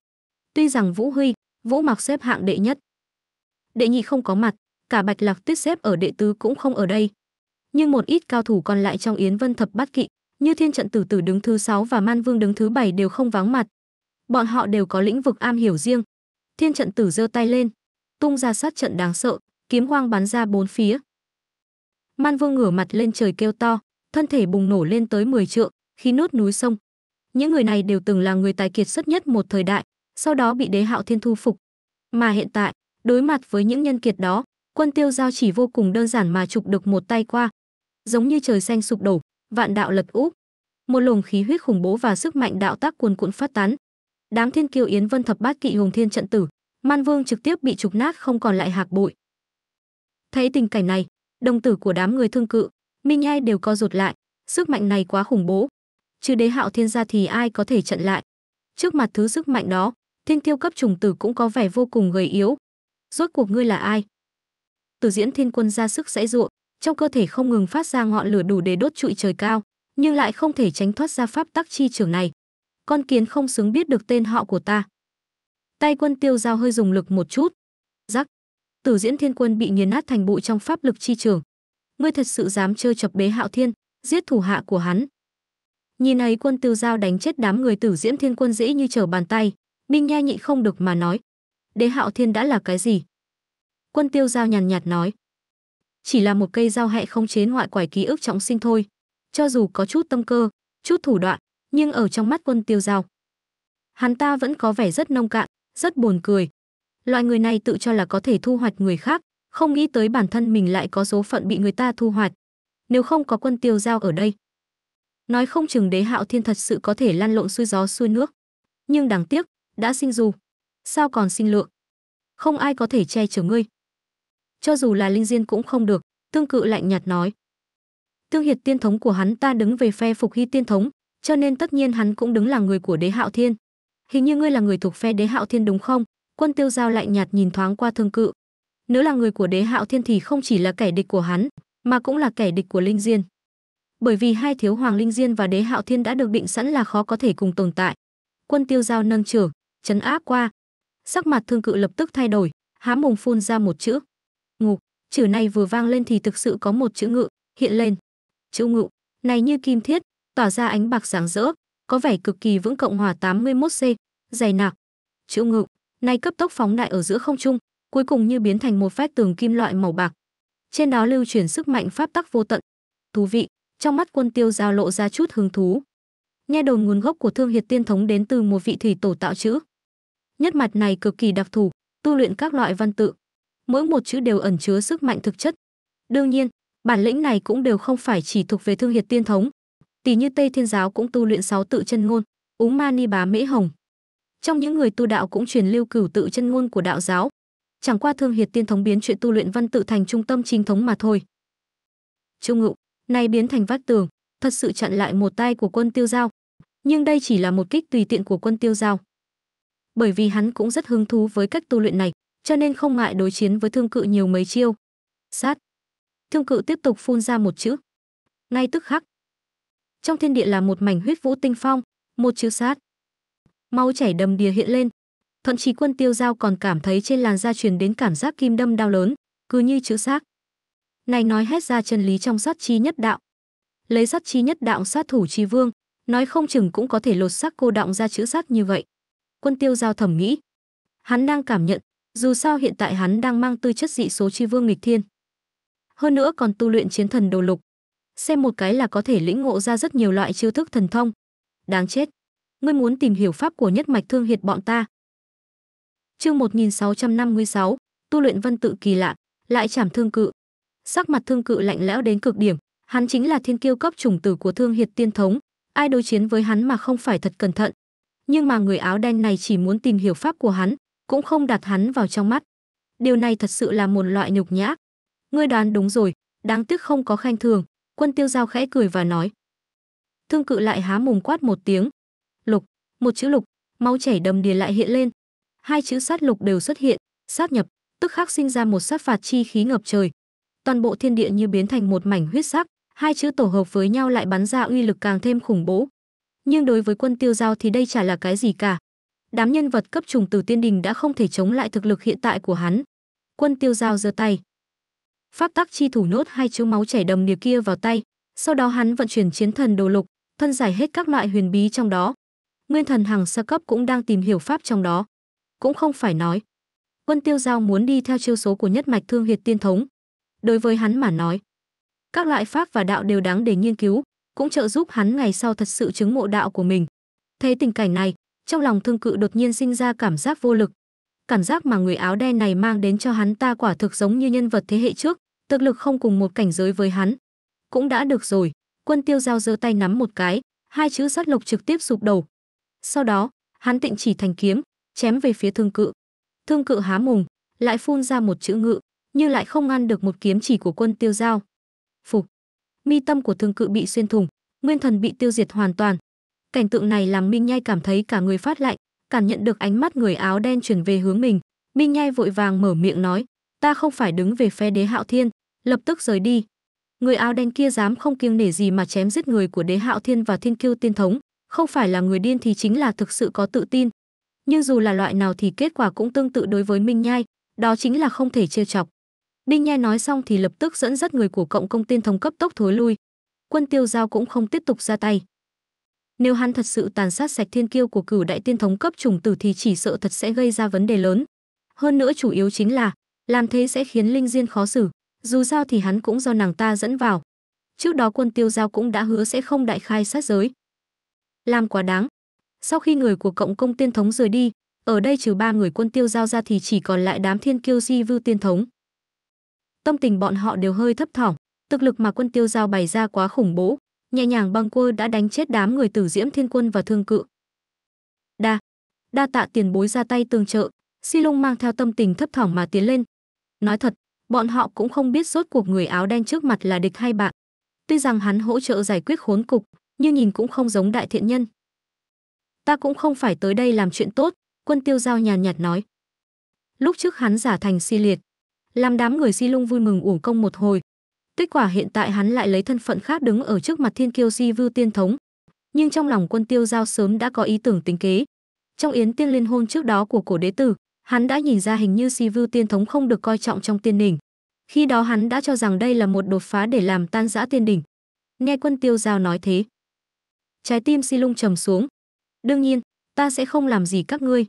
tuy rằng vũ huy vũ mặc xếp hạng đệ nhất đệ nhị không có mặt cả bạch lạc tuyết xếp ở đệ tứ cũng không ở đây nhưng một ít cao thủ còn lại trong yến vân thập bát kỵ như thiên trận tử tử đứng thứ sáu và man vương đứng thứ bảy đều không vắng mặt bọn họ đều có lĩnh vực am hiểu riêng thiên trận tử giơ tay lên tung ra sát trận đáng sợ, kiếm quang bắn ra bốn phía. Man Vương ngửa mặt lên trời kêu to, thân thể bùng nổ lên tới 10 trượng, khi nuốt núi sông. Những người này đều từng là người tài kiệt xuất nhất một thời đại, sau đó bị đế hạo thiên thu phục. Mà hiện tại, đối mặt với những nhân kiệt đó, quân tiêu giao chỉ vô cùng đơn giản mà chụp được một tay qua. Giống như trời xanh sụp đổ, vạn đạo lật úp. Một lồng khí huyết khủng bố và sức mạnh đạo tác cuồn cuộn phát tán. Đám thiên kiêu Yến Vân thập bát kỵ hùng thiên trận tử, Man Vương trực tiếp bị trục nát không còn lại hạc bụi. Thấy tình cảnh này, đồng tử của đám người thương cự, Minh Ai đều co rụt lại, sức mạnh này quá khủng bố. Chứ đế hạo thiên gia thì ai có thể chặn lại. Trước mặt thứ sức mạnh đó, thiên tiêu cấp trùng tử cũng có vẻ vô cùng gầy yếu. Rốt cuộc ngươi là ai? Từ diễn thiên quân ra sức dãy ruộng, trong cơ thể không ngừng phát ra ngọn lửa đủ để đốt trụi trời cao, nhưng lại không thể tránh thoát ra pháp tắc chi trường này. Con kiến không xứng biết được tên họ của ta. Tay quân tiêu giao hơi dùng lực một chút. Rắc. Tử diễn thiên quân bị nghiền nát thành bụi trong pháp lực chi trường. Ngươi thật sự dám chơi chập bế hạo thiên, giết thủ hạ của hắn. Nhìn ấy quân tiêu giao đánh chết đám người tử diễm thiên quân dễ như trở bàn tay. Minh Nha nhị không được mà nói. Đế hạo thiên đã là cái gì? Quân tiêu giao nhàn nhạt nói. Chỉ là một cây dao hẹ không chế ngoại quải ký ức trọng sinh thôi. Cho dù có chút tâm cơ, chút thủ đoạn, nhưng ở trong mắt quân tiêu giao. Hắn ta vẫn có vẻ rất nông cạn, rất buồn cười. Loại người này tự cho là có thể thu hoạch người khác, không nghĩ tới bản thân mình lại có số phận bị người ta thu hoạch. Nếu không có quân tiêu giao ở đây, nói không chừng đế hạo thiên thật sự có thể lan lộn xuôi gió xuôi nước. Nhưng đáng tiếc, đã sinh dù, sao còn sinh lượng? Không ai có thể che chở ngươi. Cho dù là linh diên cũng không được, tương cự lạnh nhạt nói. Tương hiệt tiên thống của hắn ta đứng về phe phục hy tiên thống, cho nên tất nhiên hắn cũng đứng là người của đế hạo thiên hình như ngươi là người thuộc phe đế hạo thiên đúng không quân tiêu giao lạnh nhạt nhìn thoáng qua thương cự nếu là người của đế hạo thiên thì không chỉ là kẻ địch của hắn mà cũng là kẻ địch của linh diên bởi vì hai thiếu hoàng linh diên và đế hạo thiên đã được định sẵn là khó có thể cùng tồn tại quân tiêu giao nâng trưởng chấn áp qua sắc mặt thương cự lập tức thay đổi há mồm phun ra một chữ ngục chữ này vừa vang lên thì thực sự có một chữ ngự hiện lên chữ ngự này như kim thiết tỏa ra ánh bạc sáng rỡ có vẻ cực kỳ vững Cộng hòa 81C, dày nạc, chữ ngự, nay cấp tốc phóng đại ở giữa không trung, cuối cùng như biến thành một vách tường kim loại màu bạc. Trên đó lưu chuyển sức mạnh pháp tắc vô tận. Thú vị, trong mắt quân tiêu giao lộ ra chút hứng thú. Nghe đồn nguồn gốc của thương hiệt tiên thống đến từ một vị thủy tổ tạo chữ. Nhất mặt này cực kỳ đặc thù, tu luyện các loại văn tự. Mỗi một chữ đều ẩn chứa sức mạnh thực chất. Đương nhiên, bản lĩnh này cũng đều không phải chỉ thuộc về thương hiệt tiên thống, Tỷ như Tây Thiên giáo cũng tu luyện sáu tự chân ngôn, Úm Ma Ni Bá Mễ Hồng. Trong những người tu đạo cũng truyền lưu cửu tự chân ngôn của đạo giáo. Chẳng qua Thương Hiệt Tiên thống biến chuyện tu luyện văn tự thành trung tâm chính thống mà thôi. Trung Ngụ, này biến thành vách tường, thật sự chặn lại một tay của quân Tiêu Giao. Nhưng đây chỉ là một kích tùy tiện của quân Tiêu Giao. Bởi vì hắn cũng rất hứng thú với cách tu luyện này, cho nên không ngại đối chiến với Thương Cự nhiều mấy chiêu. Sát. Thương Cự tiếp tục phun ra một chữ. Ngay tức khắc, trong thiên địa là một mảnh huyết vũ tinh phong, một chữ sát. Máu chảy đầm đìa hiện lên, thậm chí quân tiêu giao còn cảm thấy trên làn da truyền đến cảm giác kim đâm đau lớn, cứ như chữ xác. Này nói hết ra chân lý trong sát chi nhất đạo. Lấy sát chi nhất đạo sát thủ chi vương, nói không chừng cũng có thể lột xác cô động ra chữ xác như vậy. Quân tiêu giao thẩm nghĩ. Hắn đang cảm nhận, dù sao hiện tại hắn đang mang tư chất dị số chi vương nghịch thiên. Hơn nữa còn tu luyện chiến thần đồ lục, xem một cái là có thể lĩnh ngộ ra rất nhiều loại chiêu thức thần thông. Đáng chết, ngươi muốn tìm hiểu pháp của nhất mạch thương hiệt bọn ta. Chương 1656, tu luyện văn tự kỳ lạ, lại chảm thương cự. Sắc mặt thương cự lạnh lẽo đến cực điểm, hắn chính là thiên kiêu cấp chủng tử của thương hiệt tiên thống, ai đối chiến với hắn mà không phải thật cẩn thận. Nhưng mà người áo đen này chỉ muốn tìm hiểu pháp của hắn, cũng không đặt hắn vào trong mắt. Điều này thật sự là một loại nhục nhã. Ngươi đoán đúng rồi, đáng tiếc không có khen thường, Quân tiêu giao khẽ cười và nói. Thương cự lại há mồm quát một tiếng. Lục, một chữ lục, máu chảy đầm đìa lại hiện lên. Hai chữ sát lục đều xuất hiện, sát nhập, tức khắc sinh ra một sát phạt chi khí ngập trời. Toàn bộ thiên địa như biến thành một mảnh huyết sắc, hai chữ tổ hợp với nhau lại bắn ra uy lực càng thêm khủng bố. Nhưng đối với quân tiêu giao thì đây chả là cái gì cả. Đám nhân vật cấp trùng từ tiên đình đã không thể chống lại thực lực hiện tại của hắn. Quân tiêu giao giơ tay, pháp tắc chi thủ nốt hai chữ máu chảy đầm đìa kia vào tay sau đó hắn vận chuyển chiến thần đồ lục thân giải hết các loại huyền bí trong đó nguyên thần hàng sơ cấp cũng đang tìm hiểu pháp trong đó cũng không phải nói quân tiêu giao muốn đi theo chiêu số của nhất mạch thương huyệt tiên thống đối với hắn mà nói các loại pháp và đạo đều đáng để nghiên cứu cũng trợ giúp hắn ngày sau thật sự chứng mộ đạo của mình Thấy tình cảnh này trong lòng thương cự đột nhiên sinh ra cảm giác vô lực cảm giác mà người áo đen này mang đến cho hắn ta quả thực giống như nhân vật thế hệ trước, thực lực không cùng một cảnh giới với hắn. Cũng đã được rồi, quân tiêu giao giơ tay nắm một cái, hai chữ sát lục trực tiếp sụp đầu. Sau đó, hắn tịnh chỉ thành kiếm, chém về phía thương cự. Thương cự há mùng, lại phun ra một chữ ngự, như lại không ngăn được một kiếm chỉ của quân tiêu giao. Phục. Mi tâm của thương cự bị xuyên thủng, nguyên thần bị tiêu diệt hoàn toàn. Cảnh tượng này làm Minh Nhai cảm thấy cả người phát lạnh, cảm nhận được ánh mắt người áo đen chuyển về hướng mình, Minh Nhai vội vàng mở miệng nói, ta không phải đứng về phe đế hạo thiên, lập tức rời đi. Người áo đen kia dám không kiêng nể gì mà chém giết người của đế hạo thiên và thiên kiêu tiên thống, không phải là người điên thì chính là thực sự có tự tin. Nhưng dù là loại nào thì kết quả cũng tương tự đối với Minh Nhai, đó chính là không thể trêu chọc. Minh Nhai nói xong thì lập tức dẫn dắt người của cộng công tiên thống cấp tốc thối lui. Quân tiêu giao cũng không tiếp tục ra tay. Nếu hắn thật sự tàn sát sạch thiên kiêu của cửu đại tiên thống cấp trùng tử thì chỉ sợ thật sẽ gây ra vấn đề lớn. Hơn nữa chủ yếu chính là, làm thế sẽ khiến Linh Diên khó xử, dù sao thì hắn cũng do nàng ta dẫn vào. Trước đó quân tiêu giao cũng đã hứa sẽ không đại khai sát giới. Làm quá đáng. Sau khi người của cộng công tiên thống rời đi, ở đây trừ ba người quân tiêu giao ra thì chỉ còn lại đám thiên kiêu di vư tiên thống. Tâm tình bọn họ đều hơi thấp thỏm, thực lực mà quân tiêu giao bày ra quá khủng bố, nhẹ nhàng băng cua đã đánh chết đám người tử diễm thiên quân và thương cự. Đa, đa tạ tiền bối ra tay tương trợ, Si Lung mang theo tâm tình thấp thỏm mà tiến lên. Nói thật, bọn họ cũng không biết rốt cuộc người áo đen trước mặt là địch hay bạn. Tuy rằng hắn hỗ trợ giải quyết khốn cục, nhưng nhìn cũng không giống đại thiện nhân. Ta cũng không phải tới đây làm chuyện tốt, quân tiêu giao nhàn nhạt nói. Lúc trước hắn giả thành si liệt, làm đám người Si Lung vui mừng uổng công một hồi, Kết quả hiện tại hắn lại lấy thân phận khác đứng ở trước mặt Thiên Kiêu Di Vưu Tiên Thống. Nhưng trong lòng Quân Tiêu Giao sớm đã có ý tưởng tính kế. Trong yến tiên liên hôn trước đó của cổ đế tử, hắn đã nhìn ra hình như Si Vưu Tiên Thống không được coi trọng trong tiên đỉnh. Khi đó hắn đã cho rằng đây là một đột phá để làm tan rã tiên đỉnh. Nghe Quân Tiêu Giao nói thế, trái tim Si Lung trầm xuống. Đương nhiên, ta sẽ không làm gì các ngươi.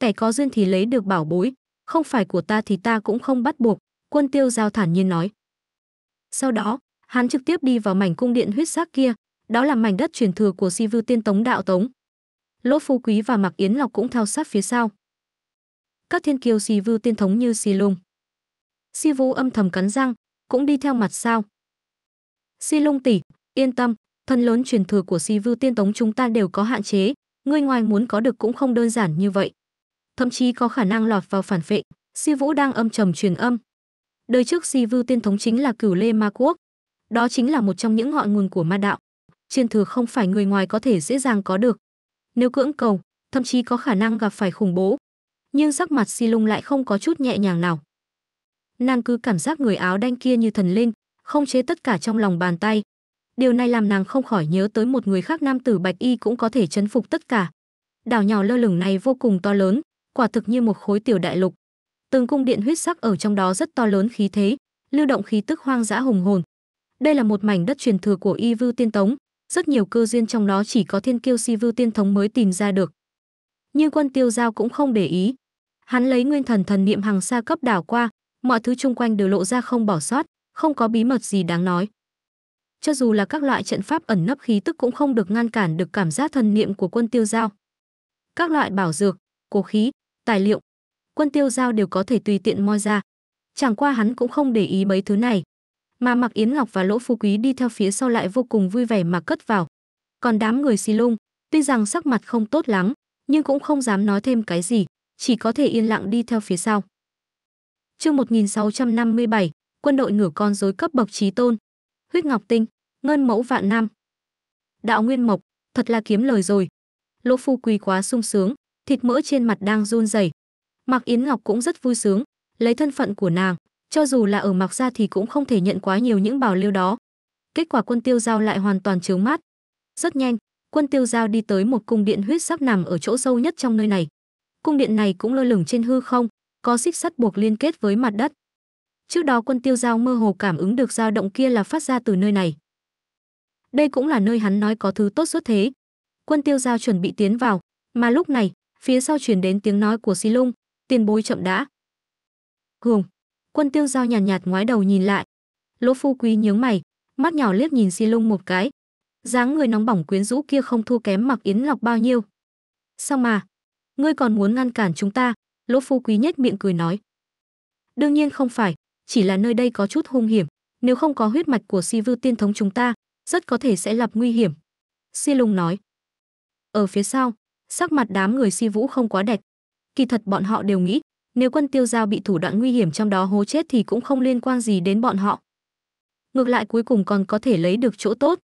Kẻ có duyên thì lấy được bảo bối, không phải của ta thì ta cũng không bắt buộc, quân tiêu giao thản nhiên nói. Sau đó, hắn trực tiếp đi vào mảnh cung điện huyết sắc kia, đó là mảnh đất truyền thừa của Si Vưu Tiên Tống đạo tống. Lỗ Phu Quý và Mạc Yến Lộc cũng theo sát phía sau. Các thiên kiêu Si Vưu Tiên Thống như Si Lung. Si Vũ âm thầm cắn răng, cũng đi theo mặt sau. Si Lung tỷ, yên tâm, phần lớn truyền thừa của Si Vưu Tiên Tống chúng ta đều có hạn chế, ngươi ngoài muốn có được cũng không đơn giản như vậy. Thậm chí có khả năng lọt vào phản vệ. Si Vũ đang âm trầm truyền âm, Đời trước Si Vưu Tiên Thống chính là cửu Lê Ma Quốc. Đó chính là một trong những ngọn nguồn của ma đạo. Chiên thừa không phải người ngoài có thể dễ dàng có được. Nếu cưỡng cầu, thậm chí có khả năng gặp phải khủng bố. Nhưng sắc mặt Si Lung lại không có chút nhẹ nhàng nào. Nàng cứ cảm giác người áo đanh kia như thần linh, không chế tất cả trong lòng bàn tay. Điều này làm nàng không khỏi nhớ tới một người khác nam tử bạch y cũng có thể chấn phục tất cả. Đảo nhỏ lơ lửng này vô cùng to lớn, quả thực như một khối tiểu đại lục từng cung điện huyết sắc ở trong đó rất to lớn khí thế lưu động khí tức hoang dã hùng hồn đây là một mảnh đất truyền thừa của y vưu tiên tống rất nhiều cơ duyên trong đó chỉ có thiên kiêu si vưu tiên thống mới tìm ra được nhưng quân tiêu giao cũng không để ý hắn lấy nguyên thần thần niệm hàng xa cấp đảo qua mọi thứ chung quanh đều lộ ra không bỏ sót không có bí mật gì đáng nói cho dù là các loại trận pháp ẩn nấp khí tức cũng không được ngăn cản được cảm giác thần niệm của quân tiêu giao các loại bảo dược cổ khí tài liệu quân tiêu giao đều có thể tùy tiện moi ra chẳng qua hắn cũng không để ý mấy thứ này mà mặc yến ngọc và lỗ Phu quý đi theo phía sau lại vô cùng vui vẻ mà cất vào còn đám người xì lung tuy rằng sắc mặt không tốt lắm nhưng cũng không dám nói thêm cái gì chỉ có thể yên lặng đi theo phía sau chương 1657, quân đội nửa con rối cấp bậc trí tôn huyết ngọc tinh ngân mẫu vạn nam đạo nguyên mộc thật là kiếm lời rồi lỗ phu quý quá sung sướng thịt mỡ trên mặt đang run rẩy Mạc Yến Ngọc cũng rất vui sướng, lấy thân phận của nàng, cho dù là ở Mạc gia thì cũng không thể nhận quá nhiều những bảo lưu đó. Kết quả quân tiêu giao lại hoàn toàn trướng mắt. Rất nhanh, quân tiêu giao đi tới một cung điện huyết sắc nằm ở chỗ sâu nhất trong nơi này. Cung điện này cũng lơ lửng trên hư không, có xích sắt buộc liên kết với mặt đất. Trước đó quân tiêu giao mơ hồ cảm ứng được dao động kia là phát ra từ nơi này. Đây cũng là nơi hắn nói có thứ tốt xuất thế. Quân tiêu giao chuẩn bị tiến vào, mà lúc này, phía sau truyền đến tiếng nói của Si Lung, tiền bối chậm đã. hùng, quân tiêu giao nhàn nhạt, nhạt ngoái đầu nhìn lại. Lỗ phu quý nhướng mày, mắt nhỏ liếc nhìn si lung một cái. dáng người nóng bỏng quyến rũ kia không thua kém mặc yến lọc bao nhiêu. Sao mà, ngươi còn muốn ngăn cản chúng ta, lỗ phu quý nhếch miệng cười nói. Đương nhiên không phải, chỉ là nơi đây có chút hung hiểm, nếu không có huyết mạch của si vư tiên thống chúng ta, rất có thể sẽ lập nguy hiểm. Si lung nói. Ở phía sau, sắc mặt đám người si vũ không quá đẹp, kỳ thật bọn họ đều nghĩ nếu quân tiêu giao bị thủ đoạn nguy hiểm trong đó hố chết thì cũng không liên quan gì đến bọn họ ngược lại cuối cùng còn có thể lấy được chỗ tốt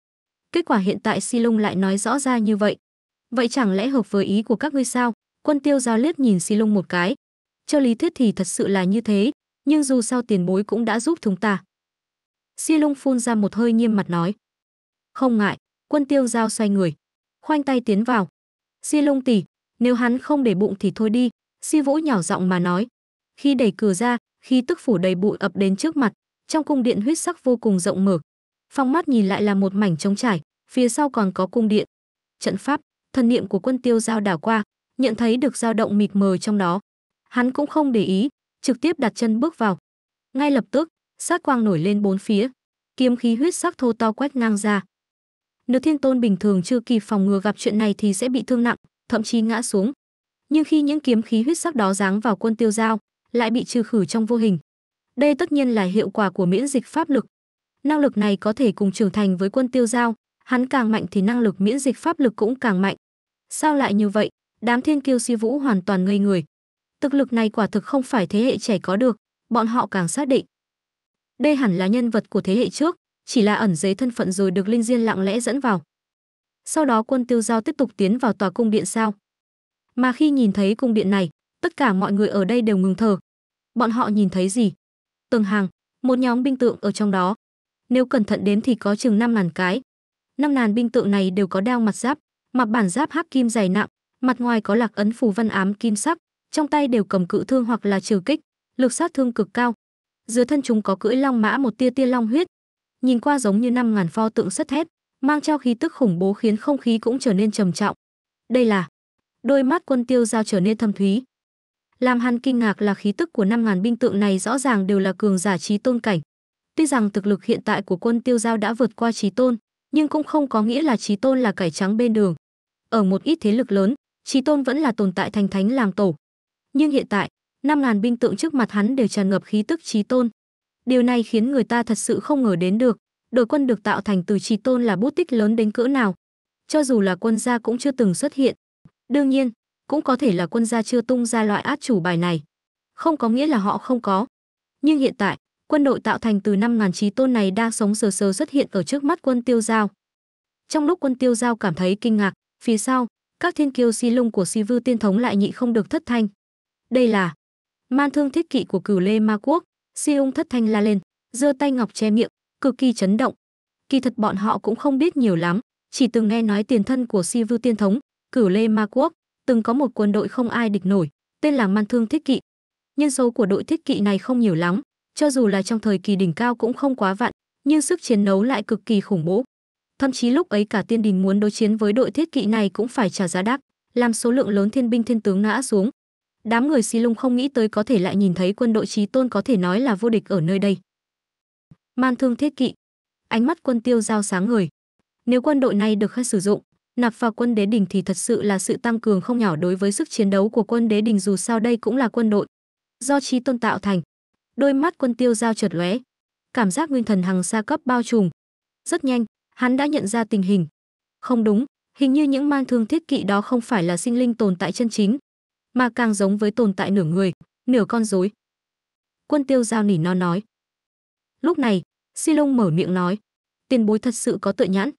kết quả hiện tại si lung lại nói rõ ra như vậy vậy chẳng lẽ hợp với ý của các ngươi sao quân tiêu giao liếc nhìn si lung một cái cho lý thuyết thì thật sự là như thế nhưng dù sao tiền bối cũng đã giúp chúng ta si lung phun ra một hơi nghiêm mặt nói không ngại quân tiêu giao xoay người khoanh tay tiến vào si lung tỉ nếu hắn không để bụng thì thôi đi si vũ nhỏ giọng mà nói khi đẩy cửa ra khi tức phủ đầy bụi ập đến trước mặt trong cung điện huyết sắc vô cùng rộng mở phong mắt nhìn lại là một mảnh trống trải phía sau còn có cung điện trận pháp thần niệm của quân tiêu giao đảo qua nhận thấy được dao động mịt mờ trong đó hắn cũng không để ý trực tiếp đặt chân bước vào ngay lập tức sát quang nổi lên bốn phía kiếm khí huyết sắc thô to quét ngang ra nếu thiên tôn bình thường chưa kịp phòng ngừa gặp chuyện này thì sẽ bị thương nặng thậm chí ngã xuống nhưng khi những kiếm khí huyết sắc đó giáng vào quân tiêu giao lại bị trừ khử trong vô hình đây tất nhiên là hiệu quả của miễn dịch pháp lực năng lực này có thể cùng trưởng thành với quân tiêu giao hắn càng mạnh thì năng lực miễn dịch pháp lực cũng càng mạnh sao lại như vậy đám thiên kiêu si vũ hoàn toàn ngây người thực lực này quả thực không phải thế hệ trẻ có được bọn họ càng xác định đây hẳn là nhân vật của thế hệ trước chỉ là ẩn giấy thân phận rồi được linh diên lặng lẽ dẫn vào sau đó quân tiêu giao tiếp tục tiến vào tòa cung điện sao. Mà khi nhìn thấy cung điện này, tất cả mọi người ở đây đều ngừng thở. Bọn họ nhìn thấy gì? Tường hàng, một nhóm binh tượng ở trong đó. Nếu cẩn thận đến thì có chừng năm ngàn cái. năm ngàn binh tượng này đều có đao mặt giáp, mặt bản giáp hắc kim dày nặng, mặt ngoài có lạc ấn phù văn ám kim sắc, trong tay đều cầm cự thương hoặc là trừ kích, lực sát thương cực cao. Dưới thân chúng có cưỡi long mã một tia tia long huyết, nhìn qua giống như năm ngàn pho tượng sắt thép mang theo khí tức khủng bố khiến không khí cũng trở nên trầm trọng. Đây là đôi mắt quân tiêu giao trở nên thâm thúy. Làm hắn kinh ngạc là khí tức của năm ngàn binh tượng này rõ ràng đều là cường giả trí tôn cảnh. Tuy rằng thực lực hiện tại của quân tiêu giao đã vượt qua trí tôn, nhưng cũng không có nghĩa là trí tôn là cải trắng bên đường. Ở một ít thế lực lớn, trí tôn vẫn là tồn tại thành thánh làm tổ. Nhưng hiện tại, năm ngàn binh tượng trước mặt hắn đều tràn ngập khí tức trí tôn. Điều này khiến người ta thật sự không ngờ đến được đội quân được tạo thành từ trí tôn là bút tích lớn đến cỡ nào. Cho dù là quân gia cũng chưa từng xuất hiện. Đương nhiên, cũng có thể là quân gia chưa tung ra loại át chủ bài này. Không có nghĩa là họ không có. Nhưng hiện tại, quân đội tạo thành từ năm ngàn trí tôn này đang sống sờ sờ xuất hiện ở trước mắt quân tiêu giao. Trong lúc quân tiêu giao cảm thấy kinh ngạc, phía sau, các thiên kiêu si lung của si vư tiên thống lại nhị không được thất thanh. Đây là man thương thiết kỵ của cửu lê ma quốc, si ung thất thanh la lên, giơ tay ngọc che miệng, cực kỳ chấn động. Kỳ thật bọn họ cũng không biết nhiều lắm, chỉ từng nghe nói tiền thân của Si Vu Tiên Thống, Cửu Lê Ma Quốc, từng có một quân đội không ai địch nổi, tên là Man Thương Thiết Kỵ. Nhân số của đội thiết kỵ này không nhiều lắm, cho dù là trong thời kỳ đỉnh cao cũng không quá vạn, nhưng sức chiến đấu lại cực kỳ khủng bố. Thậm chí lúc ấy cả tiên đình muốn đối chiến với đội thiết kỵ này cũng phải trả giá đắt, làm số lượng lớn thiên binh thiên tướng ngã xuống. Đám người Si Lung không nghĩ tới có thể lại nhìn thấy quân đội trí tôn có thể nói là vô địch ở nơi đây man thương thiết kỵ. Ánh mắt quân tiêu giao sáng ngời. Nếu quân đội này được khai sử dụng, nạp vào quân đế đình thì thật sự là sự tăng cường không nhỏ đối với sức chiến đấu của quân đế đình dù sao đây cũng là quân đội. Do chi tôn tạo thành. Đôi mắt quân tiêu giao chợt lóe. Cảm giác nguyên thần hằng xa cấp bao trùm. Rất nhanh, hắn đã nhận ra tình hình. Không đúng, hình như những man thương thiết kỵ đó không phải là sinh linh tồn tại chân chính, mà càng giống với tồn tại nửa người, nửa con rối. Quân tiêu giao nỉ no nói. Lúc này, Si long mở miệng nói, tiền bối thật sự có tự nhãn.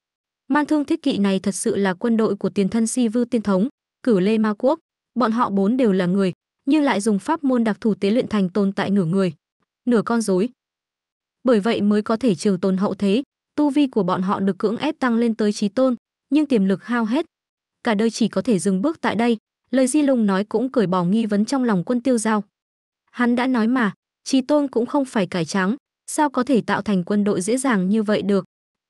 Man thương thiết kỵ này thật sự là quân đội của tiền thân Si Vư Tiên Thống, cửu Lê Ma Quốc. Bọn họ bốn đều là người, nhưng lại dùng pháp môn đặc thù tế luyện thành tồn tại nửa người, nửa con rối. Bởi vậy mới có thể trường tồn hậu thế, tu vi của bọn họ được cưỡng ép tăng lên tới trí tôn, nhưng tiềm lực hao hết. Cả đời chỉ có thể dừng bước tại đây, lời Di Lung nói cũng cởi bỏ nghi vấn trong lòng quân tiêu giao. Hắn đã nói mà, trí tôn cũng không phải cải trắng, sao có thể tạo thành quân đội dễ dàng như vậy được.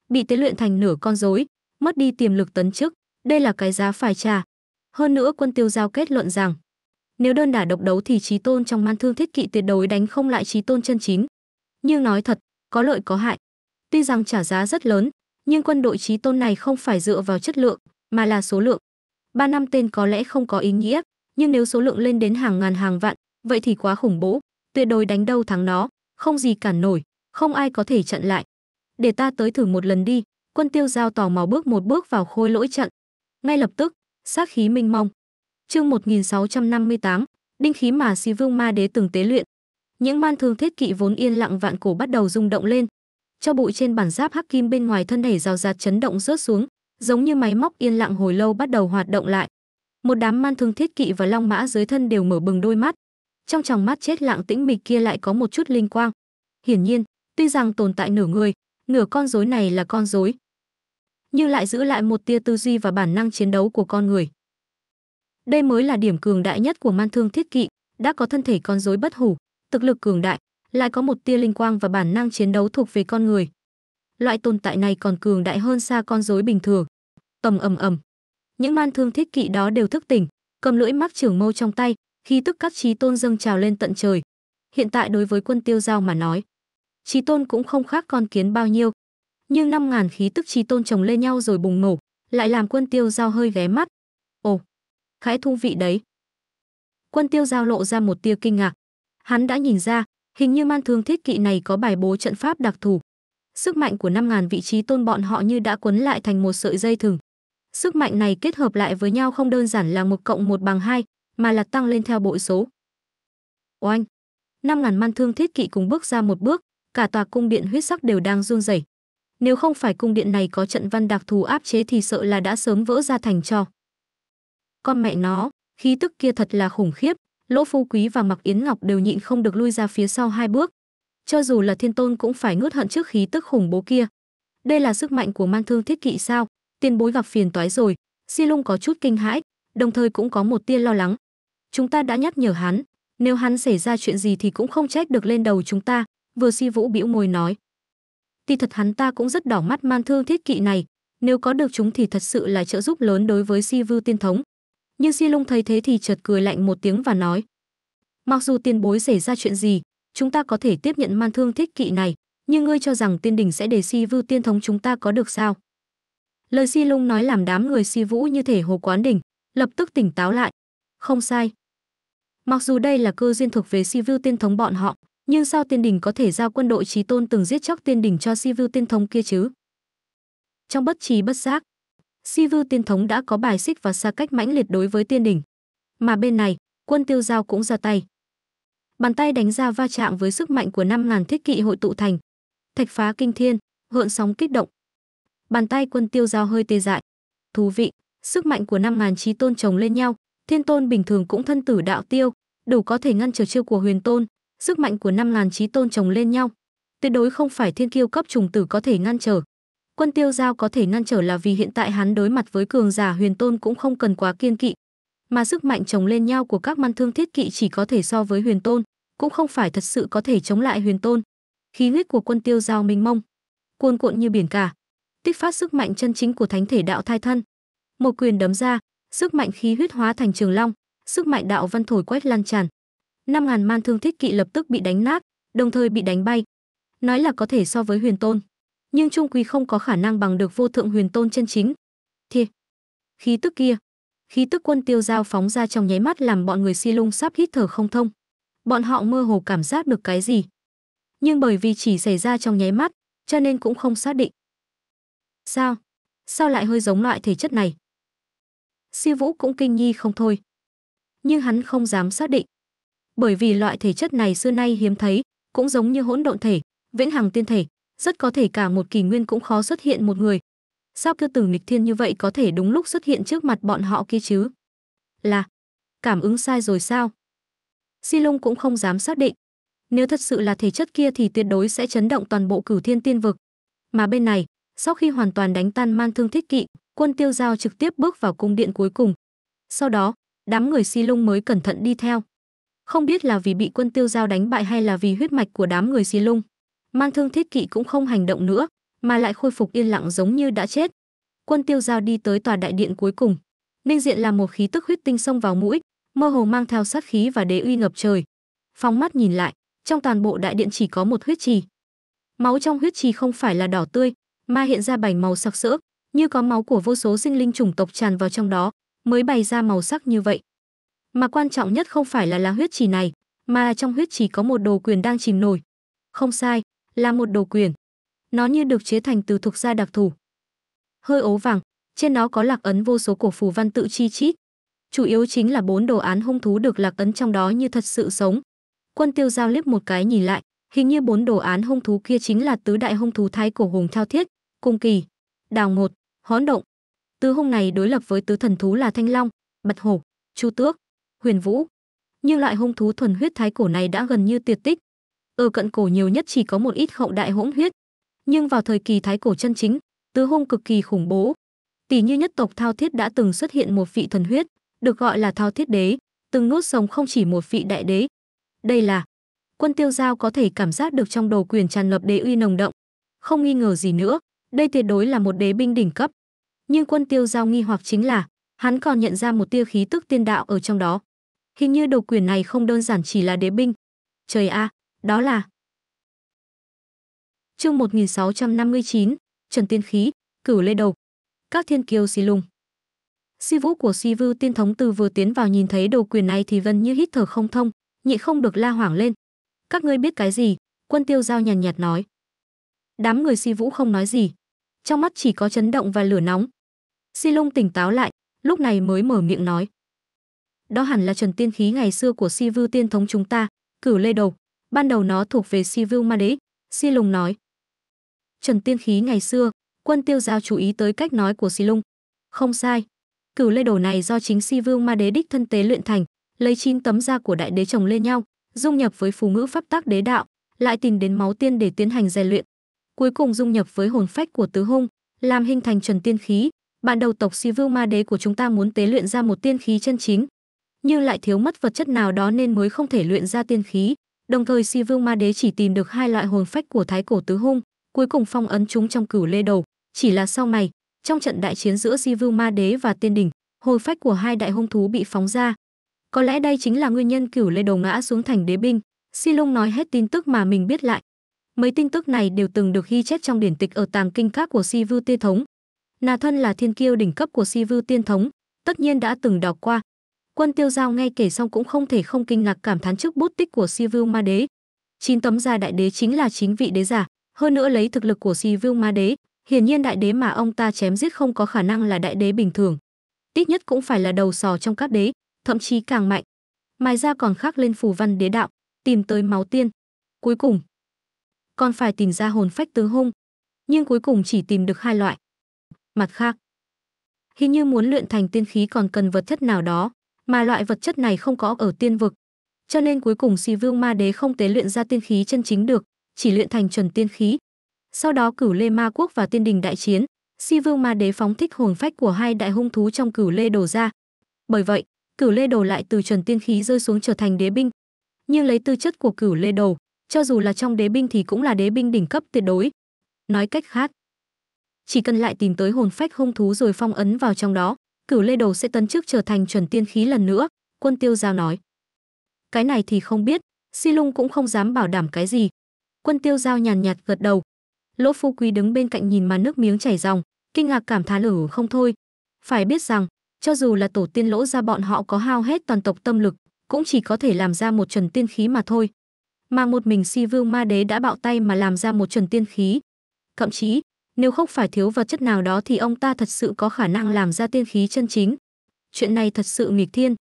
Bị tế luyện thành nửa con rối, mất đi tiềm lực tấn chức, đây là cái giá phải trả. Hơn nữa quân tiêu giao kết luận rằng, nếu đơn đả độc đấu thì trí tôn trong man thương thiết kỵ tuyệt đối đánh không lại trí tôn chân chính. Nhưng nói thật, có lợi có hại. Tuy rằng trả giá rất lớn, nhưng quân đội trí tôn này không phải dựa vào chất lượng, mà là số lượng. Ba năm tên có lẽ không có ý nghĩa, nhưng nếu số lượng lên đến hàng ngàn hàng vạn, vậy thì quá khủng bố, tuyệt đối đánh đâu thắng nó không gì cản nổi, không ai có thể chặn lại. Để ta tới thử một lần đi, quân tiêu giao tò mò bước một bước vào khôi lỗi trận. Ngay lập tức, sát khí minh mông. Chương 1658, đinh khí mà Si Vương Ma Đế từng tế luyện. Những man thương thiết kỵ vốn yên lặng vạn cổ bắt đầu rung động lên. Cho bụi trên bản giáp hắc kim bên ngoài thân đẩy rào rạt chấn động rớt xuống, giống như máy móc yên lặng hồi lâu bắt đầu hoạt động lại. Một đám man thương thiết kỵ và long mã dưới thân đều mở bừng đôi mắt, trong tròng mắt chết lặng tĩnh mịch kia lại có một chút linh quang. Hiển nhiên, tuy rằng tồn tại nửa người, nửa con rối này là con rối, nhưng lại giữ lại một tia tư duy và bản năng chiến đấu của con người. Đây mới là điểm cường đại nhất của Man Thương Thiết Kỵ, đã có thân thể con rối bất hủ, thực lực cường đại, lại có một tia linh quang và bản năng chiến đấu thuộc về con người. Loại tồn tại này còn cường đại hơn xa con rối bình thường. Tầm ầm ầm. Những man thương thiết kỵ đó đều thức tỉnh, cầm lưỡi mắc trưởng mâu trong tay, khi tức các trí tôn dâng trào lên tận trời. Hiện tại đối với quân tiêu giao mà nói, trí tôn cũng không khác con kiến bao nhiêu. Nhưng năm ngàn khí tức trí tôn chồng lên nhau rồi bùng nổ, lại làm quân tiêu giao hơi ghé mắt. Ồ, khẽ thú vị đấy. Quân tiêu giao lộ ra một tia kinh ngạc. Hắn đã nhìn ra, hình như man thương thiết kỵ này có bài bố trận pháp đặc thù. Sức mạnh của năm ngàn vị trí tôn bọn họ như đã quấn lại thành một sợi dây thừng. Sức mạnh này kết hợp lại với nhau không đơn giản là một cộng một bằng hai, mà là tăng lên theo bội số. Oanh! Năm ngàn man thương thiết kỵ cùng bước ra một bước, cả tòa cung điện huyết sắc đều đang run rẩy. Nếu không phải cung điện này có trận văn đặc thù áp chế thì sợ là đã sớm vỡ ra thành cho. Con mẹ nó, khí tức kia thật là khủng khiếp, Lỗ Phu Quý và Mặc Yến Ngọc đều nhịn không được lui ra phía sau hai bước. Cho dù là Thiên Tôn cũng phải ngước hận trước khí tức khủng bố kia. Đây là sức mạnh của man thương thiết kỵ sao? Tiền bối gặp phiền toái rồi, Si Lung có chút kinh hãi, đồng thời cũng có một tia lo lắng chúng ta đã nhắc nhở hắn nếu hắn xảy ra chuyện gì thì cũng không trách được lên đầu chúng ta vừa si vũ bĩu môi nói tuy thật hắn ta cũng rất đỏ mắt man thương thiết kỵ này nếu có được chúng thì thật sự là trợ giúp lớn đối với si vưu tiên thống nhưng si lung thấy thế thì chợt cười lạnh một tiếng và nói mặc dù tiền bối xảy ra chuyện gì chúng ta có thể tiếp nhận man thương thiết kỵ này nhưng ngươi cho rằng tiên đình sẽ để si vưu tiên thống chúng ta có được sao lời si lung nói làm đám người si vũ như thể hồ quán đình lập tức tỉnh táo lại không sai Mặc dù đây là cơ duyên thuộc về Si Vưu Tiên Thống bọn họ, nhưng sao Tiên Đỉnh có thể giao quân đội trí tôn từng giết chóc Tiên Đỉnh cho Si Vưu Tiên Thống kia chứ? Trong bất trí bất giác, Si Vưu Tiên Thống đã có bài xích và xa cách mãnh liệt đối với Tiên Đỉnh. Mà bên này, quân tiêu giao cũng ra tay. Bàn tay đánh ra va chạm với sức mạnh của năm ngàn thiết kỵ hội tụ thành. Thạch phá kinh thiên, hượn sóng kích động. Bàn tay quân tiêu giao hơi tê dại. Thú vị, sức mạnh của năm ngàn trí tôn chồng lên nhau, Thiên Tôn bình thường cũng thân tử đạo tiêu, đủ có thể ngăn trở chiêu của Huyền Tôn, sức mạnh của năm ngàn chí tôn chồng lên nhau, tuyệt đối không phải thiên kiêu cấp trùng tử có thể ngăn trở. Quân Tiêu Giao có thể ngăn trở là vì hiện tại hắn đối mặt với cường giả Huyền Tôn cũng không cần quá kiên kỵ, mà sức mạnh chồng lên nhau của các man thương thiết kỵ chỉ có thể so với Huyền Tôn, cũng không phải thật sự có thể chống lại Huyền Tôn. Khí huyết của Quân Tiêu Giao mênh mông, cuồn cuộn như biển cả, tích phát sức mạnh chân chính của thánh thể đạo thai thân. Một quyền đấm ra, sức mạnh khí huyết hóa thành trường long, sức mạnh đạo văn thổi quét lan tràn. Năm ngàn man thương thiết kỵ lập tức bị đánh nát, đồng thời bị đánh bay. Nói là có thể so với Huyền Tôn, nhưng trung quy không có khả năng bằng được vô thượng Huyền Tôn chân chính. Thì khí tức kia, khí tức quân tiêu giao phóng ra trong nháy mắt làm bọn người Si Lung sắp hít thở không thông. Bọn họ mơ hồ cảm giác được cái gì, nhưng bởi vì chỉ xảy ra trong nháy mắt, cho nên cũng không xác định. Sao? Sao lại hơi giống loại thể chất này? siêu vũ cũng kinh nghi không thôi. Nhưng hắn không dám xác định. Bởi vì loại thể chất này xưa nay hiếm thấy, cũng giống như hỗn độn thể, vĩnh hằng tiên thể, rất có thể cả một kỳ nguyên cũng khó xuất hiện một người. Sao cơ tử nghịch thiên như vậy có thể đúng lúc xuất hiện trước mặt bọn họ kia chứ? Là, cảm ứng sai rồi sao? Si Lung cũng không dám xác định. Nếu thật sự là thể chất kia thì tuyệt đối sẽ chấn động toàn bộ cửu thiên tiên vực. Mà bên này, sau khi hoàn toàn đánh tan man thương thích kỵ, quân tiêu giao trực tiếp bước vào cung điện cuối cùng. Sau đó, đám người Si Lung mới cẩn thận đi theo. Không biết là vì bị quân tiêu giao đánh bại hay là vì huyết mạch của đám người Si Lung. Mang thương thiết kỵ cũng không hành động nữa, mà lại khôi phục yên lặng giống như đã chết. Quân tiêu giao đi tới tòa đại điện cuối cùng. Ninh diện là một khí tức huyết tinh xông vào mũi, mơ hồ mang theo sát khí và đế uy ngập trời. Phóng mắt nhìn lại, trong toàn bộ đại điện chỉ có một huyết trì. Máu trong huyết trì không phải là đỏ tươi, mà hiện ra bành màu sặc sỡ, như có máu của vô số sinh linh chủng tộc tràn vào trong đó, mới bày ra màu sắc như vậy. Mà quan trọng nhất không phải là lá huyết trì này, mà trong huyết trì có một đồ quyền đang chìm nổi. Không sai, là một đồ quyền. Nó như được chế thành từ thuộc gia đặc thù. Hơi ố vàng, trên nó có lạc ấn vô số cổ phù văn tự chi chít. Chủ yếu chính là bốn đồ án hung thú được lạc ấn trong đó như thật sự sống. Quân tiêu giao liếc một cái nhìn lại, hình như bốn đồ án hung thú kia chính là tứ đại hung thú thái cổ hùng thao thiết, cung kỳ, đào ngột, hón động. Tứ hung này đối lập với tứ thần thú là thanh long, bạch hổ, chu tước, huyền vũ. Nhưng loại hung thú thuần huyết thái cổ này đã gần như tuyệt tích. Ở cận cổ nhiều nhất chỉ có một ít hậu đại hỗn huyết. Nhưng vào thời kỳ thái cổ chân chính, tứ hung cực kỳ khủng bố. Tỷ như nhất tộc Thao Thiết đã từng xuất hiện một vị thần huyết, được gọi là Thao Thiết Đế, từng nuốt sống không chỉ một vị đại đế. Đây là quân tiêu giao có thể cảm giác được trong đầu quyền tràn lập đế uy nồng động. Không nghi ngờ gì nữa, đây tuyệt đối là một đế binh đỉnh cấp. Nhưng quân tiêu giao nghi hoặc chính là, hắn còn nhận ra một tia khí tức tiên đạo ở trong đó. Hình như đầu quyền này không đơn giản chỉ là đế binh. Trời a, à, đó là... Chương 1659, Trần Tiên Khí, Cửu Lê Đầu. Các thiên kiêu xì lùng. Si vũ của Si Vư tiên thống từ vừa tiến vào nhìn thấy đồ quyền này thì vân như hít thở không thông, nhị không được la hoảng lên. Các ngươi biết cái gì? Quân tiêu giao nhàn nhạt nói. Đám người Si vũ không nói gì, trong mắt chỉ có chấn động và lửa nóng. Si Lung tỉnh táo lại, lúc này mới mở miệng nói. Đó hẳn là Trần Tiên khí ngày xưa của Si Vưu Tiên thống chúng ta, cửu lê đầu, ban đầu nó thuộc về Si Vưu Ma Đế, Si Lung nói. Trần Tiên khí ngày xưa, quân tiêu giao chú ý tới cách nói của Si Lung. Không sai, cửu lê đầu này do chính Si Vưu Ma Đế đích thân tế luyện thành, lấy chín tấm da của đại đế chồng lên nhau, dung nhập với phù ngữ pháp tác đế đạo, lại tìm đến máu tiên để tiến hành rèn luyện, cuối cùng dung nhập với hồn phách của tứ hung, làm hình thành chuẩn tiên khí. Ban đầu tộc Si Vưu Ma Đế của chúng ta muốn tế luyện ra một tiên khí chân chính, nhưng lại thiếu mất vật chất nào đó nên mới không thể luyện ra tiên khí. Đồng thời Si Vưu Ma Đế chỉ tìm được hai loại hồn phách của Thái Cổ Tứ Hung, cuối cùng phong ấn chúng trong cửu lê đầu. Chỉ là sau này, trong trận đại chiến giữa Si Vưu Ma Đế và Tiên Đình, hồn phách của hai đại hung thú bị phóng ra. Có lẽ đây chính là nguyên nhân cửu lê đầu ngã xuống thành đế binh. Si Lung nói hết tin tức mà mình biết lại, Mấy tin tức này đều từng được ghi chép trong điển tịch ở tàng kinh khác của Si Vưu Tiên Thống. Nà Thân là thiên kiêu đỉnh cấp của Si Vưu Tiên Thống, tất nhiên đã từng đọc qua. Quân Tiêu Giao ngay kể xong cũng không thể không kinh ngạc cảm thán trước bút tích của Si Vưu Ma Đế. Chín tấm gia đại đế chính là chính vị đế giả, hơn nữa lấy thực lực của Si Vưu Ma Đế, hiển nhiên đại đế mà ông ta chém giết không có khả năng là đại đế bình thường. Ít nhất cũng phải là đầu sò trong các đế, thậm chí càng mạnh. Mai ra còn khắc lên phù văn đế đạo, tìm tới máu tiên. Cuối cùng, còn phải tìm ra hồn phách tứ hung. Nhưng cuối cùng chỉ tìm được hai loại. Mặt khác, hình như muốn luyện thành tiên khí còn cần vật chất nào đó, mà loại vật chất này không có ở tiên vực. Cho nên cuối cùng Si Vương Ma Đế không tế luyện ra tiên khí chân chính được, chỉ luyện thành chuẩn tiên khí. Sau đó Cửu Lê Ma Quốc và Tiên Đình đại chiến, Si Vương Ma Đế phóng thích hồn phách của hai đại hung thú trong Cửu Lê Đồ ra. Bởi vậy, Cửu Lê Đồ lại từ chuẩn tiên khí rơi xuống trở thành đế binh. Nhưng lấy tư chất của Cửu Lê Đồ, cho dù là trong đế binh thì cũng là đế binh đỉnh cấp tuyệt đối. Nói cách khác, chỉ cần lại tìm tới hồn phách hung thú rồi phong ấn vào trong đó, cửu lê đầu sẽ tấn chức trở thành chuẩn tiên khí lần nữa, quân tiêu giao nói. Cái này thì không biết, si lung cũng không dám bảo đảm cái gì. Quân tiêu giao nhàn nhạt gật đầu. Lỗ phu quý đứng bên cạnh nhìn mà nước miếng chảy ròng, kinh ngạc cảm thán ở ừ, không thôi. Phải biết rằng, cho dù là tổ tiên lỗ ra bọn họ có hao hết toàn tộc tâm lực, cũng chỉ có thể làm ra một chuẩn tiên khí mà thôi, mà một mình si vương ma đế đã bạo tay mà làm ra một chuẩn tiên khí. Thậm chí, nếu không phải thiếu vật chất nào đó thì ông ta thật sự có khả năng làm ra tiên khí chân chính. Chuyện này thật sự nghịch thiên.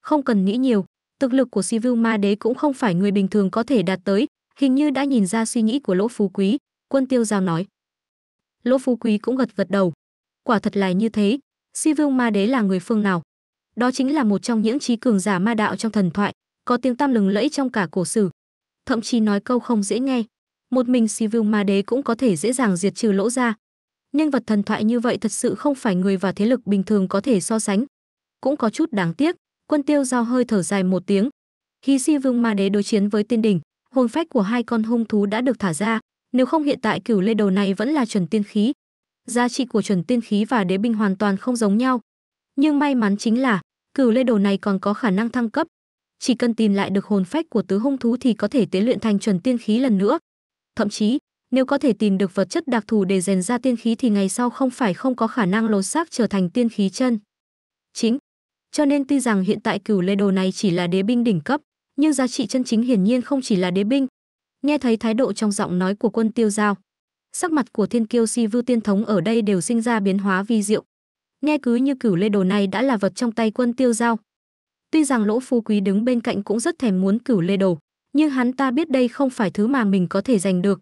Không cần nghĩ nhiều, thực lực của si vương ma đế cũng không phải người bình thường có thể đạt tới, hình như đã nhìn ra suy nghĩ của lỗ phú quý, quân tiêu giao nói. Lỗ phú quý cũng gật gật đầu. Quả thật là như thế, si vương ma đế là người phương nào? Đó chính là một trong những trí cường giả ma đạo trong thần thoại, có tiếng tam lừng lẫy trong cả cổ sử, thậm chí nói câu không dễ nghe. Một mình Sivu Ma Đế cũng có thể dễ dàng diệt trừ lỗ ra. nhưng vật thần thoại như vậy thật sự không phải người và thế lực bình thường có thể so sánh. Cũng có chút đáng tiếc, quân tiêu giao hơi thở dài một tiếng. Khi Si Vương Ma Đế đối chiến với tiên đỉnh, hồn phách của hai con hung thú đã được thả ra, nếu không hiện tại cửu lê đầu này vẫn là chuẩn tiên khí. Giá trị của chuẩn tiên khí và đế binh hoàn toàn không giống nhau. Nhưng may mắn chính là, cửu lê đồ này còn có khả năng thăng cấp, chỉ cần tìm lại được hồn phách của tứ hung thú thì có thể tế luyện thành chuẩn tiên khí lần nữa. Thậm chí, nếu có thể tìm được vật chất đặc thù để rèn ra tiên khí thì ngày sau không phải không có khả năng lột xác trở thành tiên khí chân. Chính. Cho nên tuy rằng hiện tại cửu lê đồ này chỉ là đế binh đỉnh cấp, nhưng giá trị chân chính hiển nhiên không chỉ là đế binh. Nghe thấy thái độ trong giọng nói của quân tiêu giao, sắc mặt của thiên kiêu si vưu tiên thống ở đây đều sinh ra biến hóa vi diệu. Nghe cứ như cửu lê đồ này đã là vật trong tay quân tiêu giao, Tuy rằng Lỗ Phu Quý đứng bên cạnh cũng rất thèm muốn cửu lê đồ, nhưng hắn ta biết đây không phải thứ mà mình có thể giành được.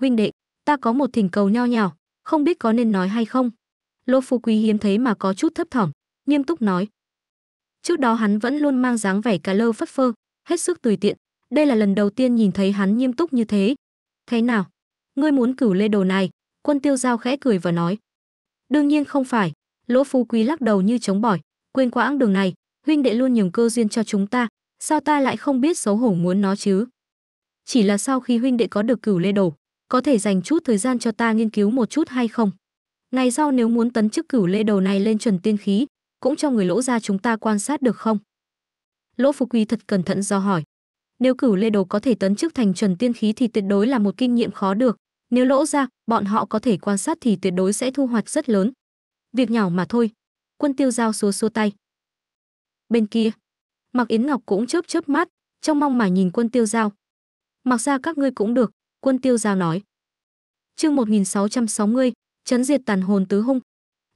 Huynh đệ, ta có một thỉnh cầu nho nhỏ, không biết có nên nói hay không. Lỗ Phu Quý hiếm thấy mà có chút thấp thỏm, nghiêm túc nói. Trước đó hắn vẫn luôn mang dáng vẻ cá lơ phất phơ, hết sức tùy tiện. Đây là lần đầu tiên nhìn thấy hắn nghiêm túc như thế. Thế nào? Ngươi muốn cửu lê đồ này? Quân tiêu giao khẽ cười và nói. Đương nhiên không phải. Lỗ Phu Quý lắc đầu như chống bỏi. Quên quãng đường này, huynh đệ luôn nhường cơ duyên cho chúng ta, sao ta lại không biết xấu hổ muốn nó chứ? Chỉ là sau khi huynh đệ có được cửu lê đồ, có thể dành chút thời gian cho ta nghiên cứu một chút hay không? Ngày sau nếu muốn tấn chức cửu lê đồ này lên chuẩn tiên khí, cũng cho người lỗ ra chúng ta quan sát được không? Lỗ Phục Quy thật cẩn thận do hỏi. Nếu cửu lê đồ có thể tấn chức thành chuẩn tiên khí thì tuyệt đối là một kinh nghiệm khó được. Nếu lỗ ra, bọn họ có thể quan sát thì tuyệt đối sẽ thu hoạch rất lớn. Việc nhỏ mà thôi. Quân tiêu giao xua xua tay, bên kia mặc yến ngọc cũng chớp chớp mắt trong mong mà nhìn quân tiêu giao mặc ra các ngươi cũng được quân tiêu giao nói chương 1660, chấn diệt tàn hồn tứ hung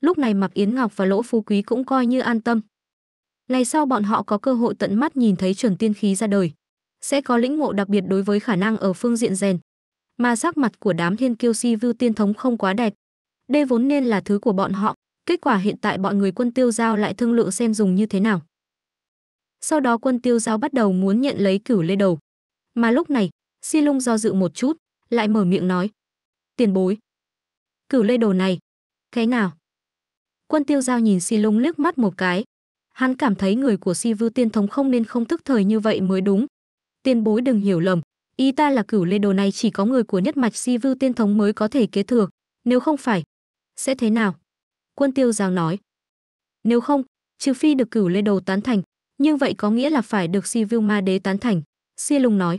lúc này mặc yến ngọc và lỗ phú quý cũng coi như an tâm ngày sau bọn họ có cơ hội tận mắt nhìn thấy chuẩn tiên khí ra đời sẽ có lĩnh ngộ đặc biệt đối với khả năng ở phương diện rèn mà sắc mặt của đám thiên kiêu si vưu tiên thống không quá đẹp đây vốn nên là thứ của bọn họ kết quả hiện tại bọn người quân tiêu giao lại thương lượng xem dùng như thế nào sau đó quân tiêu giao bắt đầu muốn nhận lấy cửu lê đầu. Mà lúc này, Si Lung do dự một chút, lại mở miệng nói. Tiền bối. Cửu lê đồ này. Cái nào? Quân tiêu giao nhìn Si Lung liếc mắt một cái. Hắn cảm thấy người của Si Vư Tiên Thống không nên không thức thời như vậy mới đúng. Tiền bối đừng hiểu lầm. y ta là cửu lê đồ này chỉ có người của nhất mạch Si Vư Tiên Thống mới có thể kế thừa. Nếu không phải, sẽ thế nào? Quân tiêu giao nói. Nếu không, trừ phi được cửu lê đồ tán thành, nhưng vậy có nghĩa là phải được Si Vưu Ma Đế tán thành. si lùng nói.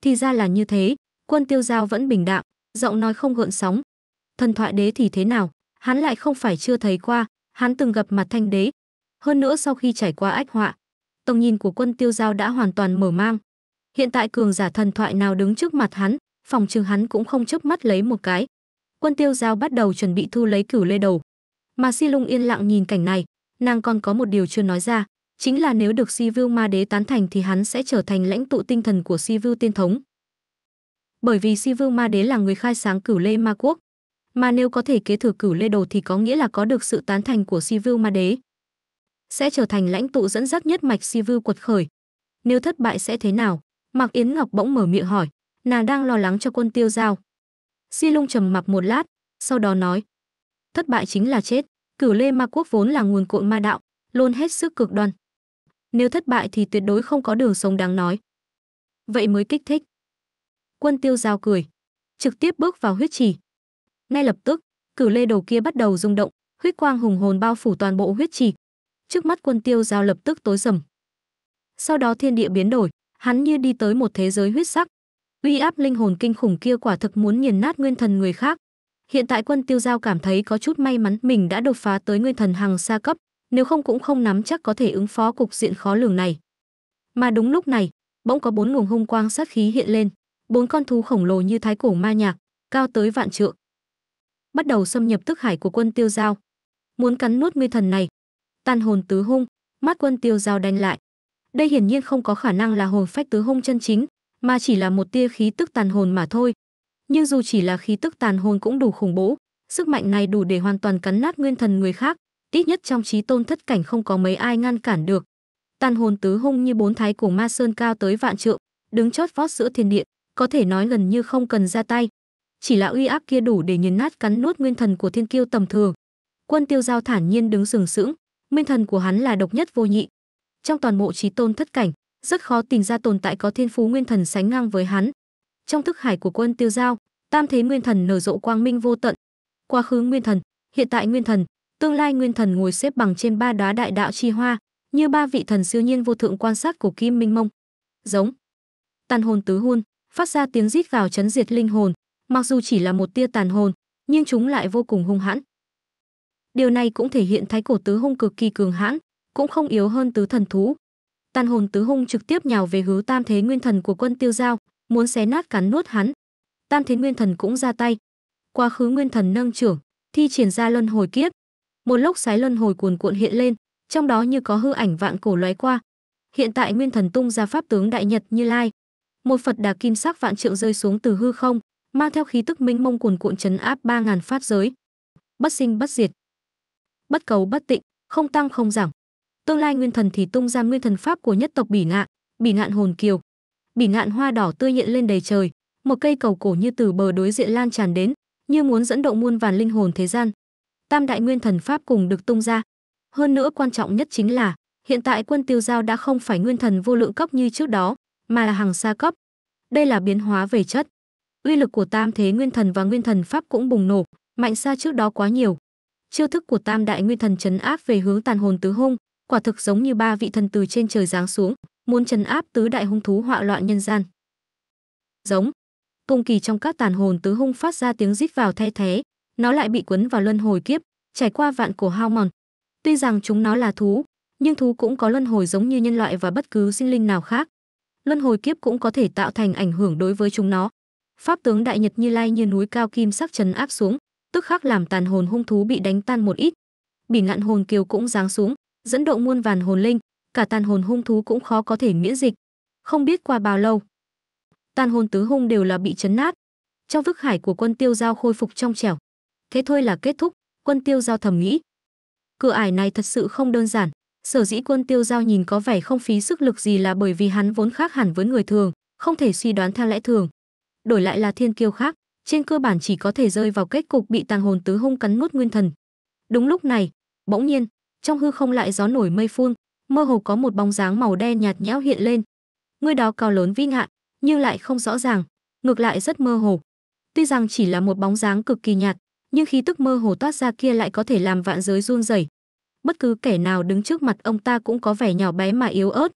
Thì ra là như thế, quân tiêu giao vẫn bình đạm, giọng nói không gợn sóng. Thần thoại đế thì thế nào, hắn lại không phải chưa thấy qua, hắn từng gặp mặt thanh đế. Hơn nữa sau khi trải qua ách họa, tầm nhìn của quân tiêu giao đã hoàn toàn mở mang. Hiện tại cường giả thần thoại nào đứng trước mặt hắn, phòng trường hắn cũng không chớp mắt lấy một cái. Quân tiêu giao bắt đầu chuẩn bị thu lấy cửu lê đầu. Mà Si Lung yên lặng nhìn cảnh này, nàng còn có một điều chưa nói ra chính là nếu được Si Vưu Ma Đế tán thành thì hắn sẽ trở thành lãnh tụ tinh thần của Si Vưu Tiên Thống. Bởi vì Si Vưu Ma Đế là người khai sáng Cửu Lê Ma Quốc, mà nếu có thể kế thừa Cửu Lê Đồ thì có nghĩa là có được sự tán thành của Si Vưu Ma Đế, sẽ trở thành lãnh tụ dẫn dắt nhất mạch Si Vưu quật khởi. Nếu thất bại sẽ thế nào? Mạc Yến Ngọc bỗng mở miệng hỏi, nàng đang lo lắng cho quân Tiêu Giao. Si Lung trầm mặc một lát, sau đó nói: "Thất bại chính là chết, Cửu Lê Ma Quốc vốn là nguồn cội ma đạo, luôn hết sức cực đoan, nếu thất bại thì tuyệt đối không có đường sống đáng nói. Vậy mới kích thích. Quân tiêu giao cười. Trực tiếp bước vào huyết trì. Ngay lập tức, cửu lê đầu kia bắt đầu rung động, huyết quang hùng hồn bao phủ toàn bộ huyết trì. Trước mắt quân tiêu giao lập tức tối sầm. Sau đó thiên địa biến đổi, hắn như đi tới một thế giới huyết sắc. Uy áp linh hồn kinh khủng kia quả thực muốn nghiền nát nguyên thần người khác. Hiện tại quân tiêu giao cảm thấy có chút may mắn mình đã đột phá tới nguyên thần hàng xa cấp, nếu không cũng không nắm chắc có thể ứng phó cục diện khó lường này. Mà đúng lúc này, bỗng có bốn nguồn hung quang sát khí hiện lên, bốn con thú khổng lồ như thái cổ ma nhạc, cao tới vạn trượng. Bắt đầu xâm nhập tức hải của quân tiêu giao. Muốn cắn nuốt nguyên thần này, tan hồn tứ hung, mắt quân tiêu giao đanh lại. Đây hiển nhiên không có khả năng là hồn phách tứ hung chân chính, mà chỉ là một tia khí tức tàn hồn mà thôi. Nhưng dù chỉ là khí tức tàn hồn cũng đủ khủng bố, sức mạnh này đủ để hoàn toàn cắn nát nguyên thần người khác, ít nhất trong trí tôn thất cảnh không có mấy ai ngăn cản được. Tàn hồn tứ hung như bốn thái cổ ma sơn cao tới vạn trượng, đứng chót vót giữa thiên điện, có thể nói gần như không cần ra tay. Chỉ là uy áp kia đủ để nghiền nát cắn nuốt nguyên thần của thiên kiêu tầm thường. Quân tiêu giao thản nhiên đứng sừng sững, nguyên thần của hắn là độc nhất vô nhị. Trong toàn bộ trí tôn thất cảnh, rất khó tìm ra tồn tại có thiên phú nguyên thần sánh ngang với hắn. Trong thức hải của quân tiêu giao, tam thế nguyên thần nở rộ quang minh vô tận. Quá khứ nguyên thần, hiện tại nguyên thần, tương lai nguyên thần ngồi xếp bằng trên ba đóa đại đạo chi hoa như ba vị thần siêu nhiên vô thượng quan sát của kim minh mông giống tàn hồn tứ hun phát ra tiếng rít gào chấn diệt linh hồn mặc dù chỉ là một tia tàn hồn nhưng chúng lại vô cùng hung hãn điều này cũng thể hiện thái cổ tứ hung cực kỳ cường hãn cũng không yếu hơn tứ thần thú tàn hồn tứ hung trực tiếp nhào về hứa tam thế nguyên thần của quân tiêu giao muốn xé nát cắn nuốt hắn tam thế nguyên thần cũng ra tay quá khứ nguyên thần nâng trưởng thi triển ra luân hồi kiếp một lốc xoáy luân hồi cuồn cuộn hiện lên, trong đó như có hư ảnh vạn cổ lóe qua. Hiện tại Nguyên Thần tung ra pháp tướng đại nhật Như Lai, một Phật đà kim sắc vạn trượng rơi xuống từ hư không, mang theo khí tức minh mông cuồn cuộn chấn áp ba ngàn pháp giới. Bất sinh bất diệt, bất cầu bất tịnh, không tăng không giảm. Tương lai Nguyên Thần thì tung ra Nguyên Thần pháp của nhất tộc Bỉ Ngạn, Bỉ Ngạn hồn kiều. Bỉ Ngạn hoa đỏ tươi hiện lên đầy trời, một cây cầu cổ như từ bờ đối diện lan tràn đến, như muốn dẫn động muôn vàn linh hồn thế gian tam đại nguyên thần pháp cùng được tung ra hơn nữa quan trọng nhất chính là hiện tại quân tiêu giao đã không phải nguyên thần vô lượng cấp như trước đó mà là hàng xa cấp đây là biến hóa về chất uy lực của tam thế nguyên thần và nguyên thần pháp cũng bùng nổ mạnh xa trước đó quá nhiều chiêu thức của tam đại nguyên thần chấn áp về hướng tàn hồn tứ hung quả thực giống như ba vị thần từ trên trời giáng xuống muốn chấn áp tứ đại hung thú họa loạn nhân gian giống tung kỳ trong các tàn hồn tứ hung phát ra tiếng rít vào the thế nó lại bị cuốn vào luân hồi kiếp, trải qua vạn cổ hao mòn. Tuy rằng chúng nó là thú, nhưng thú cũng có luân hồi giống như nhân loại và bất cứ sinh linh nào khác. Luân hồi kiếp cũng có thể tạo thành ảnh hưởng đối với chúng nó. Pháp tướng đại nhật Như Lai như núi cao kim sắc trấn áp xuống, tức khắc làm tàn hồn hung thú bị đánh tan một ít. Bỉ ngạn hồn kiều cũng giáng xuống, dẫn độ muôn vàn hồn linh, cả tàn hồn hung thú cũng khó có thể miễn dịch. Không biết qua bao lâu, tàn hồn tứ hung đều là bị chấn nát. Trong vức hải của quân tiêu giao khôi phục trong trẻo, thế thôi là kết thúc, quân tiêu giao thầm nghĩ. Cửa ải này thật sự không đơn giản, sở dĩ quân tiêu giao nhìn có vẻ không phí sức lực gì là bởi vì hắn vốn khác hẳn với người thường, không thể suy đoán theo lẽ thường. Đổi lại là thiên kiêu khác, trên cơ bản chỉ có thể rơi vào kết cục bị tàng hồn tứ hung cắn nuốt nguyên thần. Đúng lúc này, bỗng nhiên, trong hư không lại gió nổi mây phun, mơ hồ có một bóng dáng màu đen nhạt nhẽo hiện lên. Người đó cao lớn vĩ ngạn, nhưng lại không rõ ràng, ngược lại rất mơ hồ. Tuy rằng chỉ là một bóng dáng cực kỳ nhạt, nhưng khí tức mơ hồ toát ra kia lại có thể làm vạn giới run rẩy bất cứ kẻ nào đứng trước mặt ông ta cũng có vẻ nhỏ bé mà yếu ớt